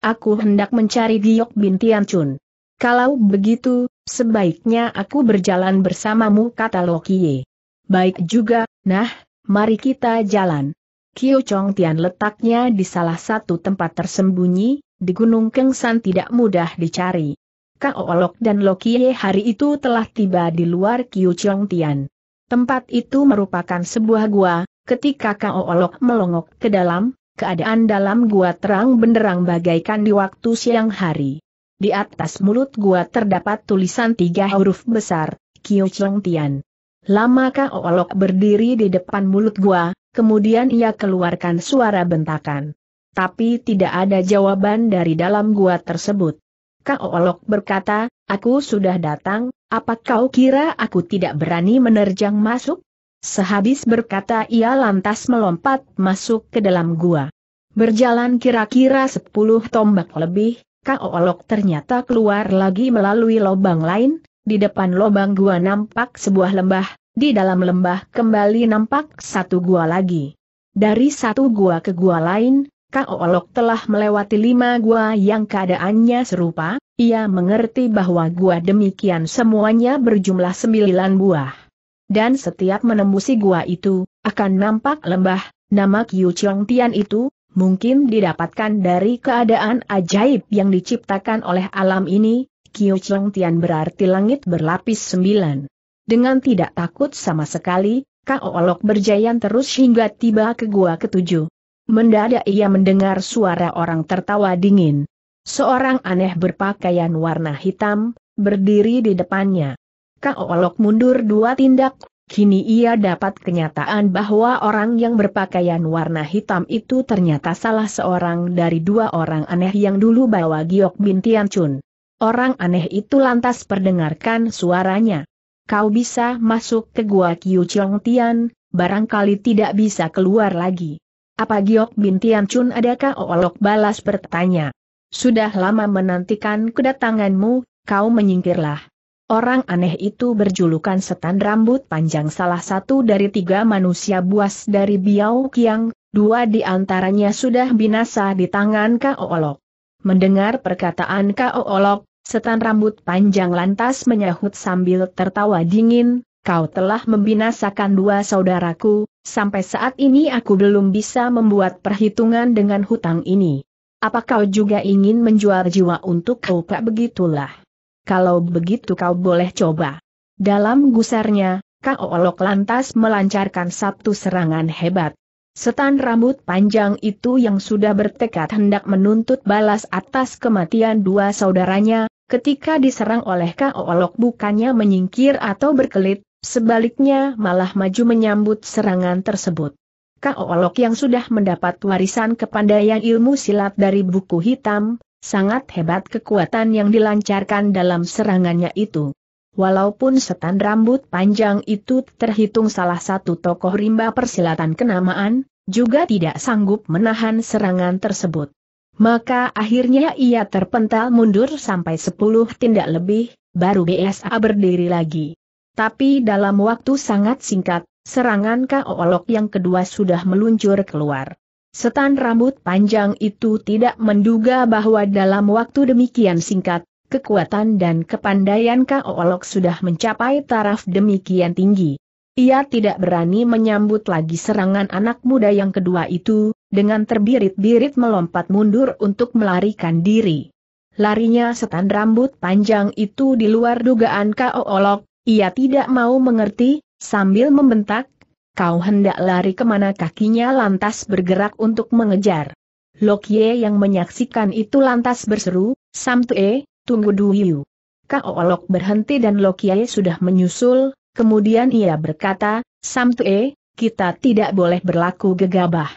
aku hendak mencari Giok bin Tian Chun. Kalau begitu, sebaiknya aku berjalan bersamamu kata Lokie. Baik juga, nah, mari kita jalan. Kio Chong Tian letaknya di salah satu tempat tersembunyi, di Gunung Kengsan tidak mudah dicari. Olok dan Lokie hari itu telah tiba di luar Kio Chong Tian. Tempat itu merupakan sebuah gua, Ketika Kao Olok melongok ke dalam, keadaan dalam gua terang benderang bagaikan di waktu siang hari. Di atas mulut gua terdapat tulisan tiga huruf besar, Kiu Cheng Tian. Lama Kao Olok berdiri di depan mulut gua, kemudian ia keluarkan suara bentakan. Tapi tidak ada jawaban dari dalam gua tersebut. Kao Olok berkata, aku sudah datang, apa kau kira aku tidak berani menerjang masuk? Sehabis berkata ia lantas melompat masuk ke dalam gua. Berjalan kira-kira sepuluh tombak lebih, Kao Olok ternyata keluar lagi melalui lubang lain, di depan lubang gua nampak sebuah lembah, di dalam lembah kembali nampak satu gua lagi. Dari satu gua ke gua lain, Kao Olok telah melewati lima gua yang keadaannya serupa, ia mengerti bahwa gua demikian semuanya berjumlah sembilan buah dan setiap menembusi gua itu, akan nampak lembah, nama Kiu Chong Tian itu, mungkin didapatkan dari keadaan ajaib yang diciptakan oleh alam ini, Kiu Chong Tian berarti langit berlapis sembilan. Dengan tidak takut sama sekali, Kau Olok berjayan terus hingga tiba ke gua ketujuh. Mendadak ia mendengar suara orang tertawa dingin. Seorang aneh berpakaian warna hitam, berdiri di depannya. Kau Olok mundur dua tindak, kini ia dapat kenyataan bahwa orang yang berpakaian warna hitam itu ternyata salah seorang dari dua orang aneh yang dulu bawa Giok Bin Tian Chun. Orang aneh itu lantas perdengarkan suaranya. Kau bisa masuk ke gua Kiu Chong Tian, barangkali tidak bisa keluar lagi. Apa Giok Bin Tian Chun adakah Olok balas bertanya. Sudah lama menantikan kedatanganmu, kau menyingkirlah. Orang aneh itu berjulukan setan rambut panjang salah satu dari tiga manusia buas dari Biao Kiang, dua di antaranya sudah binasa di tangan Kao Olok. Mendengar perkataan Kao Olok, setan rambut panjang lantas menyahut sambil tertawa dingin, kau telah membinasakan dua saudaraku, sampai saat ini aku belum bisa membuat perhitungan dengan hutang ini. Apa kau juga ingin menjual jiwa untuk kau pak begitulah? kalau begitu kau boleh coba. Dalam gusarnya, Kao Olok lantas melancarkan satu serangan hebat. Setan rambut panjang itu yang sudah bertekad hendak menuntut balas atas kematian dua saudaranya, ketika diserang oleh Kao Olok bukannya menyingkir atau berkelit, sebaliknya malah maju menyambut serangan tersebut. Kao Olok yang sudah mendapat warisan kepandaian ilmu silat dari buku hitam, Sangat hebat kekuatan yang dilancarkan dalam serangannya itu. Walaupun setan rambut panjang itu terhitung salah satu tokoh rimba persilatan kenamaan, juga tidak sanggup menahan serangan tersebut. Maka akhirnya ia terpental mundur sampai sepuluh tindak lebih, baru BSA berdiri lagi. Tapi dalam waktu sangat singkat, serangan Kaolok yang kedua sudah meluncur keluar. Setan rambut panjang itu tidak menduga bahwa dalam waktu demikian singkat, kekuatan dan kepandaian Olok sudah mencapai taraf demikian tinggi. Ia tidak berani menyambut lagi serangan anak muda yang kedua itu, dengan terbirit-birit melompat mundur untuk melarikan diri. Larinya setan rambut panjang itu di luar dugaan Olok, ia tidak mau mengerti, sambil membentak, Kau hendak lari kemana kakinya lantas bergerak untuk mengejar. Lokye yang menyaksikan itu lantas berseru, Samtue, tunggu dulu. Kau Lok berhenti dan Lokye sudah menyusul, kemudian ia berkata, Samtue, kita tidak boleh berlaku gegabah.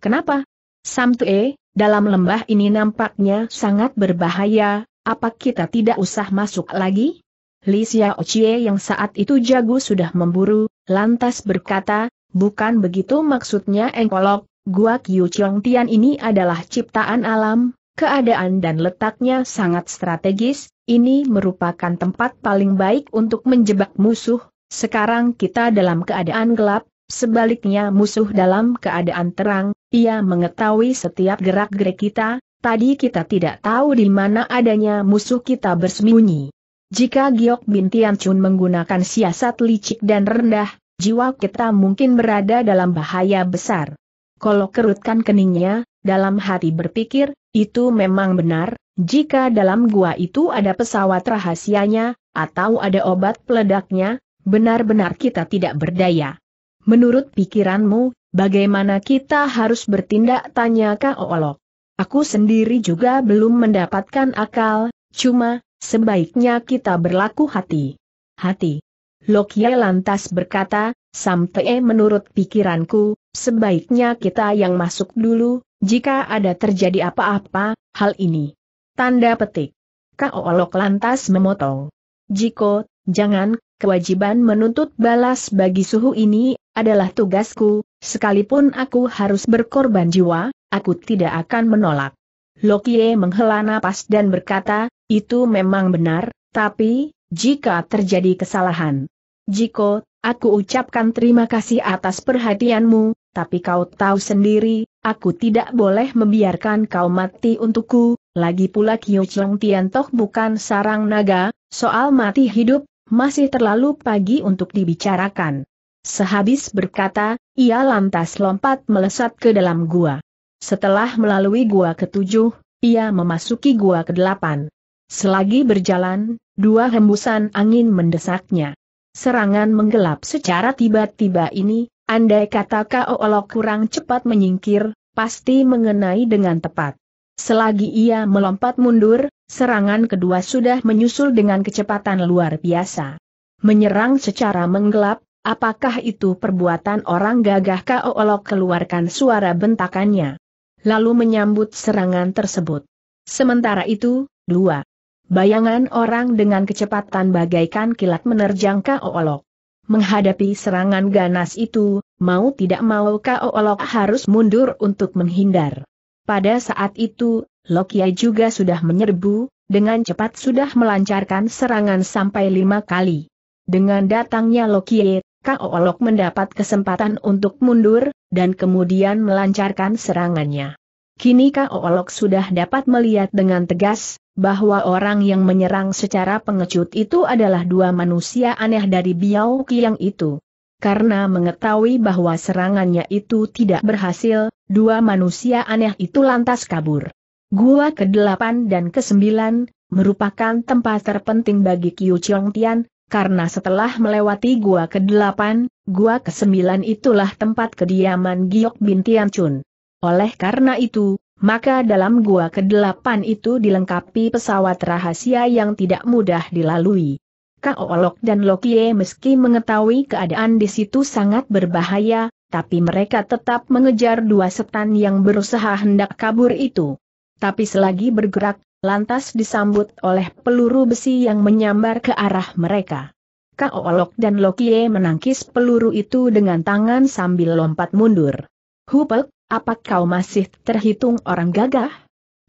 Kenapa? Samtue, dalam lembah ini nampaknya sangat berbahaya, apa kita tidak usah masuk lagi? Li Chie yang saat itu jago sudah memburu, lantas berkata, bukan begitu maksudnya engkolok, gua Kiu Chong Tian ini adalah ciptaan alam, keadaan dan letaknya sangat strategis, ini merupakan tempat paling baik untuk menjebak musuh, sekarang kita dalam keadaan gelap, sebaliknya musuh dalam keadaan terang, ia mengetahui setiap gerak-gerik kita, tadi kita tidak tahu di mana adanya musuh kita bersembunyi. Jika Giok Bin Chun menggunakan siasat licik dan rendah, jiwa kita mungkin berada dalam bahaya besar. Kalau kerutkan keningnya, dalam hati berpikir, itu memang benar, jika dalam gua itu ada pesawat rahasianya, atau ada obat peledaknya, benar-benar kita tidak berdaya. Menurut pikiranmu, bagaimana kita harus bertindak tanya Olok. Aku sendiri juga belum mendapatkan akal, cuma, Sebaiknya kita berlaku hati-hati. Lokye lantas berkata, sampai menurut pikiranku, sebaiknya kita yang masuk dulu, jika ada terjadi apa-apa, hal ini. Tanda petik. Kaolok lantas memotong. Jiko, jangan, kewajiban menuntut balas bagi suhu ini, adalah tugasku, sekalipun aku harus berkorban jiwa, aku tidak akan menolak. Lokie menghela napas dan berkata, itu memang benar, tapi, jika terjadi kesalahan. Jiko, aku ucapkan terima kasih atas perhatianmu, tapi kau tahu sendiri, aku tidak boleh membiarkan kau mati untukku, lagi pula Kyo Chong toh bukan sarang naga, soal mati hidup, masih terlalu pagi untuk dibicarakan. Sehabis berkata, ia lantas lompat melesat ke dalam gua. Setelah melalui gua ketujuh, ia memasuki gua kedelapan. Selagi berjalan, dua hembusan angin mendesaknya. Serangan menggelap secara tiba-tiba ini, andai kata Kaolok kurang cepat menyingkir, pasti mengenai dengan tepat. Selagi ia melompat mundur, serangan kedua sudah menyusul dengan kecepatan luar biasa. Menyerang secara menggelap, apakah itu perbuatan orang gagah Kaolok keluarkan suara bentakannya. Lalu menyambut serangan tersebut. Sementara itu, dua Bayangan orang dengan kecepatan bagaikan kilat menerjang Kaolok. Menghadapi serangan ganas itu, mau tidak mau Kaolok harus mundur untuk menghindar. Pada saat itu, Lokia juga sudah menyerbu, dengan cepat sudah melancarkan serangan sampai lima kali. Dengan datangnya Lokie, Kaolok mendapat kesempatan untuk mundur, dan kemudian melancarkan serangannya. Kini Kaolok sudah dapat melihat dengan tegas, bahwa orang yang menyerang secara pengecut itu adalah dua manusia aneh dari Biao Qiang itu. Karena mengetahui bahwa serangannya itu tidak berhasil, dua manusia aneh itu lantas kabur. Gua ke-8 dan ke-9 merupakan tempat terpenting bagi Qiu Chong Tian, karena setelah melewati gua ke-8, gua ke-9 itulah tempat kediaman Giok bin Tian Chun. Oleh karena itu, maka dalam gua kedelapan itu dilengkapi pesawat rahasia yang tidak mudah dilalui. Olok dan Lokie meski mengetahui keadaan di situ sangat berbahaya, tapi mereka tetap mengejar dua setan yang berusaha hendak kabur itu. Tapi selagi bergerak, lantas disambut oleh peluru besi yang menyambar ke arah mereka. Olok dan Lokie menangkis peluru itu dengan tangan sambil lompat mundur. Hupek, apa kau masih terhitung orang gagah?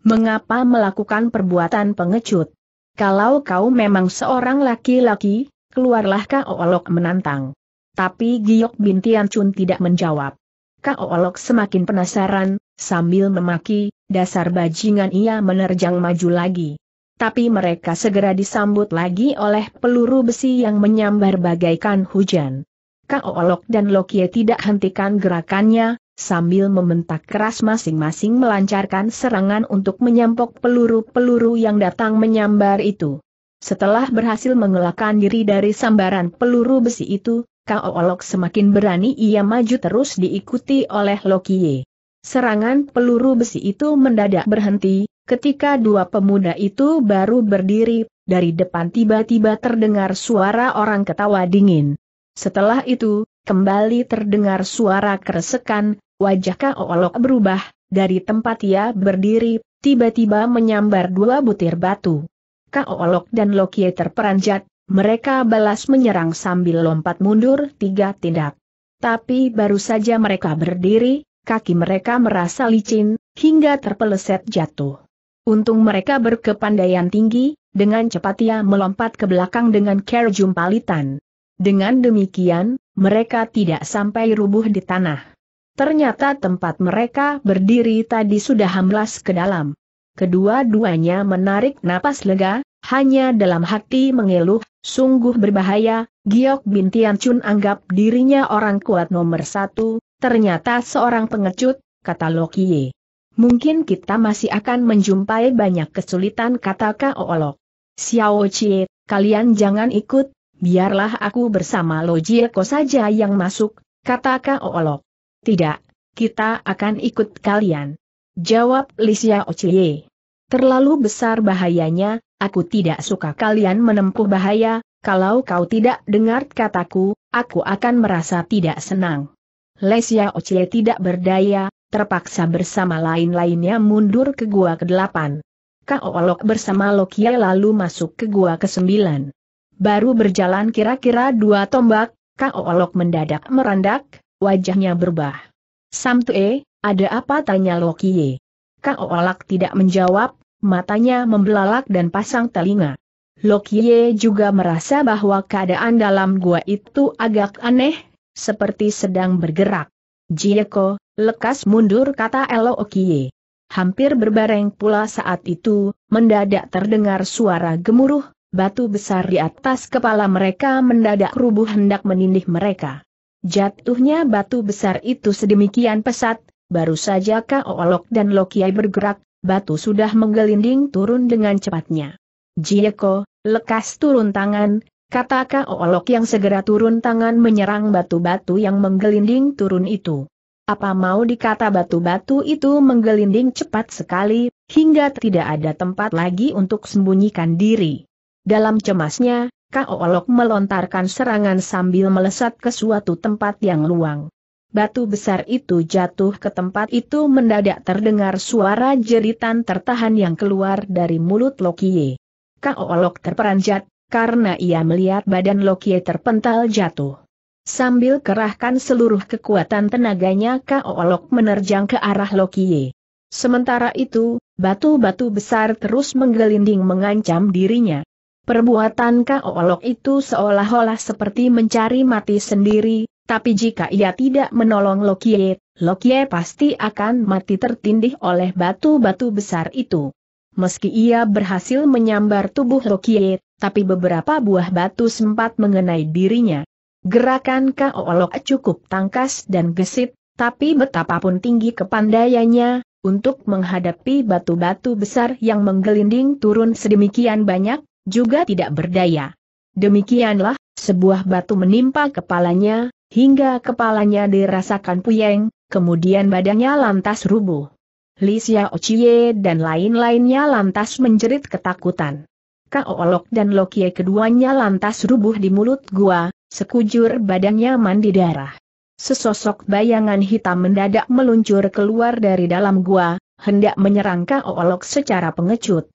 Mengapa melakukan perbuatan pengecut? Kalau kau memang seorang laki-laki, keluarlah kau olok menantang. Tapi Giok Bintian Chun tidak menjawab. Kau olok semakin penasaran, sambil memaki, dasar bajingan ia menerjang maju lagi tapi mereka segera disambut lagi oleh peluru besi yang menyambar bagaikan hujan. Olok dan Lokie tidak hentikan gerakannya, sambil membentak keras masing-masing melancarkan serangan untuk menyampok peluru-peluru yang datang menyambar itu. Setelah berhasil mengelakkan diri dari sambaran peluru besi itu, Kao Olok semakin berani ia maju terus diikuti oleh Lokie. Serangan peluru besi itu mendadak berhenti, ketika dua pemuda itu baru berdiri, dari depan tiba-tiba terdengar suara orang ketawa dingin. Setelah itu, kembali terdengar suara keresekan, Wajah Kaolok berubah, dari tempat ia berdiri, tiba-tiba menyambar dua butir batu. Kaolok dan Lokie terperanjat, mereka balas menyerang sambil lompat mundur tiga tindak. Tapi baru saja mereka berdiri, kaki mereka merasa licin, hingga terpeleset jatuh. Untung mereka berkepandaian tinggi, dengan cepat ia melompat ke belakang dengan care jumpalitan. Dengan demikian, mereka tidak sampai rubuh di tanah. Ternyata tempat mereka berdiri tadi sudah hamblas ke dalam. Kedua-duanya menarik napas lega, hanya dalam hati mengeluh, sungguh berbahaya, Giok Bin Tian Chun anggap dirinya orang kuat nomor satu, ternyata seorang pengecut, kata Lokie. Mungkin kita masih akan menjumpai banyak kesulitan kata Kaolok. Xiao Chie, kalian jangan ikut, biarlah aku bersama Jieko saja yang masuk, kata Kaolok. Tidak, kita akan ikut kalian. Jawab Lisia Ocie. Terlalu besar bahayanya, aku tidak suka kalian menempuh bahaya, kalau kau tidak dengar kataku, aku akan merasa tidak senang. Lesia Ocie tidak berdaya, terpaksa bersama lain-lainnya mundur ke gua ke-8. Kaolok bersama Lokia lalu masuk ke gua ke-9. Baru berjalan kira-kira dua tombak, Kaolok mendadak merandak. Wajahnya berubah. Samtue, ada apa tanya Lokie? Kang Olak tidak menjawab, matanya membelalak dan pasang telinga. Lokie juga merasa bahwa keadaan dalam gua itu agak aneh, seperti sedang bergerak. Jieko, lekas mundur kata Lokie. Hampir berbareng pula saat itu, mendadak terdengar suara gemuruh, batu besar di atas kepala mereka mendadak rubuh hendak menindih mereka. Jatuhnya batu besar itu sedemikian pesat, baru saja Kaolok dan Lokiai bergerak, batu sudah menggelinding turun dengan cepatnya. Jieko, lekas turun tangan, kata Kaolok yang segera turun tangan menyerang batu-batu yang menggelinding turun itu. Apa mau dikata batu-batu itu menggelinding cepat sekali, hingga tidak ada tempat lagi untuk sembunyikan diri. Dalam cemasnya, Olok melontarkan serangan sambil melesat ke suatu tempat yang luang. Batu besar itu jatuh ke tempat itu mendadak terdengar suara jeritan tertahan yang keluar dari mulut Lokie. Olok terperanjat, karena ia melihat badan Lokie terpental jatuh. Sambil kerahkan seluruh kekuatan tenaganya Olok menerjang ke arah Lokie. Sementara itu, batu-batu besar terus menggelinding mengancam dirinya. Perbuatan Kaolok itu seolah-olah seperti mencari mati sendiri, tapi jika ia tidak menolong Lokie, Lokie pasti akan mati tertindih oleh batu-batu besar itu. Meski ia berhasil menyambar tubuh Lokie, tapi beberapa buah batu sempat mengenai dirinya. Gerakan Kaolok cukup tangkas dan gesit, tapi betapapun tinggi kepandaiannya, untuk menghadapi batu-batu besar yang menggelinding turun sedemikian banyak, juga tidak berdaya. Demikianlah, sebuah batu menimpa kepalanya, hingga kepalanya dirasakan puyeng, kemudian badannya lantas rubuh. Xiao Ochie dan lain-lainnya lantas menjerit ketakutan. Kao Olok dan Lokie keduanya lantas rubuh di mulut gua, sekujur badannya mandi darah. Sesosok bayangan hitam mendadak meluncur keluar dari dalam gua, hendak menyerang Kao Olok secara pengecut.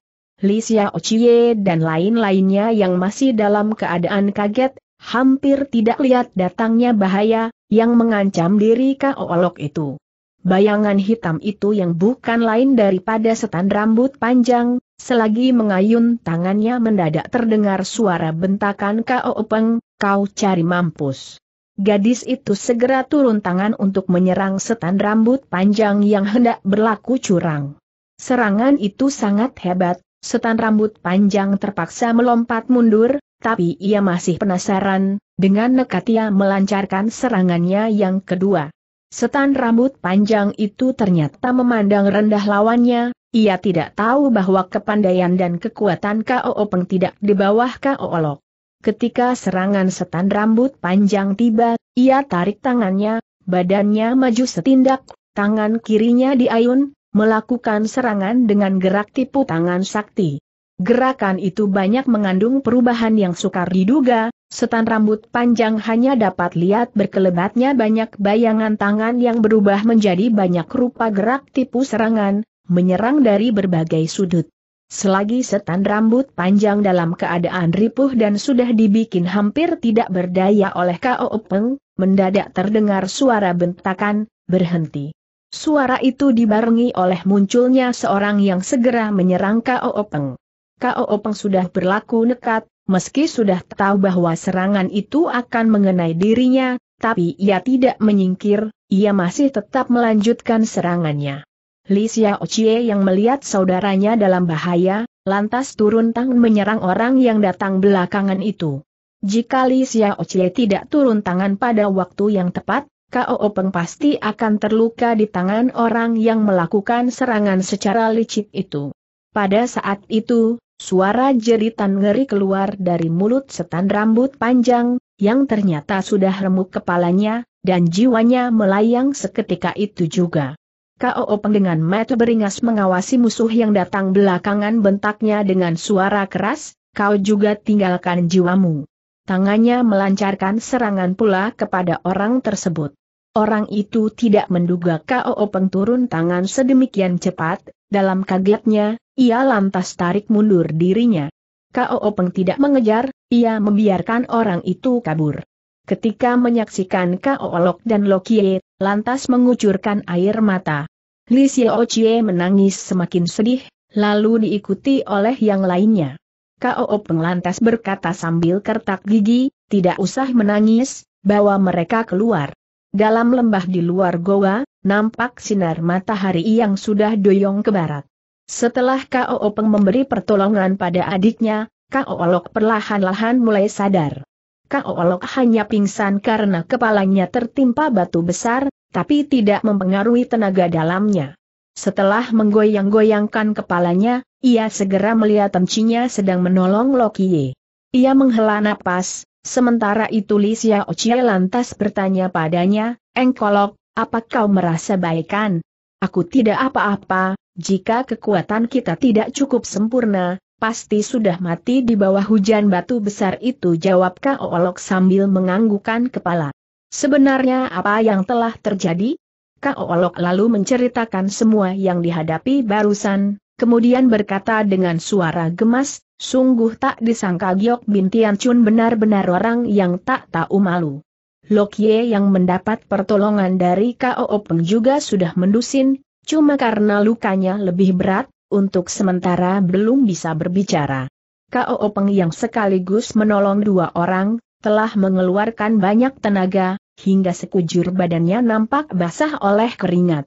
Lisia Ochie dan lain-lainnya yang masih dalam keadaan kaget, hampir tidak lihat datangnya bahaya, yang mengancam diri Kaolok itu. Bayangan hitam itu yang bukan lain daripada setan rambut panjang, selagi mengayun tangannya mendadak terdengar suara bentakan Kaopeng, kau cari mampus. Gadis itu segera turun tangan untuk menyerang setan rambut panjang yang hendak berlaku curang. Serangan itu sangat hebat, Setan rambut panjang terpaksa melompat mundur, tapi ia masih penasaran, dengan nekat ia melancarkan serangannya yang kedua. Setan rambut panjang itu ternyata memandang rendah lawannya, ia tidak tahu bahwa kepandaian dan kekuatan K.O. Openg tidak di bawah K.O. Olok. Ketika serangan setan rambut panjang tiba, ia tarik tangannya, badannya maju setindak, tangan kirinya diayun, melakukan serangan dengan gerak tipu tangan sakti. Gerakan itu banyak mengandung perubahan yang sukar diduga, setan rambut panjang hanya dapat lihat berkelebatnya banyak bayangan tangan yang berubah menjadi banyak rupa gerak tipu serangan, menyerang dari berbagai sudut. Selagi setan rambut panjang dalam keadaan ripuh dan sudah dibikin hampir tidak berdaya oleh Kao Peng, mendadak terdengar suara bentakan, berhenti. Suara itu dibarengi oleh munculnya seorang yang segera menyerang K.O. Peng. K.O. Peng sudah berlaku nekat, meski sudah tahu bahwa serangan itu akan mengenai dirinya, tapi ia tidak menyingkir, ia masih tetap melanjutkan serangannya. Li Chie yang melihat saudaranya dalam bahaya, lantas turun tangan menyerang orang yang datang belakangan itu. Jika Li Chie tidak turun tangan pada waktu yang tepat, K.O.O. Peng pasti akan terluka di tangan orang yang melakukan serangan secara licik itu. Pada saat itu, suara jeritan ngeri keluar dari mulut setan rambut panjang, yang ternyata sudah remuk kepalanya, dan jiwanya melayang seketika itu juga. Kao Peng dengan mata beringas mengawasi musuh yang datang belakangan bentaknya dengan suara keras, kau juga tinggalkan jiwamu. Tangannya melancarkan serangan pula kepada orang tersebut. Orang itu tidak menduga K.O.O. Openg turun tangan sedemikian cepat, dalam kagetnya, ia lantas tarik mundur dirinya. K.O.O. Openg tidak mengejar, ia membiarkan orang itu kabur. Ketika menyaksikan K.O.O. Lok dan Lokie, lantas mengucurkan air mata. Li Xiao Chie menangis semakin sedih, lalu diikuti oleh yang lainnya. Openg lantas berkata sambil kertak gigi, tidak usah menangis, bawa mereka keluar. Dalam lembah di luar goa, nampak sinar matahari yang sudah doyong ke barat. Setelah K.O.O. Peng memberi pertolongan pada adiknya, K.O.O. Lok perlahan-lahan mulai sadar. K.O.O. Lok hanya pingsan karena kepalanya tertimpa batu besar, tapi tidak mempengaruhi tenaga dalamnya. Setelah menggoyang-goyangkan kepalanya, ia segera melihat Temcinya sedang menolong Lokie. Ia menghela napas, Sementara itu Li Xiaoqie lantas bertanya padanya, Engkolok, apa kau merasa baikan? Aku tidak apa-apa, jika kekuatan kita tidak cukup sempurna, pasti sudah mati di bawah hujan batu besar itu jawab Kaolok sambil menganggukan kepala. Sebenarnya apa yang telah terjadi? Kaolok lalu menceritakan semua yang dihadapi barusan, kemudian berkata dengan suara gemas, sungguh tak disangka Giok bin Chun benar-benar orang yang tak tahu malu. Lokye yang mendapat pertolongan dari Kao Peng juga sudah mendusin, cuma karena lukanya lebih berat, untuk sementara belum bisa berbicara. Kao Peng yang sekaligus menolong dua orang, telah mengeluarkan banyak tenaga, hingga sekujur badannya nampak basah oleh keringat.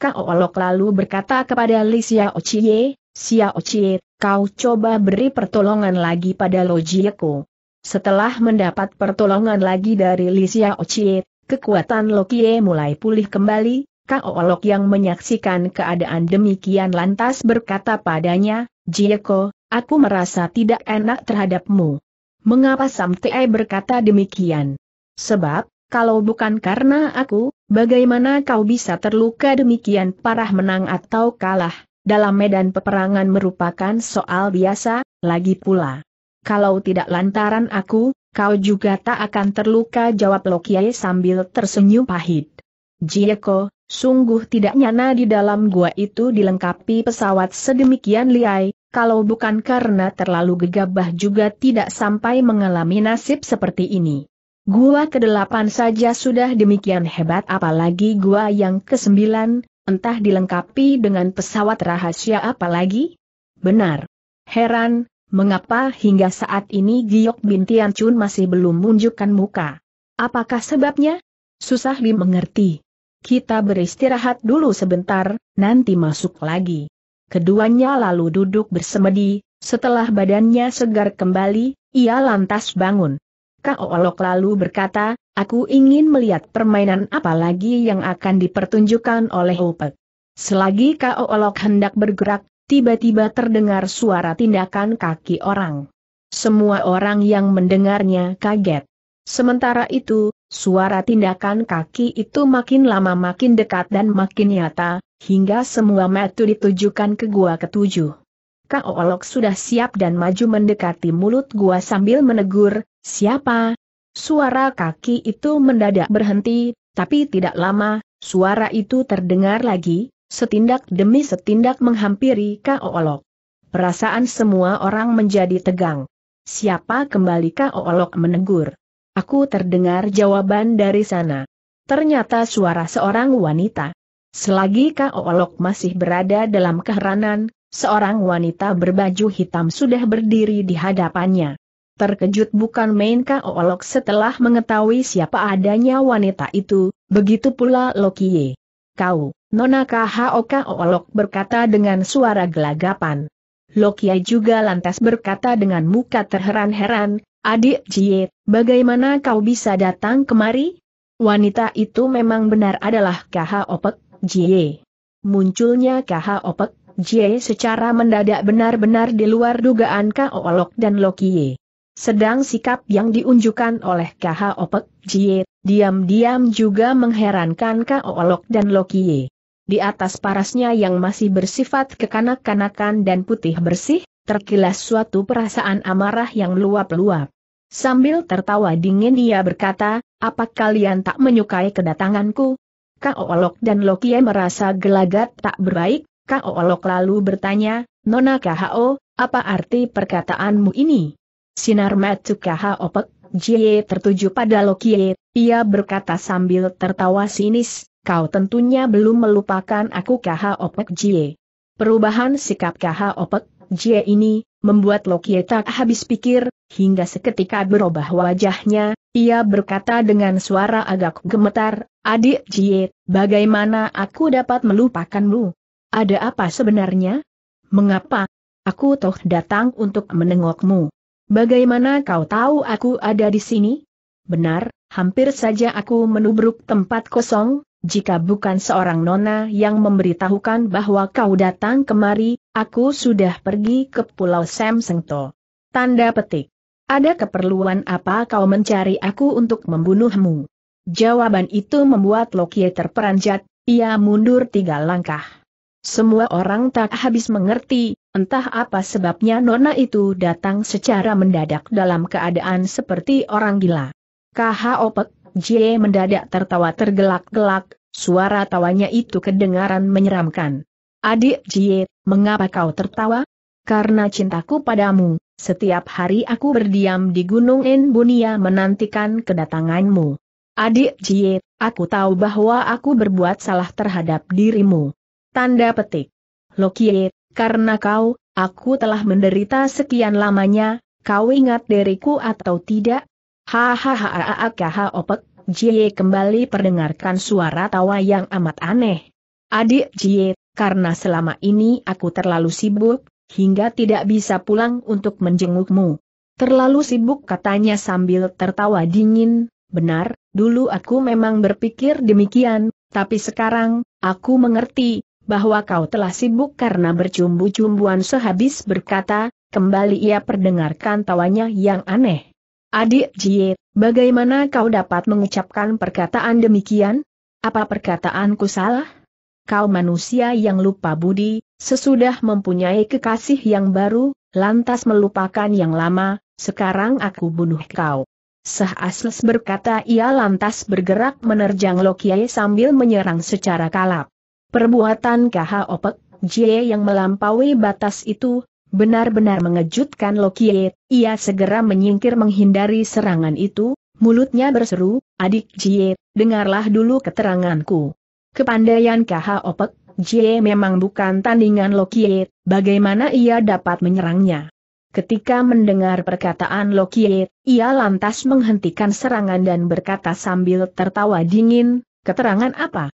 Kao Olok lalu berkata kepada Li Xiao Chie, Xiao Chie, kau coba beri pertolongan lagi pada Lo Jieko. Setelah mendapat pertolongan lagi dari Li Xiao Chie, kekuatan Lo Kie mulai pulih kembali, Kao Olok yang menyaksikan keadaan demikian lantas berkata padanya, Jieko, aku merasa tidak enak terhadapmu. Mengapa Samtei berkata demikian? Sebab, kalau bukan karena aku, bagaimana kau bisa terluka demikian parah menang atau kalah? Dalam medan peperangan merupakan soal biasa, lagi pula. Kalau tidak lantaran aku, kau juga tak akan terluka jawab Lokiai sambil tersenyum pahit. Jieko, sungguh tidak nyana di dalam gua itu dilengkapi pesawat sedemikian liai, kalau bukan karena terlalu gegabah juga tidak sampai mengalami nasib seperti ini. Gua kedelapan saja sudah demikian hebat apalagi gua yang kesembilan, entah dilengkapi dengan pesawat rahasia apalagi? Benar. Heran, mengapa hingga saat ini Giok Bintian Chun masih belum menunjukkan muka? Apakah sebabnya? Susah dimengerti. Kita beristirahat dulu sebentar, nanti masuk lagi. Keduanya lalu duduk bersemedi, setelah badannya segar kembali, ia lantas bangun. Kak Olok lalu berkata, aku ingin melihat permainan apa lagi yang akan dipertunjukkan oleh Opek. Selagi Kak Olok hendak bergerak, tiba-tiba terdengar suara tindakan kaki orang. Semua orang yang mendengarnya kaget. Sementara itu, suara tindakan kaki itu makin lama makin dekat dan makin nyata, hingga semua metu ditujukan ke gua ketujuh. Kak Olok sudah siap dan maju mendekati mulut gua sambil menegur, siapa? Suara kaki itu mendadak berhenti, tapi tidak lama, suara itu terdengar lagi, setindak demi setindak menghampiri Kak Olok. Perasaan semua orang menjadi tegang. Siapa kembali Kak Olok menegur? Aku terdengar jawaban dari sana. Ternyata suara seorang wanita. Selagi Kak Olok masih berada dalam keheranan, Seorang wanita berbaju hitam sudah berdiri di hadapannya. Terkejut bukan main Olok setelah mengetahui siapa adanya wanita itu, begitu pula Lokie. Kau, Nona Kao Olok berkata dengan suara gelagapan. Lokie juga lantas berkata dengan muka terheran-heran, Adik Jie, bagaimana kau bisa datang kemari? Wanita itu memang benar adalah Kaha Opek Jie. Munculnya Kaha Opek Jie secara mendadak benar-benar di luar dugaan Olok dan Lokie. Sedang sikap yang diunjukkan oleh Opek Jie, diam-diam juga mengherankan Olok dan Lokie. Di atas parasnya yang masih bersifat kekanak-kanakan dan putih bersih, terkilas suatu perasaan amarah yang luap-luap. Sambil tertawa dingin ia berkata, apa kalian tak menyukai kedatanganku? Olok dan Lokie merasa gelagat tak berbaik, Kao Olok lalu bertanya, Nona Kao, apa arti perkataanmu ini? Sinar Matsu Kho Pek, Jie tertuju pada Lokie, ia berkata sambil tertawa sinis, kau tentunya belum melupakan aku Kho Pek Jie. Perubahan sikap Kho Pek Jie ini, membuat Lokie tak habis pikir, hingga seketika berubah wajahnya, ia berkata dengan suara agak gemetar, Adik Jie, bagaimana aku dapat melupakanmu? Ada apa sebenarnya? Mengapa? Aku toh datang untuk menengokmu. Bagaimana kau tahu aku ada di sini? Benar, hampir saja aku menubruk tempat kosong, jika bukan seorang nona yang memberitahukan bahwa kau datang kemari, aku sudah pergi ke Pulau Sam Tanda petik. Ada keperluan apa kau mencari aku untuk membunuhmu? Jawaban itu membuat Lokie terperanjat, ia mundur tiga langkah. Semua orang tak habis mengerti, entah apa sebabnya Nona itu datang secara mendadak dalam keadaan seperti orang gila. KH Opek J mendadak tertawa tergelak-gelak, suara tawanya itu kedengaran menyeramkan. Adik J, mengapa kau tertawa? Karena cintaku padamu, setiap hari aku berdiam di Gunung Enbunia menantikan kedatanganmu. Adik Jie, aku tahu bahwa aku berbuat salah terhadap dirimu. Tanda petik. Lokie, karena kau, aku telah menderita sekian lamanya, kau ingat diriku atau tidak? Hahaha opek, Jie kembali perdengarkan suara tawa yang amat aneh. Adik Jie, karena selama ini aku terlalu sibuk, hingga tidak bisa pulang untuk menjengukmu. Terlalu sibuk katanya sambil tertawa dingin, benar, dulu aku memang berpikir demikian, tapi sekarang, aku mengerti, bahwa kau telah sibuk karena bercumbu-cumbuan sehabis berkata, kembali ia perdengarkan tawanya yang aneh. Adik Jie, bagaimana kau dapat mengucapkan perkataan demikian? Apa perkataanku salah? Kau manusia yang lupa budi, sesudah mempunyai kekasih yang baru, lantas melupakan yang lama, sekarang aku bunuh kau. Sah Asles berkata ia lantas bergerak menerjang Lokiai sambil menyerang secara kalap. Perbuatan KH Opek, Jie yang melampaui batas itu, benar-benar mengejutkan Lokie, ia segera menyingkir menghindari serangan itu, mulutnya berseru, adik Jie, dengarlah dulu keteranganku. Kepandaian KH Opek, Jie memang bukan tandingan Lokie, bagaimana ia dapat menyerangnya? Ketika mendengar perkataan Lokie, ia lantas menghentikan serangan dan berkata sambil tertawa dingin, keterangan apa?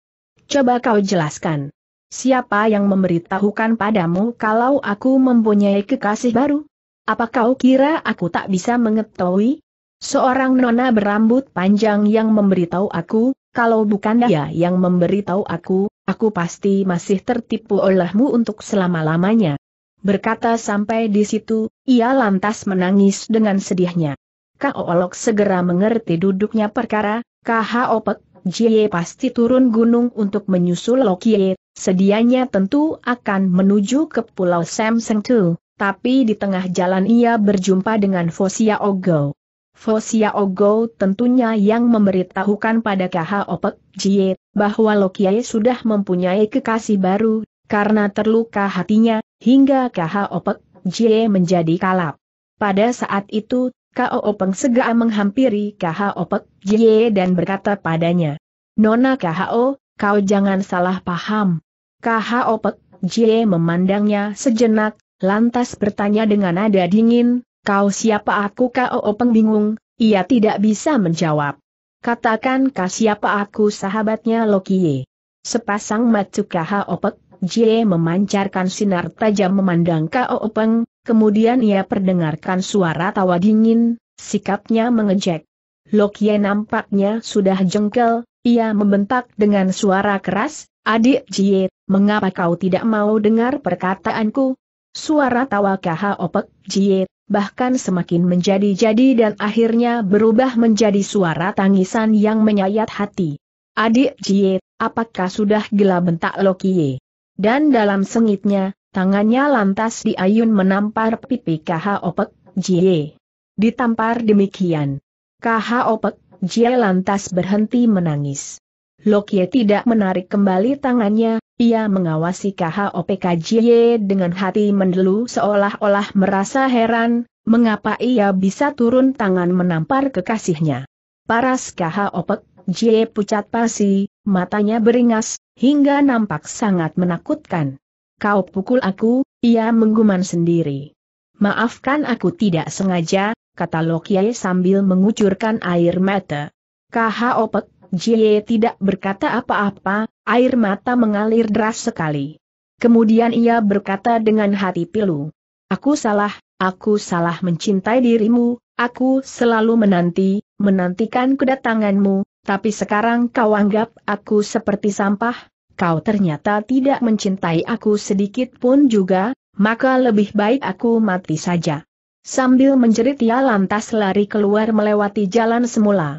Coba kau jelaskan. Siapa yang memberitahukan padamu kalau aku mempunyai kekasih baru? Apa kau kira aku tak bisa mengetahui? Seorang nona berambut panjang yang memberitahu aku, kalau bukan dia yang memberitahu aku, aku pasti masih tertipu olehmu untuk selama-lamanya. Berkata sampai di situ, ia lantas menangis dengan sedihnya. Kak Olok segera mengerti duduknya perkara, Kak Opek Jie pasti turun gunung untuk menyusul Lokie, sedianya tentu akan menuju ke Pulau Samseng Tu, tapi di tengah jalan ia berjumpa dengan Fosia Ogo. Fosia Ogo tentunya yang memberitahukan pada KH Opek Jie bahwa Lokie sudah mempunyai kekasih baru, karena terluka hatinya, hingga KH Opek Jie menjadi kalap. Pada saat itu Kao Openg segera menghampiri Kao Pek Jie dan berkata padanya. Nona Kao, kau jangan salah paham. Kao Pek Jie memandangnya sejenak, lantas bertanya dengan nada dingin, kau siapa aku Kao Openg bingung, ia tidak bisa menjawab. Katakan kau siapa aku sahabatnya Lokie. Sepasang mata Kao Pek Jie memancarkan sinar tajam memandang Kao Openg, Kemudian ia perdengarkan suara tawa dingin, sikapnya mengejek. Lokye nampaknya sudah jengkel, ia membentak dengan suara keras, Adik Jie, mengapa kau tidak mau dengar perkataanku? Suara tawa Kaha Opek Jie, bahkan semakin menjadi-jadi dan akhirnya berubah menjadi suara tangisan yang menyayat hati. Adik Jie, apakah sudah gila bentak Lokye? Dan dalam sengitnya, Tangannya lantas diayun menampar pipi KH Opek, Jie. Ditampar demikian. KH Opek, Jie lantas berhenti menangis. Lokye tidak menarik kembali tangannya, ia mengawasi Jie dengan hati mendelu seolah-olah merasa heran, mengapa ia bisa turun tangan menampar kekasihnya. Paras Jie pucat pasi, matanya beringas, hingga nampak sangat menakutkan. Kau pukul aku, ia menggumam sendiri. Maafkan aku tidak sengaja, kata Lokiai sambil mengucurkan air mata. Kaha Opek Jie tidak berkata apa-apa, air mata mengalir deras sekali. Kemudian ia berkata dengan hati pilu. Aku salah, aku salah mencintai dirimu, aku selalu menanti, menantikan kedatanganmu, tapi sekarang kau anggap aku seperti sampah, kau ternyata tidak mencintai aku sedikit pun juga, maka lebih baik aku mati saja. Sambil menjerit ia lantas lari keluar melewati jalan semula.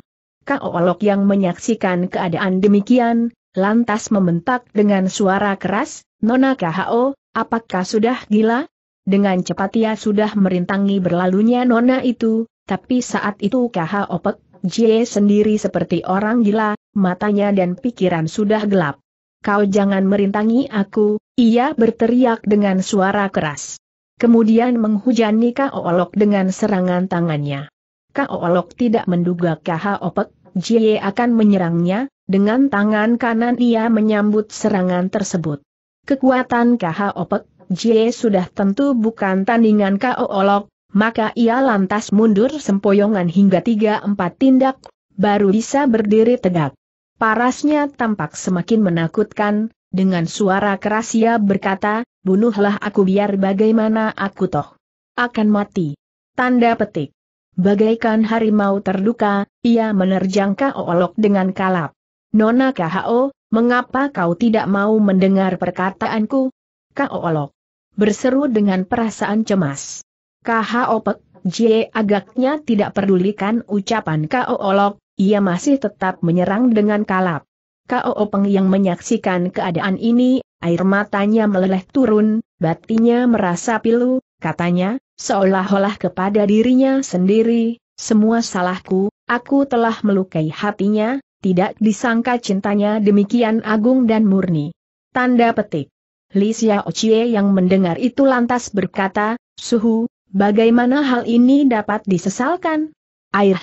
Kaolok yang menyaksikan keadaan demikian, lantas membentak dengan suara keras, Nona KHO, apakah sudah gila? Dengan cepat ia sudah merintangi berlalunya Nona itu, tapi saat itu KHO Pek Jie sendiri seperti orang gila, matanya dan pikiran sudah gelap kau jangan merintangi aku, ia berteriak dengan suara keras. Kemudian menghujani Kao Olok dengan serangan tangannya. Kao Olok tidak menduga Kaha Opek, Jie akan menyerangnya, dengan tangan kanan ia menyambut serangan tersebut. Kekuatan Kaha Opek, Jie sudah tentu bukan tandingan Kao Olok, maka ia lantas mundur sempoyongan hingga tiga empat tindak, baru bisa berdiri tegak. Parasnya tampak semakin menakutkan, dengan suara keras ia berkata, bunuhlah aku biar bagaimana aku toh. Akan mati. Tanda petik. Bagaikan harimau terduka, ia menerjang Olok dengan kalap. Nona KHO, mengapa kau tidak mau mendengar perkataanku? Olok Berseru dengan perasaan cemas. KHO Pek Jie agaknya tidak pedulikan ucapan Olok, ia masih tetap menyerang dengan kalap. K.O.O. Peng yang menyaksikan keadaan ini, air matanya meleleh turun, batinya merasa pilu, katanya, seolah-olah kepada dirinya sendiri, semua salahku, aku telah melukai hatinya, tidak disangka cintanya demikian agung dan murni. Tanda petik. Li Chie yang mendengar itu lantas berkata, Suhu, bagaimana hal ini dapat disesalkan? Air,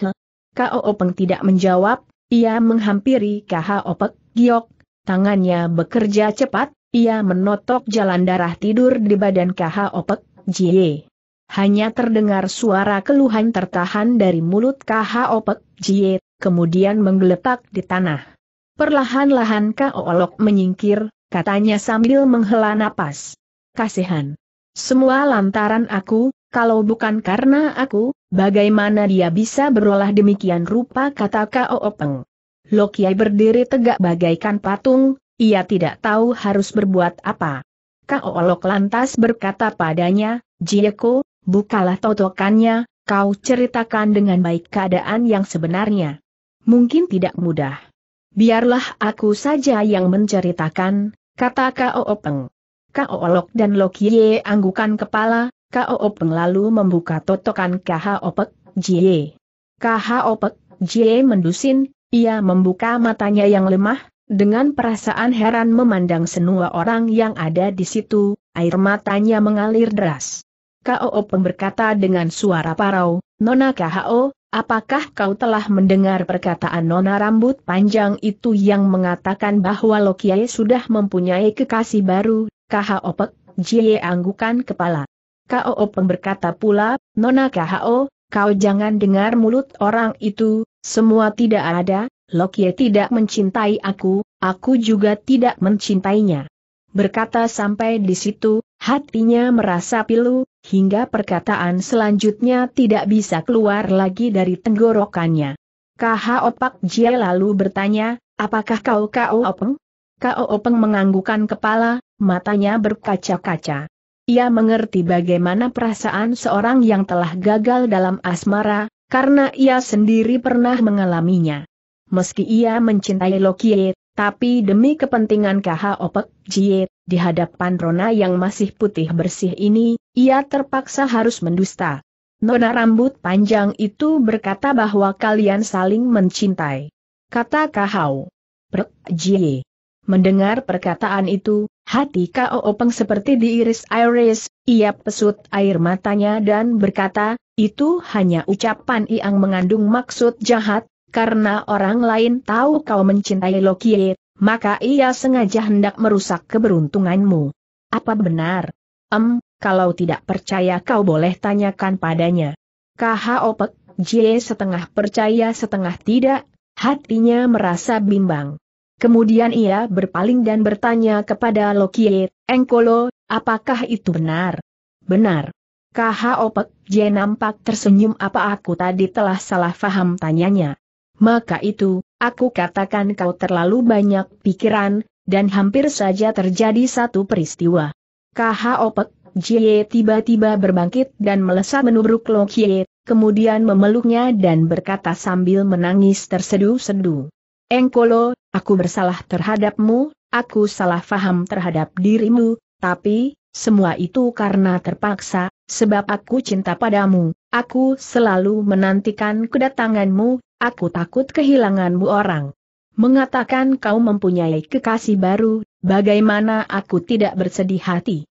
Kao Openg tidak menjawab, ia menghampiri Kho Opek, Giok, tangannya bekerja cepat, ia menotok jalan darah tidur di badan Kho Opek, Jie. Hanya terdengar suara keluhan tertahan dari mulut Kho Opek, Jie, kemudian menggeletak di tanah. Perlahan-lahan Kao Olok menyingkir, katanya sambil menghela napas. Kasihan. Semua lantaran aku, kalau bukan karena aku, bagaimana dia bisa berolah demikian rupa kata Kao Peng. Lokiai berdiri tegak bagaikan patung, ia tidak tahu harus berbuat apa. Kao Lok lantas berkata padanya, Jieko, bukalah totokannya, kau ceritakan dengan baik keadaan yang sebenarnya. Mungkin tidak mudah. Biarlah aku saja yang menceritakan, kata Kao Peng. Kao Lok dan Lokiye anggukan kepala, Kao lalu membuka totokan Kao Pek Jie. Kao Jie mendusin, ia membuka matanya yang lemah, dengan perasaan heran memandang semua orang yang ada di situ, air matanya mengalir deras. Kao berkata dengan suara parau, Nona Kao, apakah kau telah mendengar perkataan Nona Rambut Panjang itu yang mengatakan bahwa Lokiai sudah mempunyai kekasih baru, Kao Jie anggukan kepala. Kao Openg berkata pula, Nona Kho, kau jangan dengar mulut orang itu, semua tidak ada, Lokye tidak mencintai aku, aku juga tidak mencintainya. Berkata sampai di situ, hatinya merasa pilu, hingga perkataan selanjutnya tidak bisa keluar lagi dari tenggorokannya. Kaha Opak Jie lalu bertanya, apakah kau Kao Openg? Kao Openg menganggukan kepala, matanya berkaca-kaca. Ia mengerti bagaimana perasaan seorang yang telah gagal dalam asmara, karena ia sendiri pernah mengalaminya. Meski ia mencintai Lokie, tapi demi kepentingan KH Opek Jie, di hadapan Rona yang masih putih bersih ini, ia terpaksa harus mendusta. Nona rambut panjang itu berkata bahwa kalian saling mencintai. Kata Kahau. Prek Jie. Mendengar perkataan itu, Hati Kao Openg seperti diiris-iris, ia pesut air matanya dan berkata, itu hanya ucapan yang mengandung maksud jahat, karena orang lain tahu kau mencintai Lokie, maka ia sengaja hendak merusak keberuntunganmu. Apa benar? Em, kalau tidak percaya kau boleh tanyakan padanya. KH openg, J setengah percaya setengah tidak, hatinya merasa bimbang. Kemudian ia berpaling dan bertanya kepada Lokie, Engkolo, apakah itu benar? Benar. KH Opek, J nampak tersenyum apa aku tadi telah salah faham tanyanya. Maka itu, aku katakan kau terlalu banyak pikiran, dan hampir saja terjadi satu peristiwa. KH Opek, J tiba-tiba berbangkit dan melesat menubruk Lokie, kemudian memeluknya dan berkata sambil menangis terseduh-seduh. Engkolo, Aku bersalah terhadapmu, aku salah faham terhadap dirimu, tapi, semua itu karena terpaksa, sebab aku cinta padamu, aku selalu menantikan kedatanganmu, aku takut kehilanganmu orang. Mengatakan kau mempunyai kekasih baru, bagaimana aku tidak bersedih hati.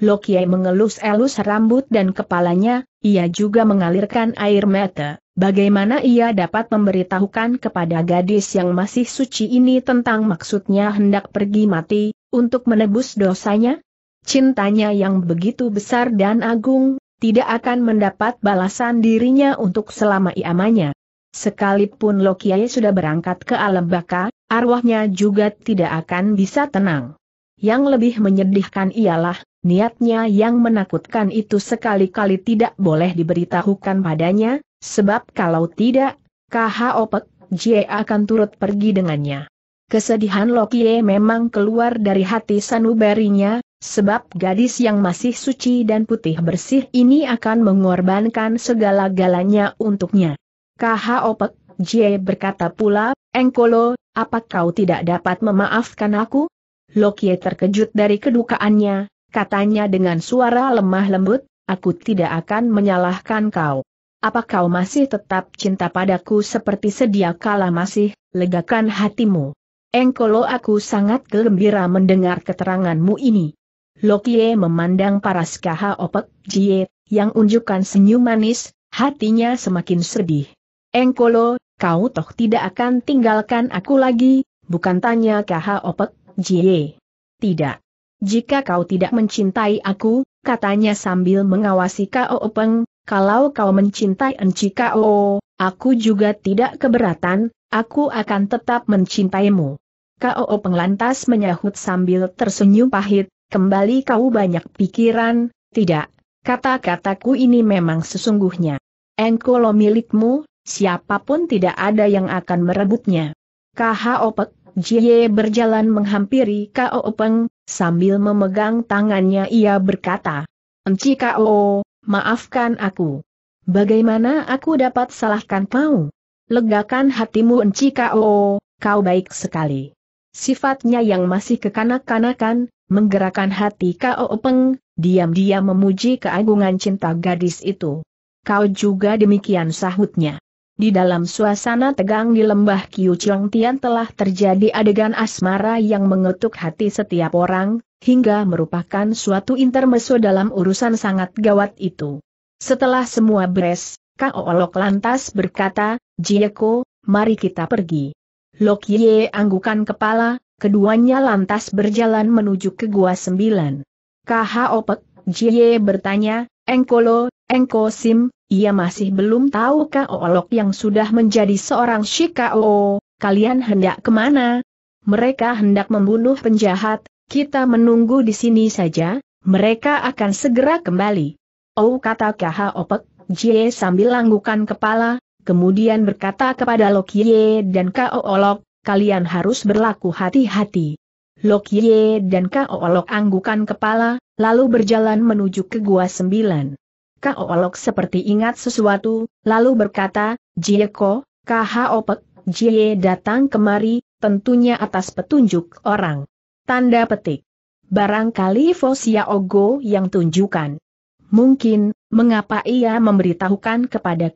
Lokie mengelus-elus rambut dan kepalanya, ia juga mengalirkan air mata. Bagaimana ia dapat memberitahukan kepada gadis yang masih suci ini tentang maksudnya hendak pergi mati, untuk menebus dosanya? Cintanya yang begitu besar dan agung, tidak akan mendapat balasan dirinya untuk selama iamanya. Sekalipun Lokiai sudah berangkat ke alam baka, arwahnya juga tidak akan bisa tenang. Yang lebih menyedihkan ialah, niatnya yang menakutkan itu sekali-kali tidak boleh diberitahukan padanya, sebab kalau tidak, KH Opek, Jie akan turut pergi dengannya. Kesedihan Lokie memang keluar dari hati sanubarinya, sebab gadis yang masih suci dan putih bersih ini akan mengorbankan segala-galanya untuknya. KH Opek, Jie berkata pula, Engkolo, apa kau tidak dapat memaafkan aku? Lokie terkejut dari kedukaannya, katanya dengan suara lemah lembut, aku tidak akan menyalahkan kau. Apa kau masih tetap cinta padaku seperti sedia kala masih, legakan hatimu. Engkolo aku sangat gembira mendengar keteranganmu ini. Lokie memandang paras Kaha Opek Jie, yang unjukkan senyum manis, hatinya semakin sedih. Engkolo, kau toh tidak akan tinggalkan aku lagi, bukan tanya Kaha Opek Jie. Tidak jika kau tidak mencintai aku, katanya sambil mengawasi Kao Peng, kalau kau mencintai Enci Kao, aku juga tidak keberatan, aku akan tetap mencintaimu. Kao Peng lantas menyahut sambil tersenyum pahit, kembali kau banyak pikiran, tidak, kata-kataku ini memang sesungguhnya. Engkolo milikmu, siapapun tidak ada yang akan merebutnya. Kao Peng, Jie berjalan menghampiri Kao Peng. Sambil memegang tangannya ia berkata, Enci K.O., maafkan aku. Bagaimana aku dapat salahkan kau? Legakan hatimu Enci K.O., kau baik sekali. Sifatnya yang masih kekanak-kanakan, menggerakkan hati K.O. Peng, diam-diam memuji keagungan cinta gadis itu. Kau juga demikian sahutnya. Di dalam suasana tegang di lembah Kiu Chiong Tian telah terjadi adegan asmara yang mengetuk hati setiap orang, hingga merupakan suatu intermeso dalam urusan sangat gawat itu. Setelah semua beres, Olok lantas berkata, Jieko, mari kita pergi. Lok Ye anggukan kepala, keduanya lantas berjalan menuju ke Gua Sembilan. Kha Opek, Jie bertanya, Engkolo, Engko Sim, ia masih belum tahu Kaolok yang sudah menjadi seorang Shikao, kalian hendak kemana? Mereka hendak membunuh penjahat, kita menunggu di sini saja, mereka akan segera kembali. Oh kata Kaha Opek, Jie sambil langgukan kepala, kemudian berkata kepada Lokie dan Kaolok, kalian harus berlaku hati-hati. Lokie dan Kaolok anggukan kepala, lalu berjalan menuju ke Gua Sembilan. Kaolok seperti ingat sesuatu, lalu berkata, Jieko, Opek, Jie datang kemari, tentunya atas petunjuk orang. Tanda petik. Barangkali Fosia Ogo yang tunjukkan. Mungkin, mengapa ia memberitahukan kepada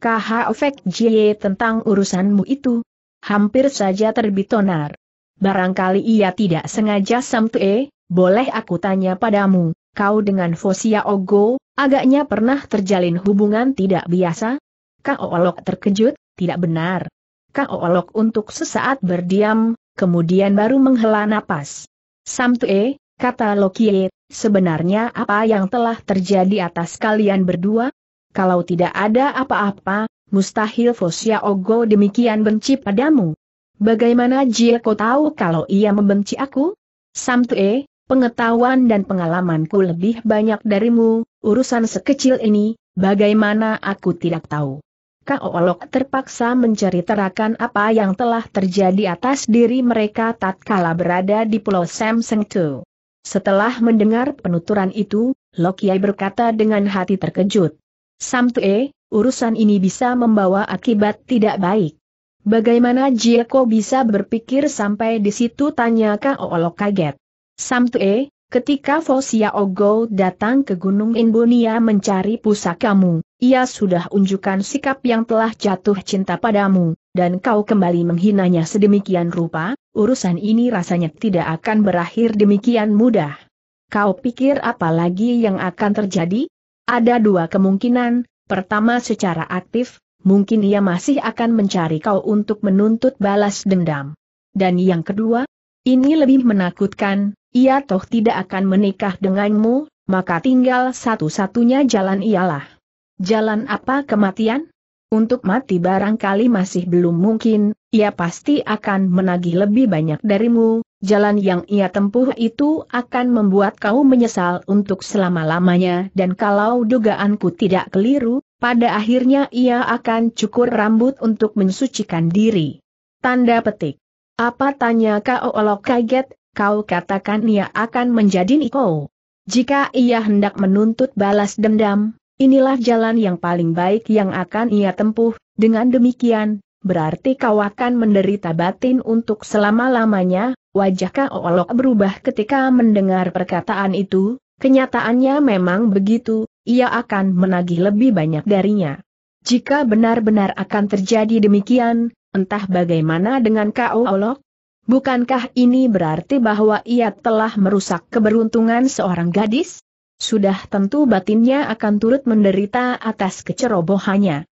Opek Jie tentang urusanmu itu? Hampir saja terbit onar. Barangkali ia tidak sengaja samtue, boleh aku tanya padamu, kau dengan Fosia Ogo, agaknya pernah terjalin hubungan tidak biasa? Olok terkejut, tidak benar. Olok untuk sesaat berdiam, kemudian baru menghela napas. Samtue, kata Lokie, sebenarnya apa yang telah terjadi atas kalian berdua? Kalau tidak ada apa-apa, mustahil Fosia Ogo demikian benci padamu. Bagaimana Jieko tahu kalau ia membenci aku? Samtue, pengetahuan dan pengalamanku lebih banyak darimu, urusan sekecil ini, bagaimana aku tidak tahu. Kaolok terpaksa mencari terakan apa yang telah terjadi atas diri mereka tatkala berada di Pulau Samseng Tu. Setelah mendengar penuturan itu, Lokiai berkata dengan hati terkejut. Samtue, urusan ini bisa membawa akibat tidak baik. Bagaimana Jieko bisa berpikir sampai di situ tanya Kaolok kaget. Samtue, ketika Fosia Ogo datang ke Gunung Inbunia mencari pusakamu, ia sudah unjukkan sikap yang telah jatuh cinta padamu, dan kau kembali menghinanya sedemikian rupa, urusan ini rasanya tidak akan berakhir demikian mudah. Kau pikir apa lagi yang akan terjadi? Ada dua kemungkinan, pertama secara aktif, mungkin ia masih akan mencari kau untuk menuntut balas dendam. Dan yang kedua, ini lebih menakutkan, ia toh tidak akan menikah denganmu, maka tinggal satu-satunya jalan ialah. Jalan apa kematian? Untuk mati barangkali masih belum mungkin, ia pasti akan menagih lebih banyak darimu, jalan yang ia tempuh itu akan membuat kau menyesal untuk selama-lamanya dan kalau dugaanku tidak keliru, pada akhirnya ia akan cukur rambut untuk mensucikan diri. Tanda petik. Apa tanya Kau Olok kaget kau katakan ia akan menjadi Niko. Jika ia hendak menuntut balas dendam, inilah jalan yang paling baik yang akan ia tempuh, dengan demikian, berarti kau akan menderita batin untuk selama-lamanya, wajah kau Kaolok berubah ketika mendengar perkataan itu, kenyataannya memang begitu, ia akan menagih lebih banyak darinya. Jika benar-benar akan terjadi demikian, entah bagaimana dengan kau Kaolok, Bukankah ini berarti bahwa ia telah merusak keberuntungan seorang gadis? Sudah tentu batinnya akan turut menderita atas kecerobohannya.